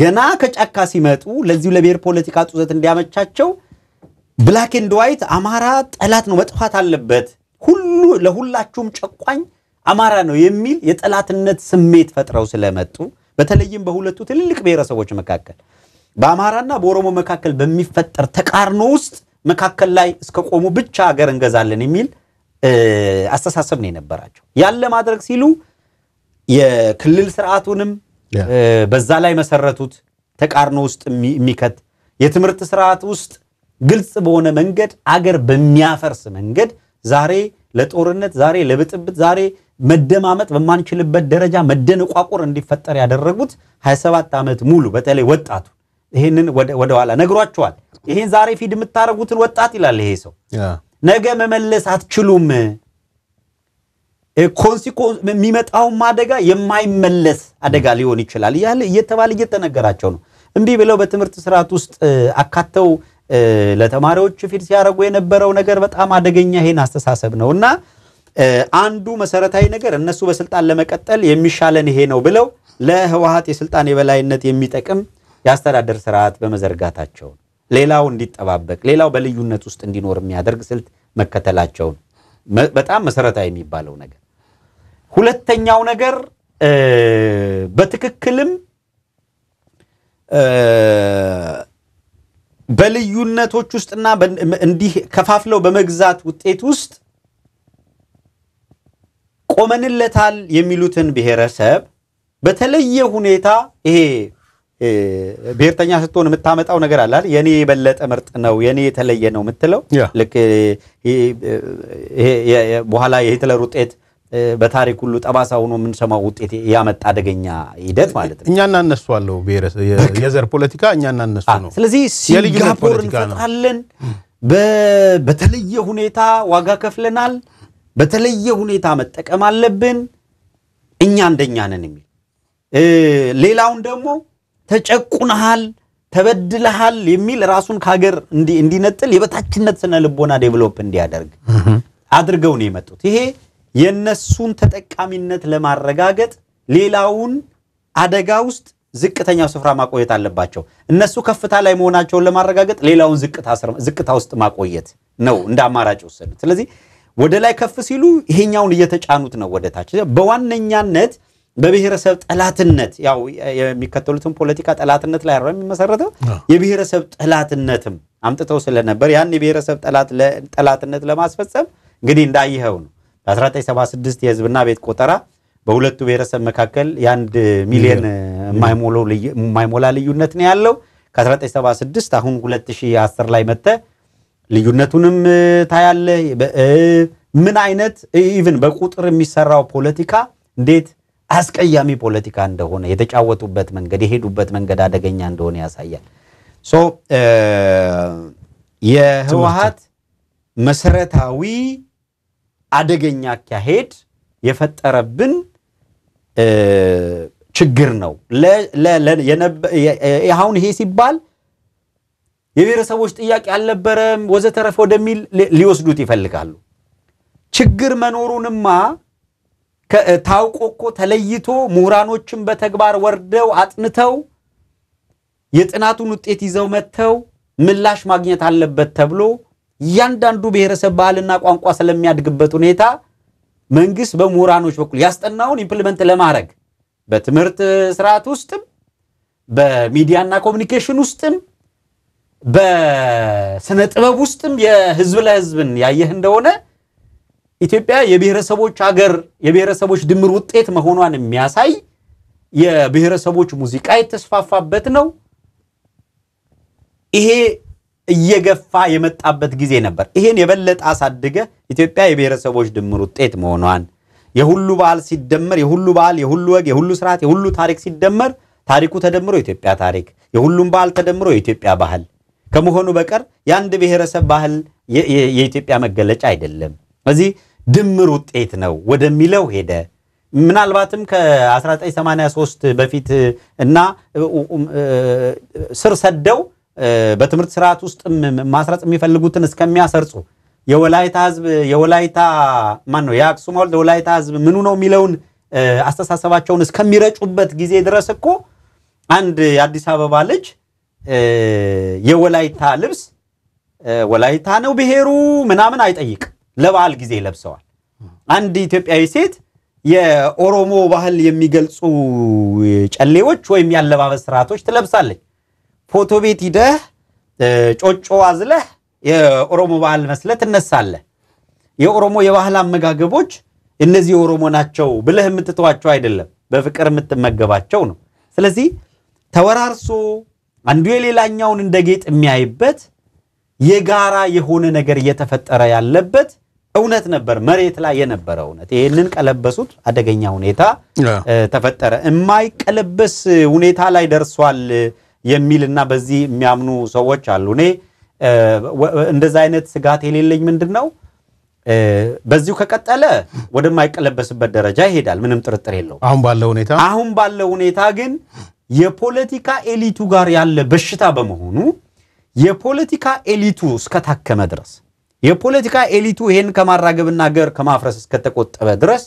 ገና ከጫካ ሲመጡ ለዚሁ ለብሔር ፖለቲካ ጡዘት እንዲያመቻቸው ብላክ ኤንድ ዋይት አማራ ጠላት ነው፣ መጥፋት አለበት፣ ሁሉ ለሁላችሁም ጨቋኝ አማራ ነው የሚል የጠላትነት ስሜት ፈጥረው ስለመጡ በተለይም በሁለቱ ትልልቅ ብሔረሰቦች መካከል በአማራና በኦሮሞ መካከል በሚፈጠር ተቃርኖ ውስጥ መካከል ላይ እስከቆሙ ብቻ ሀገር እንገዛለን የሚል አስተሳሰብ ነው የነበራቸው። ያን ለማድረግ ሲሉ የክልል ስርዓቱንም በዛ ላይ መሰረቱት። ተቃርኖ ውስጥ የሚከት የትምህርት ስርዓት ውስጥ ግልጽ በሆነ መንገድ አገር በሚያፈርስ መንገድ ዛሬ ለጦርነት ዛሬ ለብጥብጥ ዛሬ መደማመጥ በማንችልበት ደረጃ መደነቋቁር እንዲፈጠር ያደረጉት 27 ዓመት ሙሉ በተለይ ወጣቱ ይህንን ወደኋላ ነግሯቸዋል። ይህን ዛሬ ፊድ የምታደርጉትን ወጣት ይላል ይሄ ሰው ነገ መመለስ አትችሉም። የሚመጣውም አደጋ የማይመለስ አደጋ ሊሆን ይችላል እያለ እየተባለ እየተነገራቸው ነው። እንዲህ ብለው በትምህርት ስርዓት ውስጥ አካተው ለተማሪዎች ፊት ሲያደርጉ የነበረው ነገር በጣም አደገኛ ይሄን አስተሳሰብ ነው እና አንዱ መሰረታዊ ነገር እነሱ በስልጣን ለመቀጠል የሚሻለን ይሄ ነው ብለው ለህወሓት የስልጣን የበላይነት የሚጠቅም የአስተዳደር ስርዓት በመዘርጋታቸው ሌላው እንዲጠባበቅ፣ ሌላው በልዩነት ውስጥ እንዲኖር የሚያደርግ ስልት መከተላቸውን በጣም መሰረታዊ የሚባለው ነገር። ሁለተኛው ነገር በትክክልም በልዩነቶች ውስጥና እንዲህ ከፋፍለው በመግዛት ውጤት ውስጥ ቆመንለታል የሚሉትን ብሔረሰብ በተለየ ሁኔታ ይሄ ብሔርተኛ ስትሆን የምታመጣው ነገር አላል የኔ የበለጠ ምርጥ ነው የኔ የተለየ ነው የምትለው ልክ በኋላ የሂትለር ውጤት በታሪክ ሁሉ ጠባሳ ሆኖ የምንሰማው ውጤት ያመጣ አደገኛ ሂደት ማለት ነው። እኛና እነሱ አለው የዘር ፖለቲካ እኛና እነሱ ነው። ስለዚህ ሲንጋፖር እንፈጥራለን፣ በተለየ ሁኔታ ዋጋ ከፍለናል፣ በተለየ ሁኔታ መጠቀም አለብን፣ እኛ እንደኛ ነን የሚል ሌላውን ደግሞ ተጨቁነሃል፣ ተበድለሃል የሚል ራሱን ከሀገር እንዲነጥል የበታችነት ስነ ልቦና ዴቨሎፕ እንዲያደርግ አድርገው ነው የመጡት። ይሄ የነሱን ተጠቃሚነት ለማረጋገጥ ሌላውን አደጋ ውስጥ ዝቅተኛው ስፍራ ማቆየት አለባቸው። እነሱ ከፍታ ላይ መሆናቸውን ለማረጋገጥ ሌላውን ዝቅታ ውስጥ ማቆየት ነው እንደ አማራጭ ወሰዱት። ስለዚህ ወደ ላይ ከፍ ሲሉ ይሄኛውን እየተጫኑት ነው ወደ ታች በዋነኛነት በብሔረሰብ ጠላትነት ያው የሚከተሉትን ፖለቲካ ጠላትነት ላይ አይደለም የሚመሰረተው። የብሔረሰብ ጠላትነትም አምጥተው ስለነበር ያን የብሔረሰብ ጠላትነት ለማስፈጸም እንግዲህ እንዳይኸው ነው በ1976 የህዝብና ቤት ቆጠራ በሁለቱ ብሔረሰብ መካከል የአንድ ሚሊዮን የማይሞላ ልዩነት ነው ያለው። ከ1976 አሁን 2010 ላይ መጥተ ልዩነቱንም ታያለ ምን አይነት ኢቭን በቁጥር የሚሰራው ፖለቲካ እንዴት አስቀያሚ ፖለቲካ እንደሆነ የተጫወቱበት መንገድ የሄዱበት መንገድ አደገኛ እንደሆነ ያሳያል። ሶ የህወሀት መሰረታዊ አደገኛ አካሄድ የፈጠረብን ችግር ነው። አሁን ይሄ ሲባል የብሔረሰቦች ጥያቄ አልነበረም ወዘተረፈ ወደሚል ሊወስዱት ይፈልጋሉ። ችግር መኖሩንማ ታውቆ እኮ ተለይቶ ምሁራኖችን በተግባር ወርደው አጥንተው የጥናቱን ውጤት ይዘው መጥተው ምላሽ ማግኘት አለበት ተብሎ እያንዳንዱ ብሔረሰብ ባህልና ቋንቋ ስለሚያድግበት ሁኔታ መንግስት በምሁራኖች በኩል ያስጠናውን ኢምፕሊመንት ለማድረግ በትምህርት ስርዓት ውስጥም በሚዲያና ኮሚኒኬሽን ውስጥም በስነ ጥበብ ውስጥም የህዝብ ለህዝብን ያየህ እንደሆነ ኢትዮጵያ የብሔረሰቦች ሀገር የብሔረሰቦች ድምር ውጤት መሆኗን የሚያሳይ የብሔረሰቦች ሙዚቃ የተስፋፋበት ነው። ይሄ እየገፋ የመጣበት ጊዜ ነበር። ይሄን የበለጠ አሳድገ ኢትዮጵያ የብሔረሰቦች ድምር ውጤት መሆኗን የሁሉ በዓል ሲደመር የሁሉ በዓል የሁሉ ወግ የሁሉ ስርዓት የሁሉ ታሪክ ሲደመር ታሪኩ ተደምሮ የኢትዮጵያ ታሪክ የሁሉም በዓል ተደምሮ የኢትዮጵያ ባህል ከመሆኑ በቀር የአንድ ብሔረሰብ ባህል የኢትዮጵያ መገለጫ አይደለም። በዚህ ድምር ውጤት ነው ወደሚለው ሄደ። ምናልባትም ከ1983 በፊት እና ስር ሰደው በትምህርት ስርዓት ውስጥ ማስረጽ የሚፈልጉትን እስከሚያሰርጹ የወላይታ ህዝብ የወላይታ ማን ነው የአክሱም ወልድ የወላይታ ህዝብ ምኑ ነው የሚለውን አስተሳሰባቸውን እስከሚረጩበት ጊዜ ድረስ እኮ አንድ የአዲስ አበባ ልጅ የወላይታ ልብስ ወላይታ ነው ብሔሩ ምናምን አይጠይቅ። ለበዓል ጊዜ ለብሰዋል። አንድ ኢትዮጵያዊ ሴት የኦሮሞ ባህል የሚገልጹ ጨሌዎች ወይም ያለባበስ ስርዓቶች ትለብሳለች። ፎቶ ቤት ሂደህ ጮጮ አዝለህ የኦሮሞ ባህል መስለ ትነሳለህ። የኦሮሞ የባህል አመጋገቦች እነዚህ የኦሮሞ ናቸው ብለህ የምትተዋቸው አይደለም፣ በፍቅር የምትመገባቸው ነው። ስለዚህ ተወራርሶ አንዱ የሌላኛውን እንደ ጌጥ የሚያይበት የጋራ የሆነ ነገር እየተፈጠረ ያለበት እውነት ነበር፣ መሬት ላይ የነበረ እውነት። ይህንን ቀለበሱት፣ አደገኛ ሁኔታ ተፈጠረ። የማይቀለበስ ሁኔታ ላይ ደርሷል የሚልና በዚህ የሚያምኑ ሰዎች አሉ። እኔ እንደዛ አይነት ስጋት የሌለኝ ምንድን ነው በዚሁ ከቀጠለ ወደማይቀለበስበት ደረጃ ይሄዳል። ምንም ጥርጥር የለው። አሁን ባለው ሁኔታ አሁን ባለው ሁኔታ ግን የፖለቲካ ኤሊቱ ጋር ያለ በሽታ በመሆኑ የፖለቲካ ኤሊቱ እስከታከመ ድረስ የፖለቲካ ኤሊቱ ይሄን ከማራገብና ገር ከማፍረስ እስከተቆጠበ ድረስ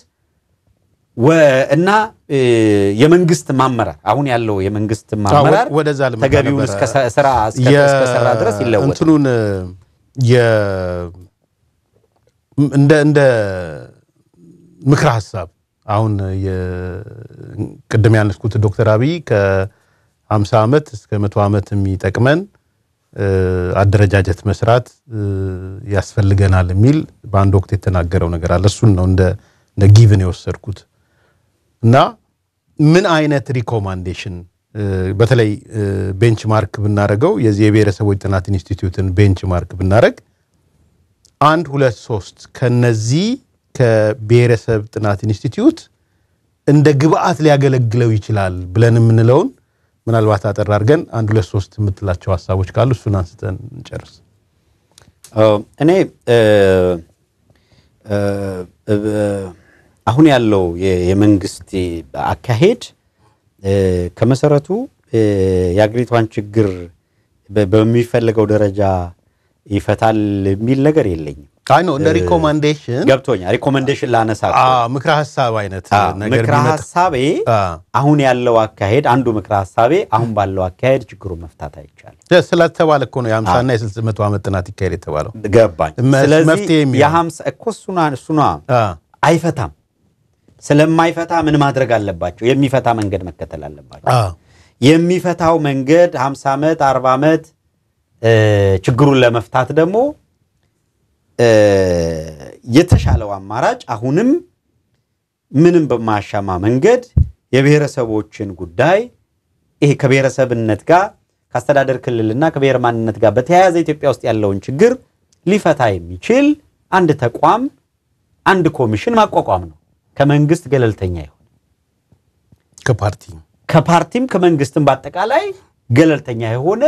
እና የመንግስት ማመራር አሁን ያለው የመንግስት ማመራር ተገቢውን ስራ እስከሰራ ድረስ ይለወጣል። እንትኑን እንደ ምክረ ሀሳብ አሁን ቅድም ያነስኩት ዶክተር አብይ ከ50 ዓመት እስከ መቶ ዓመት የሚጠቅመን አደረጃጀት መስራት ያስፈልገናል የሚል በአንድ ወቅት የተናገረው ነገር አለ። እሱን ነው እንደ ጊቭን የወሰድኩት እና ምን አይነት ሪኮማንዴሽን በተለይ ቤንችማርክ ማርክ ብናደረገው የዚህ የብሔረሰቦች ጥናት ኢንስቲትዩትን ቤንችማርክ ብናደርግ ብናደረግ አንድ ሁለት ሶስት ከነዚህ ከብሔረሰብ ጥናት ኢንስቲትዩት እንደ ግብአት ሊያገለግለው ይችላል ብለን የምንለውን ምናልባት አጠር አድርገን አንድ ሁለት ሶስት የምትላቸው ሀሳቦች ካሉ እሱን አንስተን እንጨርስ። እኔ አሁን ያለው የመንግስት አካሄድ ከመሰረቱ የአገሪቷን ችግር በሚፈለገው ደረጃ ይፈታል የሚል ነገር የለኝም። አይ እንደ ሪኮመንዴሽን ገብቶኛል። ሪኮመንዴሽን ላነሳ ምክረ ሀሳብ አይነት ነገር ምክረ ሀሳቤ አሁን ያለው አካሄድ አንዱ ምክረ ሀሳቤ አሁን ባለው አካሄድ ችግሩን መፍታት አይቻልም ስለተባለ እኮ ነው የሀምሳ እና የስልስ መቶ ዓመት ጥናት ይካሄድ የተባለው ገባኝ። ስለዚህ የሀምሳ እኮ እሱና እሱና አይፈታም። ስለማይፈታ ምን ማድረግ አለባቸው? የሚፈታ መንገድ መከተል አለባቸው። የሚፈታው መንገድ ሀምሳ ዓመት አርባ ዓመት ችግሩን ለመፍታት ደግሞ የተሻለው አማራጭ አሁንም ምንም በማያሻማ መንገድ የብሔረሰቦችን ጉዳይ ይሄ ከብሔረሰብነት ጋር ከአስተዳደር ክልልና ከብሔር ማንነት ጋር በተያያዘ ኢትዮጵያ ውስጥ ያለውን ችግር ሊፈታ የሚችል አንድ ተቋም አንድ ኮሚሽን ማቋቋም ነው። ከመንግስት ገለልተኛ ይሆን ከፓርቲ ከፓርቲም ከመንግስትም በአጠቃላይ ገለልተኛ የሆነ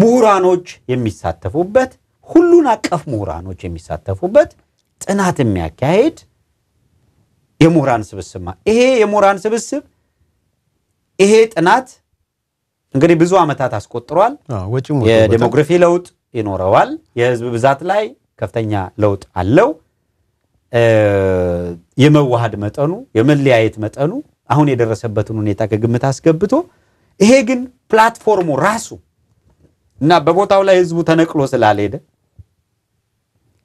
ምሁራኖች የሚሳተፉበት ሁሉን አቀፍ ምሁራኖች የሚሳተፉበት ጥናት የሚያካሄድ የምሁራን ስብስብ ይሄ የምሁራን ስብስብ ይሄ ጥናት እንግዲህ ብዙ ዓመታት አስቆጥሯል። የዴሞግራፊ ለውጥ ይኖረዋል። የህዝብ ብዛት ላይ ከፍተኛ ለውጥ አለው። የመዋሃድ መጠኑ፣ የመለያየት መጠኑ አሁን የደረሰበትን ሁኔታ ከግምት አስገብቶ ይሄ ግን ፕላትፎርሙ ራሱ እና በቦታው ላይ ህዝቡ ተነቅሎ ስላልሄደ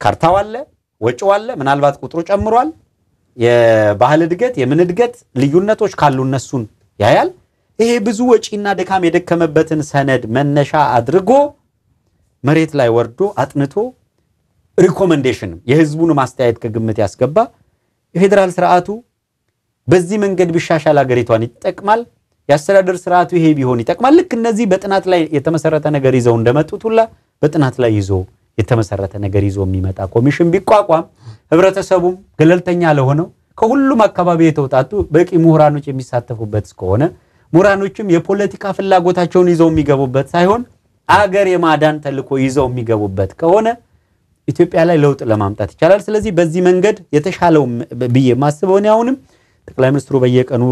ካርታው አለ፣ ወጪው አለ። ምናልባት ቁጥሩ ጨምሯል። የባህል እድገት የምን እድገት ልዩነቶች ካሉ እነሱን ያያል። ይሄ ብዙ ወጪና ድካም የደከመበትን ሰነድ መነሻ አድርጎ መሬት ላይ ወርዶ አጥንቶ ሪኮመንዴሽን የህዝቡን ማስተያየት ከግምት ያስገባ የፌዴራል ስርዓቱ በዚህ መንገድ ቢሻሻል ሀገሪቷን ይጠቅማል፣ የአስተዳደር ስርዓቱ ይሄ ቢሆን ይጠቅማል። ልክ እነዚህ በጥናት ላይ የተመሰረተ ነገር ይዘው እንደመጡት ሁላ በጥናት ላይ ይዞ የተመሰረተ ነገር ይዞ የሚመጣ ኮሚሽን ቢቋቋም ህብረተሰቡም ገለልተኛ ለሆነው ከሁሉም አካባቢ የተውጣጡ በቂ ምሁራኖች የሚሳተፉበት እስከሆነ ምሁራኖችም የፖለቲካ ፍላጎታቸውን ይዘው የሚገቡበት ሳይሆን አገር የማዳን ተልዕኮ ይዘው የሚገቡበት ከሆነ ኢትዮጵያ ላይ ለውጥ ለማምጣት ይቻላል። ስለዚህ በዚህ መንገድ የተሻለው ብዬ ማስበውን አሁንም ጠቅላይ ሚኒስትሩ በየቀኑ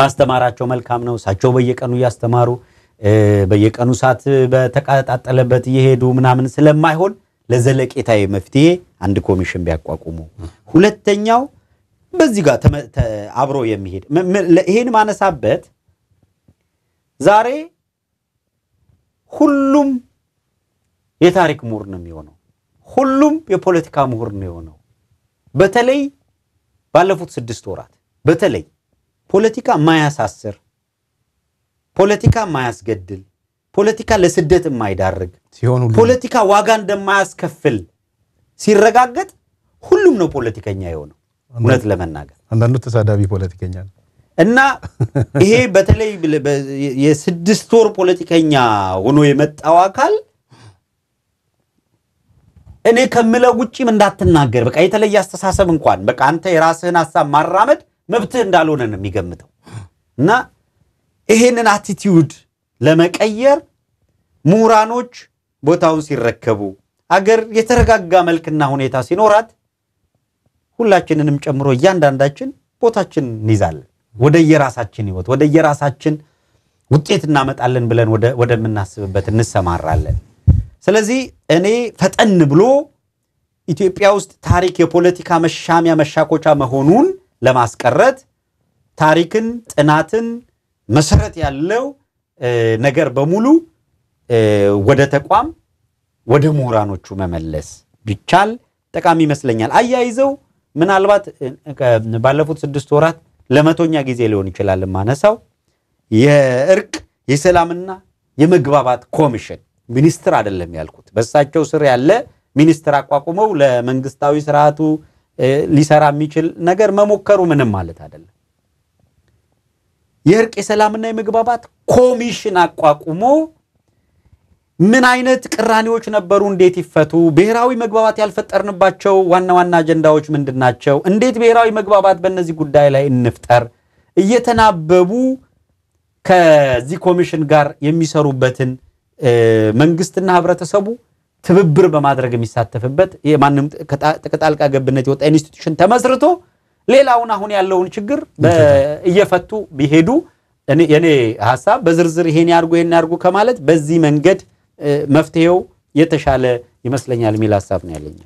ማስተማራቸው መልካም ነው። እሳቸው በየቀኑ እያስተማሩ በየቀኑ ሰዓት በተቀጣጠለበት እየሄዱ ምናምን ስለማይሆን ለዘለቄታዊ መፍትሄ አንድ ኮሚሽን ቢያቋቁሙ፣ ሁለተኛው በዚህ ጋር አብሮ የሚሄድ ይሄን ማነሳበት ዛሬ ሁሉም የታሪክ ምሁር ነው የሚሆነው። ሁሉም የፖለቲካ ምሁር ነው የሆነው። በተለይ ባለፉት ስድስት ወራት በተለይ ፖለቲካ ማያሳስር ፖለቲካ የማያስገድል ፖለቲካ ለስደት የማይዳርግ ፖለቲካ ዋጋ እንደማያስከፍል ሲረጋገጥ ሁሉም ነው ፖለቲከኛ የሆነው። እውነት ለመናገር አንዳንዱ ተሳዳቢ ፖለቲከኛ ነው እና [laughs] ይሄ በተለይ የስድስት ወር ፖለቲከኛ ሆኖ የመጣው አካል እኔ ከምለው ውጭም እንዳትናገር፣ በቃ የተለየ አስተሳሰብ እንኳን በቃ አንተ የራስህን ሀሳብ ማራመድ መብትህ እንዳልሆነ ነው የሚገምተው እና ይሄንን አቲቲዩድ ለመቀየር ምሁራኖች ቦታውን ሲረከቡ አገር የተረጋጋ መልክና ሁኔታ ሲኖራት ሁላችንንም ጨምሮ እያንዳንዳችን ቦታችን እንይዛለን። ወደ የራሳችን ህይወት ወደ የራሳችን ውጤት እናመጣለን ብለን ወደምናስብበት እንሰማራለን። ስለዚህ እኔ ፈጠን ብሎ ኢትዮጵያ ውስጥ ታሪክ የፖለቲካ መሻሚያ መሻኮቻ መሆኑን ለማስቀረት ታሪክን፣ ጥናትን መሰረት ያለው ነገር በሙሉ ወደ ተቋም ወደ ምሁራኖቹ መመለስ ቢቻል ጠቃሚ ይመስለኛል። አያይዘው ምናልባት ባለፉት ስድስት ወራት ለመቶኛ ጊዜ ሊሆን ይችላል የማነሳው የእርቅ የሰላምና የመግባባት ኮሚሽን ሚኒስትር አይደለም ያልኩት፣ በእሳቸው ስር ያለ ሚኒስትር አቋቁመው ለመንግስታዊ ስርዓቱ ሊሰራ የሚችል ነገር መሞከሩ ምንም ማለት አይደለም። የእርቅ የሰላምና የመግባባት ኮሚሽን አቋቁሞ ምን አይነት ቅራኔዎች ነበሩ? እንዴት ይፈቱ? ብሔራዊ መግባባት ያልፈጠርንባቸው ዋና ዋና አጀንዳዎች ምንድን ናቸው? እንዴት ብሔራዊ መግባባት በእነዚህ ጉዳይ ላይ እንፍጠር? እየተናበቡ ከዚህ ኮሚሽን ጋር የሚሰሩበትን መንግስትና ህብረተሰቡ ትብብር በማድረግ የሚሳተፍበት ማንም ከጣልቃ ገብነት የወጣ ኢንስቲቱሽን ተመስርቶ ሌላውን አሁን ያለውን ችግር እየፈቱ ቢሄዱ የኔ ሀሳብ በዝርዝር ይሄን ያርጉ ይሄን ያርጉ ከማለት በዚህ መንገድ መፍትሄው የተሻለ ይመስለኛል የሚል ሀሳብ ነው ያለኝ።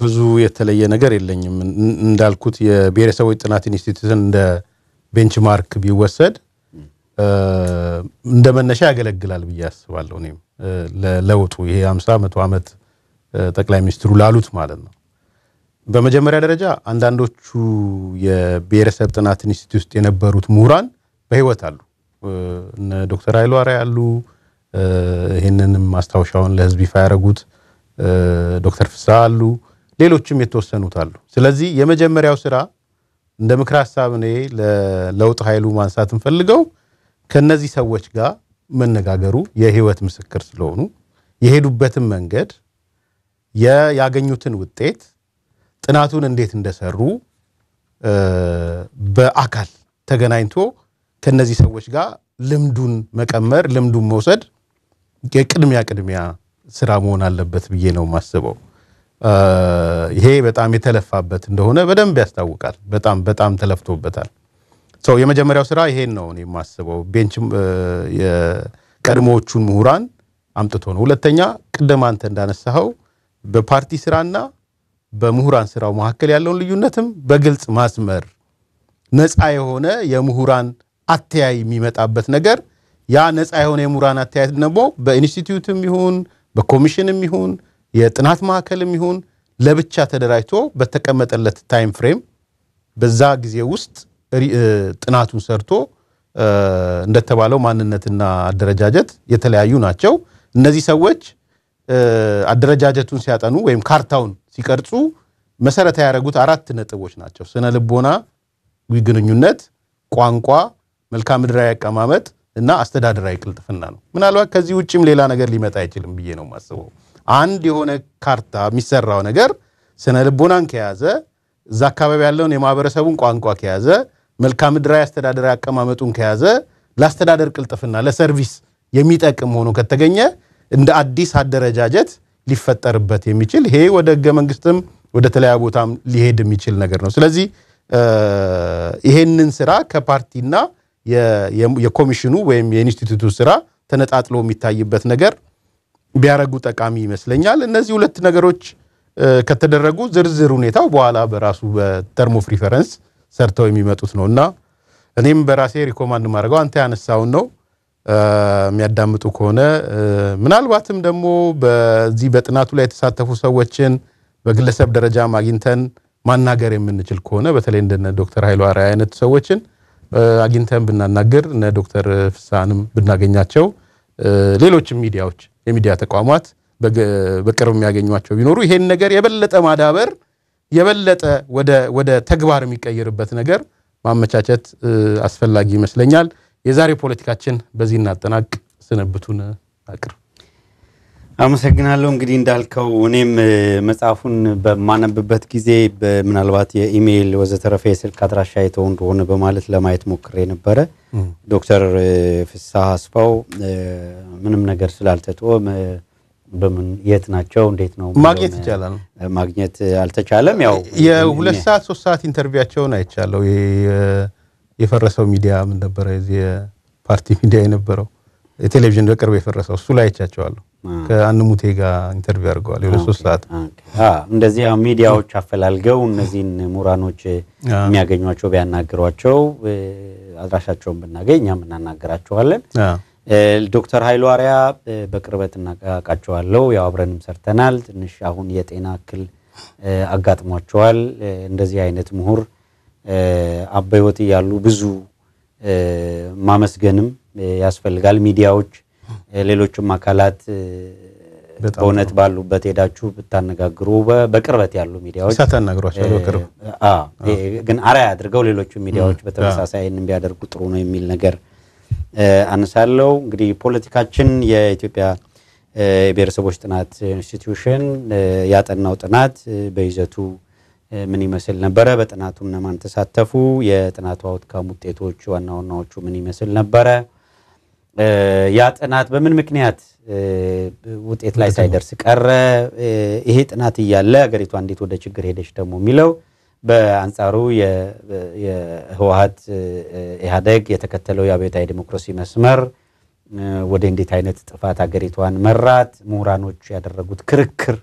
ብዙ የተለየ ነገር የለኝም። እንዳልኩት የብሔረሰቦች ጥናት ኢንስቲትዩትን እንደ ቤንችማርክ ቢወሰድ እንደ መነሻ ያገለግላል ብዬ አስባለሁ። እኔም ለለውጡ ይሄ 50 መቶ ዓመት ጠቅላይ ሚኒስትሩ ላሉት ማለት ነው በመጀመሪያ ደረጃ አንዳንዶቹ የብሔረሰብ ጥናት ኢንስቲትዩት ውስጥ የነበሩት ምሁራን በህይወት አሉ። እነ ዶክተር ኃይሉ አርአያ አሉ። ይህንንም ማስታወሻውን ለህዝብ ይፋ ያደረጉት ዶክተር ፍስሐ አሉ። ሌሎችም የተወሰኑት አሉ። ስለዚህ የመጀመሪያው ስራ እንደ ምክር ሀሳብ እኔ ለለውጥ ኃይሉ ማንሳት እንፈልገው ከነዚህ ሰዎች ጋር መነጋገሩ የህይወት ምስክር ስለሆኑ የሄዱበትን መንገድ ያገኙትን ውጤት ጥናቱን እንዴት እንደሰሩ በአካል ተገናኝቶ ከነዚህ ሰዎች ጋር ልምዱን መቀመር ልምዱን መውሰድ የቅድሚያ ቅድሚያ ስራ መሆን አለበት ብዬ ነው የማስበው። ይሄ በጣም የተለፋበት እንደሆነ በደንብ ያስታውቃል። በጣም በጣም ተለፍቶበታል። ሰው የመጀመሪያው ስራ ይሄን ነው እኔ የማስበው። ቤንች የቀድሞዎቹን ምሁራን አምጥቶ ነው። ሁለተኛ ቅድም አንተ እንዳነሳኸው በፓርቲ ስራና በምሁራን ስራው መካከል ያለውን ልዩነትም በግልጽ ማስመር ነፃ የሆነ የምሁራን አተያይ የሚመጣበት ነገር ያ ነፃ የሆነ የምሁራን አተያይ ደግሞ በኢንስቲትዩትም ይሁን በኮሚሽንም ይሁን የጥናት ማዕከልም ይሁን ለብቻ ተደራጅቶ በተቀመጠለት ታይም ፍሬም በዛ ጊዜ ውስጥ ጥናቱን ሰርቶ እንደተባለው ማንነትና አደረጃጀት የተለያዩ ናቸው። እነዚህ ሰዎች አደረጃጀቱን ሲያጠኑ ወይም ካርታውን ሲቀርጹ መሰረት ያደረጉት አራት ነጥቦች ናቸው። ስነ ልቦና ግንኙነት፣ ቋንቋ፣ መልክዓ ምድራዊ አቀማመጥ እና አስተዳደራዊ ቅልጥፍና ነው። ምናልባት ከዚህ ውጭም ሌላ ነገር ሊመጣ አይችልም ብዬ ነው የማስበው። አንድ የሆነ ካርታ የሚሰራው ነገር ስነ ልቦናን ከያዘ፣ እዛ አካባቢ ያለውን የማህበረሰቡን ቋንቋ ከያዘ፣ መልክዓ ምድራዊ አስተዳደራዊ አቀማመጡን ከያዘ፣ ለአስተዳደር ቅልጥፍና ለሰርቪስ የሚጠቅም ሆኖ ከተገኘ እንደ አዲስ አደረጃጀት ሊፈጠርበት የሚችል ይሄ ወደ ህገ መንግስትም ወደ ተለያዩ ቦታም ሊሄድ የሚችል ነገር ነው። ስለዚህ ይሄንን ስራ ከፓርቲና የኮሚሽኑ ወይም የኢንስቲትዩቱ ስራ ተነጣጥሎ የሚታይበት ነገር ቢያረጉ ጠቃሚ ይመስለኛል። እነዚህ ሁለት ነገሮች ከተደረጉ ዝርዝር ሁኔታው በኋላ በራሱ በተርሞ ፕሪፈረንስ ሰርተው የሚመጡት ነው እና እኔም በራሴ ሪኮማንድ ማድረገው አንተ ያነሳውን ነው። የሚያዳምጡ ከሆነ ምናልባትም ደግሞ በዚህ በጥናቱ ላይ የተሳተፉ ሰዎችን በግለሰብ ደረጃ አግኝተን ማናገር የምንችል ከሆነ በተለይ እንደነ ዶክተር ሀይሉ አርአያ አይነት ሰዎችን አግኝተን ብናናገር እነ ዶክተር ፍሳንም ብናገኛቸው ሌሎችም ሚዲያዎች የሚዲያ ተቋማት በቅርብ የሚያገኟቸው ቢኖሩ ይሄን ነገር የበለጠ ማዳበር የበለጠ ወደ ተግባር የሚቀይርበት ነገር ማመቻቸት አስፈላጊ ይመስለኛል። የዛሬ ፖለቲካችን በዚህ እናጠናቅ። ስንብቱን አቅርብ። አመሰግናለሁ። እንግዲህ እንዳልከው እኔም መጽሐፉን በማነብበት ጊዜ ምናልባት የኢሜይል ወዘተረፈ የስልክ አድራሻ የተው እንደሆነ በማለት ለማየት ሞክሬ ነበረ። ዶክተር ፍስሐ አስፋው ምንም ነገር ስላልተጦ በምን የት ናቸው? እንዴት ነው ማግኘት ይቻላል? ማግኘት አልተቻለም። ያው የሁለት ሰዓት ሶስት ሰዓት ኢንተርቪያቸውን አይቻለሁ። የፈረሰው ሚዲያ ምን ነበረ? የፓርቲ ሚዲያ የነበረው የቴሌቪዥን በቅርብ የፈረሰው እሱ ላይ አይቻቸዋለሁ። ከአንሙቴ ጋር ኢንተርቪው አድርገዋል። የሁለት ሶስት ሰዓት እንደዚህ ሚዲያዎች አፈላልገው እነዚህን ምሁራኖች የሚያገኟቸው ቢያናግሯቸው፣ አድራሻቸውን ብናገኝ እኛም እናናገራቸዋለን። ዶክተር ኃይሉ አሪያ በቅርበት እናቃቸዋለሁ። ያው አብረንም ሰርተናል። ትንሽ አሁን የጤና እክል አጋጥሟቸዋል። እንደዚህ አይነት ምሁር አባይወት ያሉ ብዙ ማመስገንም ያስፈልጋል። ሚዲያዎች፣ ሌሎችም አካላት በእውነት ባሉበት ሄዳችሁ ብታነጋግሩ በቅርበት ያሉ ሚዲያዎች ግን አርአያ አድርገው ሌሎች ሚዲያዎች በተመሳሳይ ይህን ቢያደርጉ ጥሩ ነው የሚል ነገር አነሳለው። እንግዲህ ፖለቲካችን የኢትዮጵያ የብሔረሰቦች ጥናት ኢንስቲትዩሽን ያጠናው ጥናት በይዘቱ ምን ይመስል ነበረ? በጥናቱ እነማን ተሳተፉ? የጥናቱ አውትካም ውጤቶች ዋና ዋናዎቹ ምን ይመስል ነበረ? ያ ጥናት በምን ምክንያት ውጤት ላይ ሳይደርስ ቀረ? ይሄ ጥናት እያለ ሀገሪቷ እንዴት ወደ ችግር ሄደች ደግሞ የሚለው በአንጻሩ የህወሀት ኢህአደግ የተከተለው የአብዮታዊ ዲሞክራሲ መስመር ወደ እንዴት አይነት ጥፋት ሀገሪቷን መራት? ምሁራኖቹ ያደረጉት ክርክር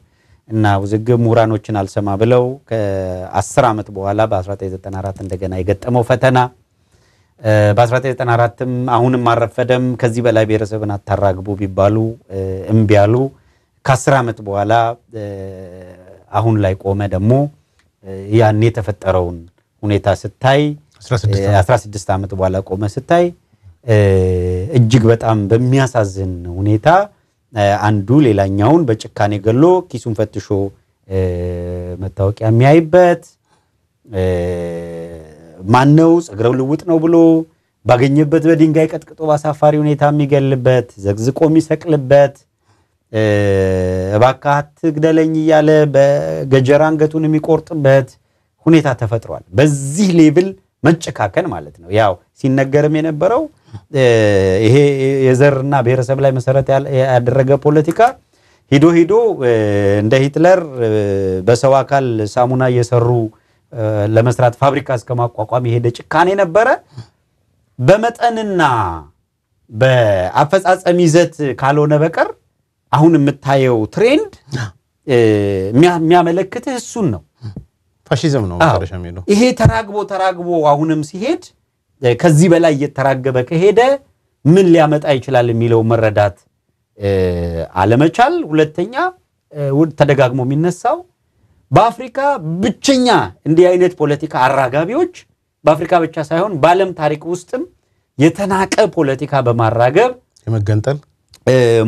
እና ውዝግብ ምሁራኖችን አልሰማ ብለው ከ10 ዓመት በኋላ በ1994 እንደገና የገጠመው ፈተና በ1994ም አሁንም አረፈደም ከዚህ በላይ ብሔረሰብን አታራግቡ ቢባሉ እምቢ ያሉ ከአስር ዓመት በኋላ አሁን ላይ ቆመ። ደግሞ ያኔ የተፈጠረውን ሁኔታ ስታይ 16 ዓመት በኋላ ቆመ ስታይ እጅግ በጣም በሚያሳዝን ሁኔታ አንዱ ሌላኛውን በጭካኔ ገሎ ኪሱን ፈትሾ መታወቂያ የሚያይበት ማን ነው ልውጥ ነው ብሎ ባገኘበት በድንጋይ ቀጥቅጦ በአሳፋሪ ሁኔታ የሚገልበት ዘግዝቆ የሚሰቅልበት እባካ አትግደለኝ እያለ በገጀራ አንገቱን የሚቆርጥበት ሁኔታ ተፈጥሯል። በዚህ ሌብል መጨካከን ማለት ነው። ያው ሲነገርም የነበረው ይሄ የዘርና ብሔረሰብ ላይ መሰረት ያደረገ ፖለቲካ ሂዶ ሂዶ እንደ ሂትለር በሰው አካል ሳሙና እየሰሩ ለመስራት ፋብሪካ እስከማቋቋም የሄደ ጭካኔ ነበረ። በመጠንና በአፈጻጸም ይዘት ካልሆነ በቀር አሁን የምታየው ትሬንድ የሚያመለክትህ እሱን ነው። ነው። ይሄ ተራግቦ ተራግቦ አሁንም ሲሄድ ከዚህ በላይ እየተራገበ ከሄደ ምን ሊያመጣ ይችላል የሚለው መረዳት አለመቻል። ሁለተኛ ተደጋግሞ የሚነሳው በአፍሪካ ብቸኛ እንዲህ አይነት ፖለቲካ አራጋቢዎች በአፍሪካ ብቻ ሳይሆን በዓለም ታሪክ ውስጥም የተናቀ ፖለቲካ በማራገብ የመገንጠል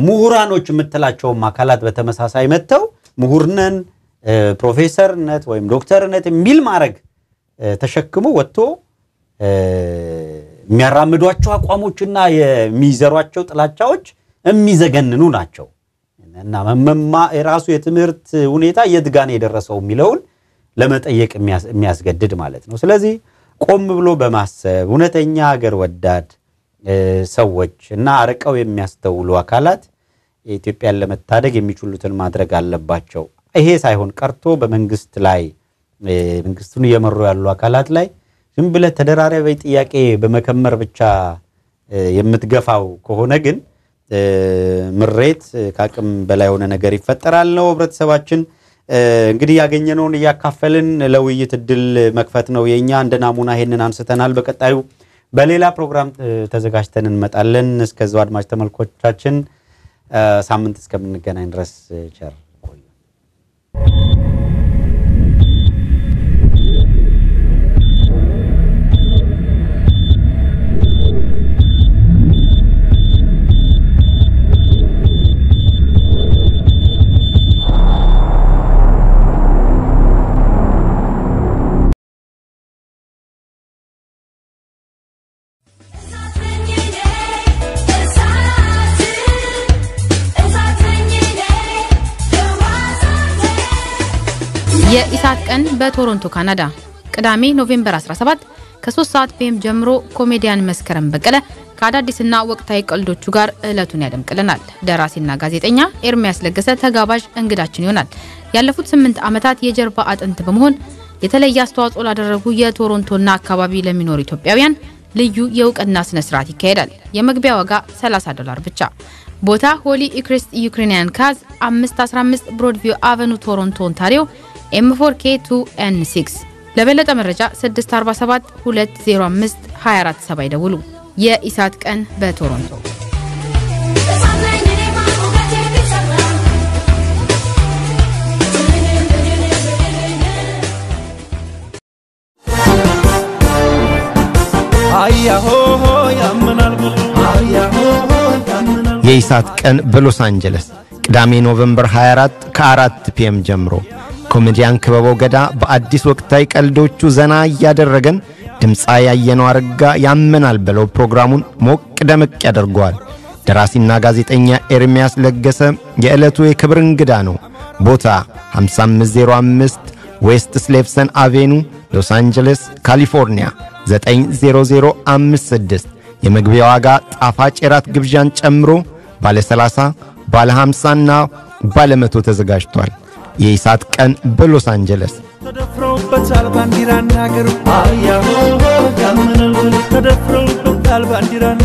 ምሁራኖች የምትላቸውም አካላት በተመሳሳይ መጥተው ምሁርነን ፕሮፌሰርነት ወይም ዶክተርነት የሚል ማድረግ ተሸክሞ ወጥቶ የሚያራምዷቸው አቋሞችና የሚዘሯቸው ጥላቻዎች የሚዘገንኑ ናቸው እና የራሱ የትምህርት ሁኔታ የት ነው የደረሰው የሚለውን ለመጠየቅ የሚያስገድድ ማለት ነው። ስለዚህ ቆም ብሎ በማሰብ እውነተኛ ሀገር ወዳድ ሰዎች እና አርቀው የሚያስተውሉ አካላት የኢትዮጵያን ለመታደግ የሚችሉትን ማድረግ አለባቸው። ይሄ ሳይሆን ቀርቶ በመንግስት ላይ መንግስቱን እየመሩ ያሉ አካላት ላይ ዝም ብለህ ተደራራቢ ጥያቄ በመከመር ብቻ የምትገፋው ከሆነ ግን ምሬት ከአቅም በላይ የሆነ ነገር ይፈጠራል ነው ህብረተሰባችን እንግዲህ ያገኘነውን እያካፈልን ለውይይት እድል መክፈት ነው የእኛ። እንደ ናሙና ይሄንን አንስተናል። በቀጣዩ በሌላ ፕሮግራም ተዘጋጅተን እንመጣለን። እስከዚያው አድማጭ ተመልኮቻችን ሳምንት እስከምንገናኝ ድረስ ቸር ቀን በቶሮንቶ ካናዳ ቅዳሜ ኖቬምበር 17 ከ3 ሰዓት ፒኤም ጀምሮ ኮሜዲያን መስከረም በቀለ ከአዳዲስና ወቅታዊ ቀልዶቹ ጋር እለቱን ያደምቅልናል። ደራሲና ጋዜጠኛ ኤርሚያስ ለገሰ ተጋባዥ እንግዳችን ይሆናል። ያለፉት ስምንት ዓመታት የጀርባ አጥንት በመሆን የተለየ አስተዋጽኦ ላደረጉ የቶሮንቶና አካባቢ ለሚኖሩ ኢትዮጵያውያን ልዩ የእውቅና ስነ ስርዓት ይካሄዳል። የመግቢያ ዋጋ 30 ዶላር ብቻ። ቦታ ሆሊ ኢክሪስት ዩክሬንያን ካዝ 515 ብሮድቪው አቨኑ ቶሮንቶ ኦንታሪዮ ኤም4ኬ2ኤን6 ለበለጠ መረጃ 647 205 247 ይደውሉ። የኢሳት ቀን በቶሮንቶ የኢሳት ቀን በሎስ አንጀለስ ቅዳሜ ኖቨምበር 24 ከ4 ፒኤም ጀምሮ ኮሜዲያን ክበበው ገዳ በአዲስ ወቅታዊ ቀልዶቹ ዘና እያደረገን ድምፃ ያየነው አረጋ ያመናል ብለው ፕሮግራሙን ሞቅ ደመቅ ያደርገዋል። ደራሲና ጋዜጠኛ ኤርሚያስ ለገሰ የዕለቱ የክብር እንግዳ ነው። ቦታ 5505 ዌስት ስሌፍሰን አቬኑ ሎስ አንጀለስ ካሊፎርኒያ 90056 የመግቢያ ዋጋ ጣፋጭ የራት ግብዣን ጨምሮ ባለ 30 ባለ 50 እና ባለ 100 ተዘጋጅቷል። የኢሳት ቀን በሎስ አንጀለስ ተደፍረውበታል ባንዲራና ተደፍረውበታል ባንዲራና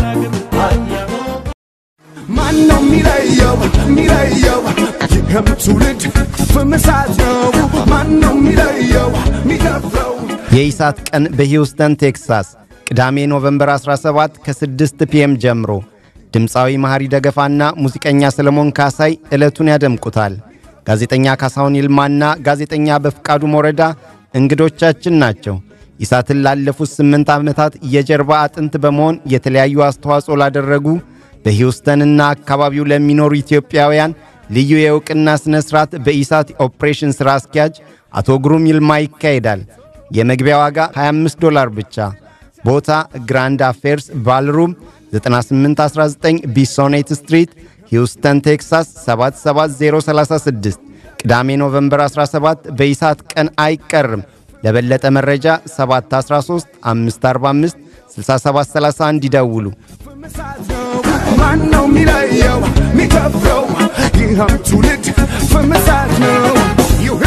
ማነው የሚለየው የሚለየው ይህም ትውልድ ነው ማነው የሚለየው የኢሳት ቀን በሂውስተን ቴክሳስ ቅዳሜ ኖቨምበር 17 ከ6 ፒኤም ጀምሮ ድምፃዊ መሐሪ ደገፋና ሙዚቀኛ ሰለሞን ካሳይ ዕለቱን ያደምቁታል። ጋዜጠኛ ካሳሁን ይልማና ጋዜጠኛ በፍቃዱ ሞረዳ እንግዶቻችን ናቸው። ኢሳትን ላለፉት ስምንት ዓመታት የጀርባ አጥንት በመሆን የተለያዩ አስተዋጽኦ ላደረጉ በሂውስተንና አካባቢው ለሚኖሩ ኢትዮጵያውያን ልዩ የእውቅና ሥነ ሥርዓት በኢሳት ኦፕሬሽን ሥራ አስኪያጅ አቶ ግሩም ይልማ ይካሄዳል። የመግቢያ ዋጋ 25 ዶላር ብቻ። ቦታ ግራንድ አፌርስ ባልሩም 9819 ቢሶኔት ስትሪት ሂውስተን ቴክሳስ 77036 ቅዳሜ ኖቨምበር 17 በኢሳት ቀን አይቀርም። ለበለጠ መረጃ 713 545 6731 ይደውሉ። ማነው ሚለየው ሚከፍለው ይህም ትውልድ ፍምሳት ነው